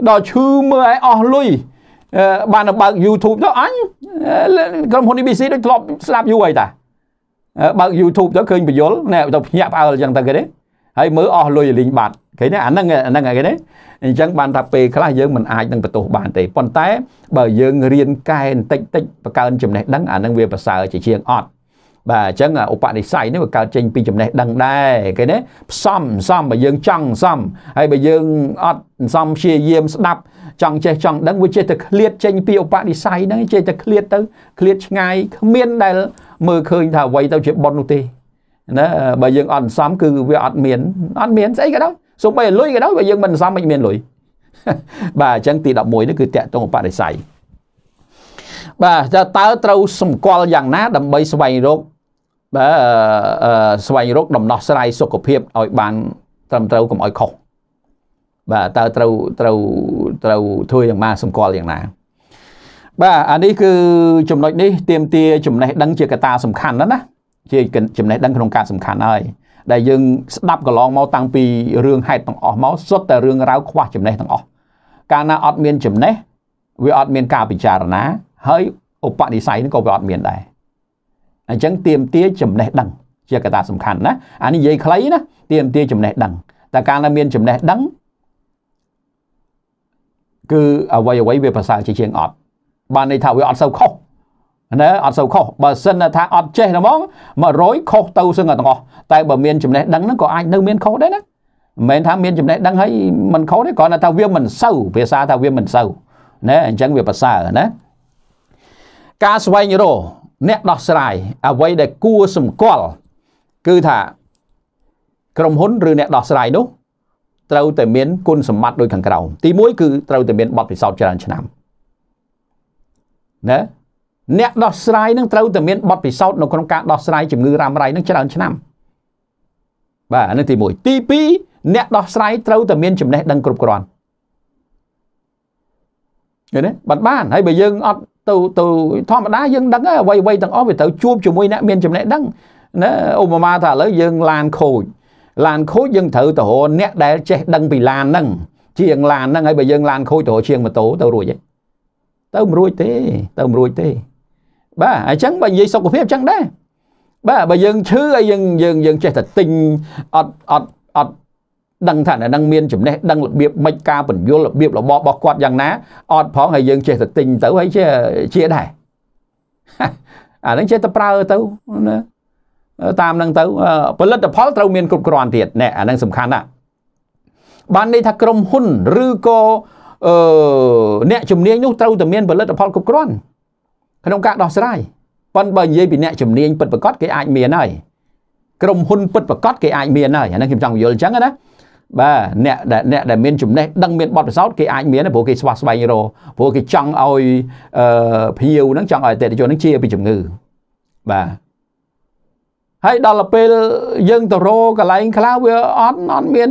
ដល់ឈឺមើលឲ្យអស់លុយបានបើក YouTube ទៅអញក្រុមហ៊ុន ABC ដូចធ្លាប់ស្ដាប់យូរហើយតាបើក YouTube ទៅឃើញបញ្យលណែទៅភ្ញាក់ផ្អើលអញ្ចឹងទៅគេទេហើយមើលអស់លុយលីងបាត់ឃើញទេអាហ្នឹងអាហ្នឹងគេទេអញ្ចឹងបានថាពេលខ្លះយើងមិនអាចនឹងបន្ទោសបានទេប៉ុន្តែបើយើងរៀនកែបន្តិចតិចបង្កើនចំណេះដឹងអាហ្នឹងវាប្រសើរជាជាងអត់បាទអញ្ចឹងឧបនិស្ស័យនេះវាកើតចេញពីចំណេះដឹងដែរគេណាផ្សំសំបើយើងចង់សំហើយបើយើងអត់សំព្យាយាមស្ដាប់ ចង់ចេះចង់ដឹងវាចេះតែឃ្លាតចេញពីឧបនិស្ស័យហ្នឹងចេះតែឃ្លាតទៅឃ្លាតឆ្ងាយគ្មានដែលមើលឃើញថាអ្វីទៅជាប៉ុននោះទេណាបើយើងអត់សំគឺវាអត់មានអត់មានស្អីក៏ដោយសូម្បីលុយក៏ដោយបើយើងមិនសំមិនមានលុយបាទអញ្ចឹងទី11នេះគឺតកតងឧបនិស្ស័យបាទតើត្រូវសម្គាល់យ៉ាងណាដើម្បី ស្វែងរកបើស្វែងរកដំណោះស្រាយសុខភាពឲ្យបាន ត្រឹមត្រូវកុំឲ្យខុសបាទតើត្រូវត្រូវត្រូវធ្វើយ៉ាងម៉េចសម្គាល់យ៉ាងណា បាទអានេះគឺចំណុចនេះ ទាមទារចំណេះដឹងជាកត្តាសំខាន់ណាស់ណាជាចំណេះដឹងក្នុងការសំខាន់ហើយដែលយើងស្ដាប់កន្លងមកតាំងពីរឿងហេតុទាំងអស់មកសុទ្ធតែរឿងរ៉ាវខ្វះចំណេះទាំងអស់កាលណាអត់មានចំណេះវាអត់មានការពិចារណាហើយឧបនិស្ស័យនឹងក៏វាអត់មានដែរអញ្ចឹងទៀមទាចំណេះដឹងជាកត្តាសំខាន់ណាអានិយាយខ្លីណាទៀមទាចំណេះដឹងតែកាលណាមានចំណេះដឹងគឺអ្វីអ្វីវាប្រសើរជាជាងអត់បានន័យថាវាអត់សូវខុសណាអត់សូវខុសបើសិនថាអត់ចេះហ្មង100ខុសទៅសឹងតែទាំងអស់តែបើមានចំណេះដឹងហ្នឹងក៏អាចនៅមានខុសដែរណាមិនមែនថាមានចំណេះដឹងហើយមិនខុសទេគ្រាន់តែថាវាមិនសូវភាសាថាវាមិនសូវណាអញ្ចឹងវាប្រសើរណាការស្វែងរកអ្នកដោះស្រាយអ្វីដែលគួរសម្គាល់គឺថាក្រុមហ៊ុនឬអ្នកដោះស្រាយនោះត្រូវតែមានគុណសម្បត្តិដូចខាងក្រោមទី1គឺត្រូវតែមានបទពិសោធន៍ច្រើនឆ្នាំណាអ្នកដោះស្រាយនឹងត្រូវតែមានបទពិសោធន៍នៅក្នុងការដោះស្រាយជំងឺរ៉ាំរ៉ៃនឹងច្រើនឆ្នាំបាទអានេះទី1ទី2អ្នកដោះស្រាយត្រូវតែមានចំណេះដឹងគ្រប់គ្រាន់ឃើញទេបាទបាន ហើយបើយើងអត់ទៅទៅធម្មតាយើងដឹងអ្វីអ្វីទាំងអស់វាត្រូវជួបជាមួយអ្នកមានចំណេះដឹងណាឧបមាថាឥឡូវយើងឡានខូចឡានខូចយើងត្រូវទៅរកអ្នកដែលចេះដឹងពីឡានហ្នឹងជាងឡានហ្នឹងហើយបើយើងឡានខូចទៅរកជាងម៉ូតូទៅរួចទេទៅមិនរួចទេទៅមិនរួចទេបាទអញ្ចឹងបើនិយាយសុខភាពអញ្ចឹងដែរបាទបើយើងឈឺហើយយើងយើងយើងចេះតែទិញអត់អត់អត់ដឹងថាអ្នកនឹងមានចំណេះដឹងរបៀបមិនការបញ្យលរបៀបរបបរបស់គាត់យ៉ាងណាអត់ផងហើយយើងចេះតែទិញទៅហើយជាជាដែរអានឹងចេះតែប្រើទៅណាតាមនឹងទៅផលិតផលត្រូវមានគ្រប់គ្រាន់ទៀតណែអានឹងសំខាន់ណាស់បានន័យថាក្រុមហ៊ុនឬក៏អឺអ្នកជំនាញនោះត្រូវតែមានផលិតផលគ្រប់គ្រាន់ក្នុងការដោះស្រាយប៉ុន្តែបើនិយាយពីអ្នកជំនាញពិតប្រាកដគេអាចមានហើយក្រុមហ៊ុនពិតប្រាកដគេអាចមានហើយអានេះខ្ញុំចង់យល់អញ្ចឹងណាបាទអ្នកដែលអ្នកដែលមានចំណេះដឹងមានបទពិសោធន៍គេអាចមានព្រោះគេស្វះស្វែងរកព្រោះគេចង់ឲ្យអឺភាវហ្នឹងចង់ឲ្យអតិថិជនហ្នឹងជាពីជំងឺបាទហើយដល់ពេល យើងទៅរកកន្លែងខ្លះវាអត់អត់មាន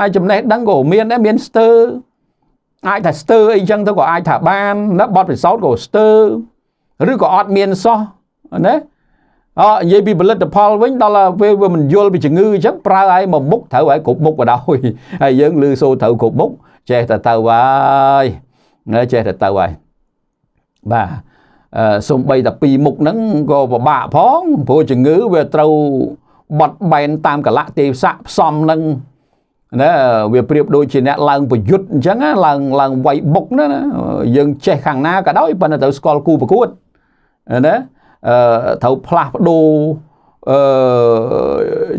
អាចចំណេះដឹងក៏មានដែរមានស្ទើអាចថាស្ទើអីចឹងទៅក៏អាចថាបានណាបទពិសោធន៍ក៏ស្ទើឬក៏អត់មានសោះណាអោនិយាយពីផលិតផលវិញដល់ពេលវាមិនយល់ពីជំងឺអញ្ចឹងប្រើឲ្យមកមុខត្រូវឲ្យគ្រប់មុខបដោយហើយយើងលឺសូរត្រូវគ្រប់មុខចេះតែទៅហើយណែចេះតែទៅហើយបាទអឺសំបីតែពីរមុខហ្នឹងក៏ពិបាកផងព្រោះជំងឺវាត្រូវបត់បែនតាមកលៈទេវស័កផ្សំនឹងណាវាប្រៀបដូចជាអ្នកឡើងប្រយុទ្ធអញ្ចឹងណាឡើងឡើងវាយបុកណាយើងចេះខាងណាក៏ដោយប៉ុន្តែត្រូវស្គាល់គូប្រកួតណាត្រូវផ្លាស់ប្ដូរអឺ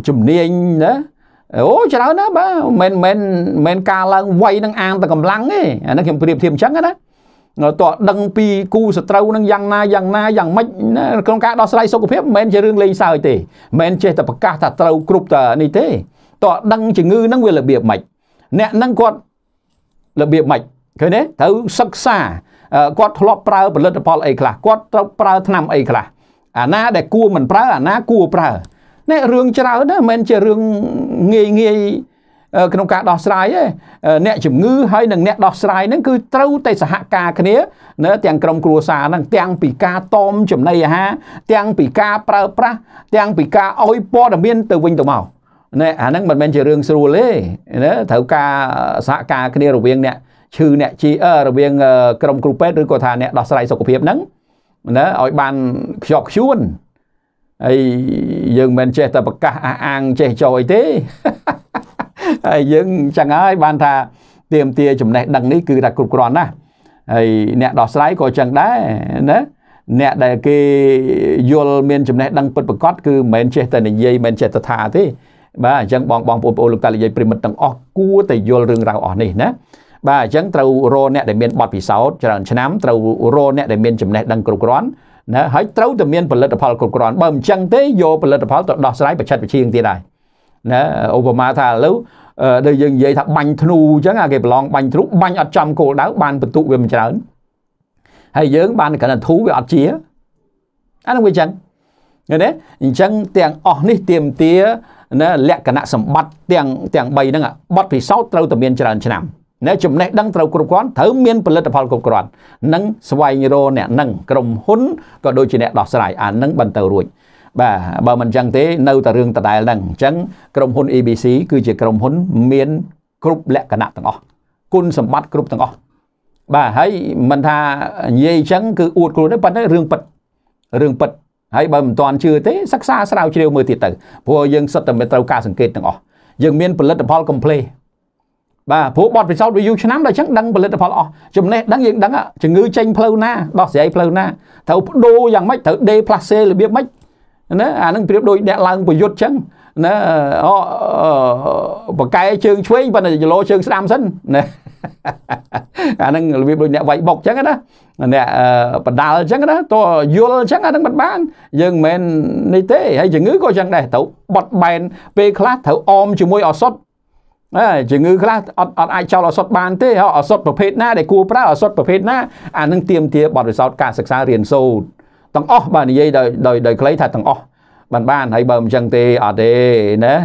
ជំនាញណាអូច្រើនណាបាទមិនមិនមិនការឡើងវ័យនឹងអានតែកម្លាំងទេអានេះខ្ញុំប្រៀបធៀបអញ្ចឹងណាតោះដឹងពីគូសត្រូវនឹងយ៉ាងណាយ៉ាងណាយ៉ាងម៉េចក្នុងការដោះស្រាយសុខភាពមិនមែនជារឿងលេងសើចទេមិនចេះតែប្រកាសថាត្រូវគ្រប់តែនេះទេតោះដឹងជំងឺនឹងវារបៀបម៉េចអ្នកនឹងគាត់របៀបម៉េចឃើញទេត្រូវសិក្សាគាត់ធ្លាប់ប្រើផលិតផលអីខ្លះគាត់ត្រូវប្រើថ្នាំអីខ្លះអាណាដែលគួរមិនប្រើអាណាគួរប្រើនេះរឿងច្រើនណាមិនជារឿងងាយងាយក្នុងការដោះស្រាយទេអ្នកជំងឺហើយនិងអ្នកដោះស្រាយហ្នឹងគឺត្រូវតែសហការគ្នា នៅទាំងក្រុមគ្រួសារហ្នឹងទាំងពីការតមចំណីអាហារទាំងពីការប្រើប្រាស់ទាំងពីការឲ្យព័ត៌មាន ទៅវិញទៅមកណែអាហ្នឹងមិនមែនជារឿងស្រួលទេណាត្រូវការសហការគ្នារវាងអ្នកឈឺអ្នកជីរវាង ក្រុមគ្រូពេទ្យឬក៏ថាអ្នកដោះស្រាយសុខភាពហ្នឹងណាឲ្យបានខ្ជាប់ខ្ជួនហើយយើងមិនចេះតែប្រកាសអះអាងចេះចោអីទេហើយយើងចឹងហើយបានថាទៀមទាចំណេះដឹងនេះគឺថាគ្រប់គ្រាន់ណាស់ហើយអ្នកដោះស្រាយក៏ចឹងដែរណាអ្នកដែលគេយល់មានចំណេះដឹងពិតប្រាកដគឺមិនមែនចេះតែនិយាយមិនចេះតែថាទេបាទអញ្ចឹងបងបងប្អូនប្អូនលោកតានិយាយប្រិមិត្តទាំងអស់គួរតែយល់រឿងរ៉ាវអស់នេះណាបាទអញ្ចឹងត្រូវរកអ្នកដែលមានបទពិសោធន៍ច្រើនឆ្នាំត្រូវរកអ្នកដែលមានចំណេះដឹងគ្រប់គ្រាន់ណាហើយត្រូវតែមានផលិតផលគ្រប់គ្រាន់បើមិនចឹងទេយកផលិតផលទៅដោះស្រាយប្រឆិតប្រឈៀងទៀតដែរណាឧបមាថាឥឡូវដូចយើងនិយាយថាបាញ់ធ្នូអញ្ចឹងអាគេប្រឡងបាញ់ធ្នូបាញ់អត់ចំគោលដៅបានបន្ទុកវាមិនច្រើនហើយយើងបានគ្រាន់តែធូវាអត់ជាអានឹងវាចឹងឃើញទេអញ្ចឹងទាំងអស់នេះទៀមទាណាលក្ខណៈសម្បត្តិទាំងទាំង3ហ្នឹងបទពិសោធន៍ត្រូវតែមានច្រើនឆ្នាំនៅចំណេះដឹងត្រូវគ្រប់គ្រាន់ត្រូវមានផលិតផលគ្រប់គ្រាន់និងស្វែងរកអ្នកនឹងក្រុមហ៊ុនក៏ដូចជាអ្នកដោះស្រាយអានឹងបន្តទៅរួចបាទបើមិនចឹងទេនៅតែរឿងដដែលហ្នឹងអញ្ចឹងក្រុមហ៊ុន ABC គឺជាក្រុមហ៊ុនមានគ្រប់លក្ខណៈទាំងអស់គុណសម្បត្តិគ្រប់ទាំងអស់បាទហើយមិនថានិយាយអញ្ចឹងគឺអួតខ្លួនទេប៉ុន្តែរឿងពិតរឿងពិតហើយបើមិនទាន់ជឿទេសិក្សាស្រាវជ្រាវមើលទៀតទៅព្រោះយើងសិតតែមានត្រូវការសង្កេតទាំងអស់យើង មានផលិតផលកំ pl េបាទព្រោះបត់ពិសោធន៍វាយូរឆ្នាំដល់អញ្ចឹងដឹងផលិតផលអស់ចំណេះដឹងយើងដឹងជំងឺចេញផ្លូវណាដោះស្រាយផ្លូវណាត្រូវបដូរយ៉ាងម៉េចត្រូវ D plus C របៀបម៉េចណាអានឹងប្រៀបដូចអ្នកឡើងប្រយុទ្ធអញ្ចឹងណាអូបកែជើងឆ្វេងប៉ុន្តែចលោជើងស្ដាំសិនណាអានឹងរបៀបដូចអ្នកវាយបុកអញ្ចឹងណាអ្នកបដាល់អញ្ចឹងណាតយល់អញ្ចឹងអានឹងមិនបានយើងមិនមែននេះទេហើយជំងឺក៏អញ្ចឹងដែរត្រូវបត់បែនពេលខ្លះត្រូវអមជាមួយអសត់ជំងឺខ្លះអត់អត់អាចចោលឱសថបានទេឱសថប្រភេទណាដែលគួរប្រើឱសថប្រភេទណាអានឹងទៀមទាបទពិសោធន៍ការសិក្សារៀនសូត្រទាំងអស់បាទនិយាយដោយដោយដោយខ្លីថាទាំងអស់បានបាន ហើយបើមិនចឹងទេអត់ទេណា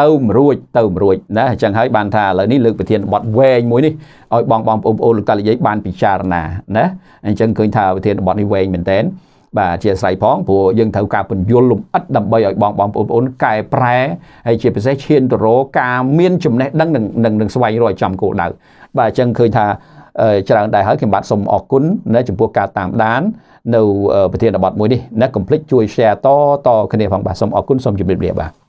ទៅមិនរួចទៅមិនរួចណាអញ្ចឹងហើយបានថាឥឡូវនេះលើកប្រធានបទវែងមួយនេះឲ្យបងបងប្អូនប្អូនលោកតានិយាយបានពិចារណាណាអញ្ចឹងឃើញថាប្រធានបទនេះវែងមែនតើបាទអធិស្ឋានផងព្រោះយើងត្រូវការពន្យល់លំអិតដើម្បីឲ្យបងបងប្អូនប្អូនកែប្រែហើយជាពិសេសឈានទៅរកការមាន ចំណេះដឹងនិងនឹងស្វែងរកចំគោលដៅបាទអញ្ចឹងឃើញថាច្រើនដែរហើយខ្ញុំបាទសូមអរគុណនៅចំពោះការតាមដាននៅប្រធានបទមួយនេះណាកុំភ្លេចជួយ share តតគ្នាផងបាទសូមអរគុណសូមជម្រាបលាបាទ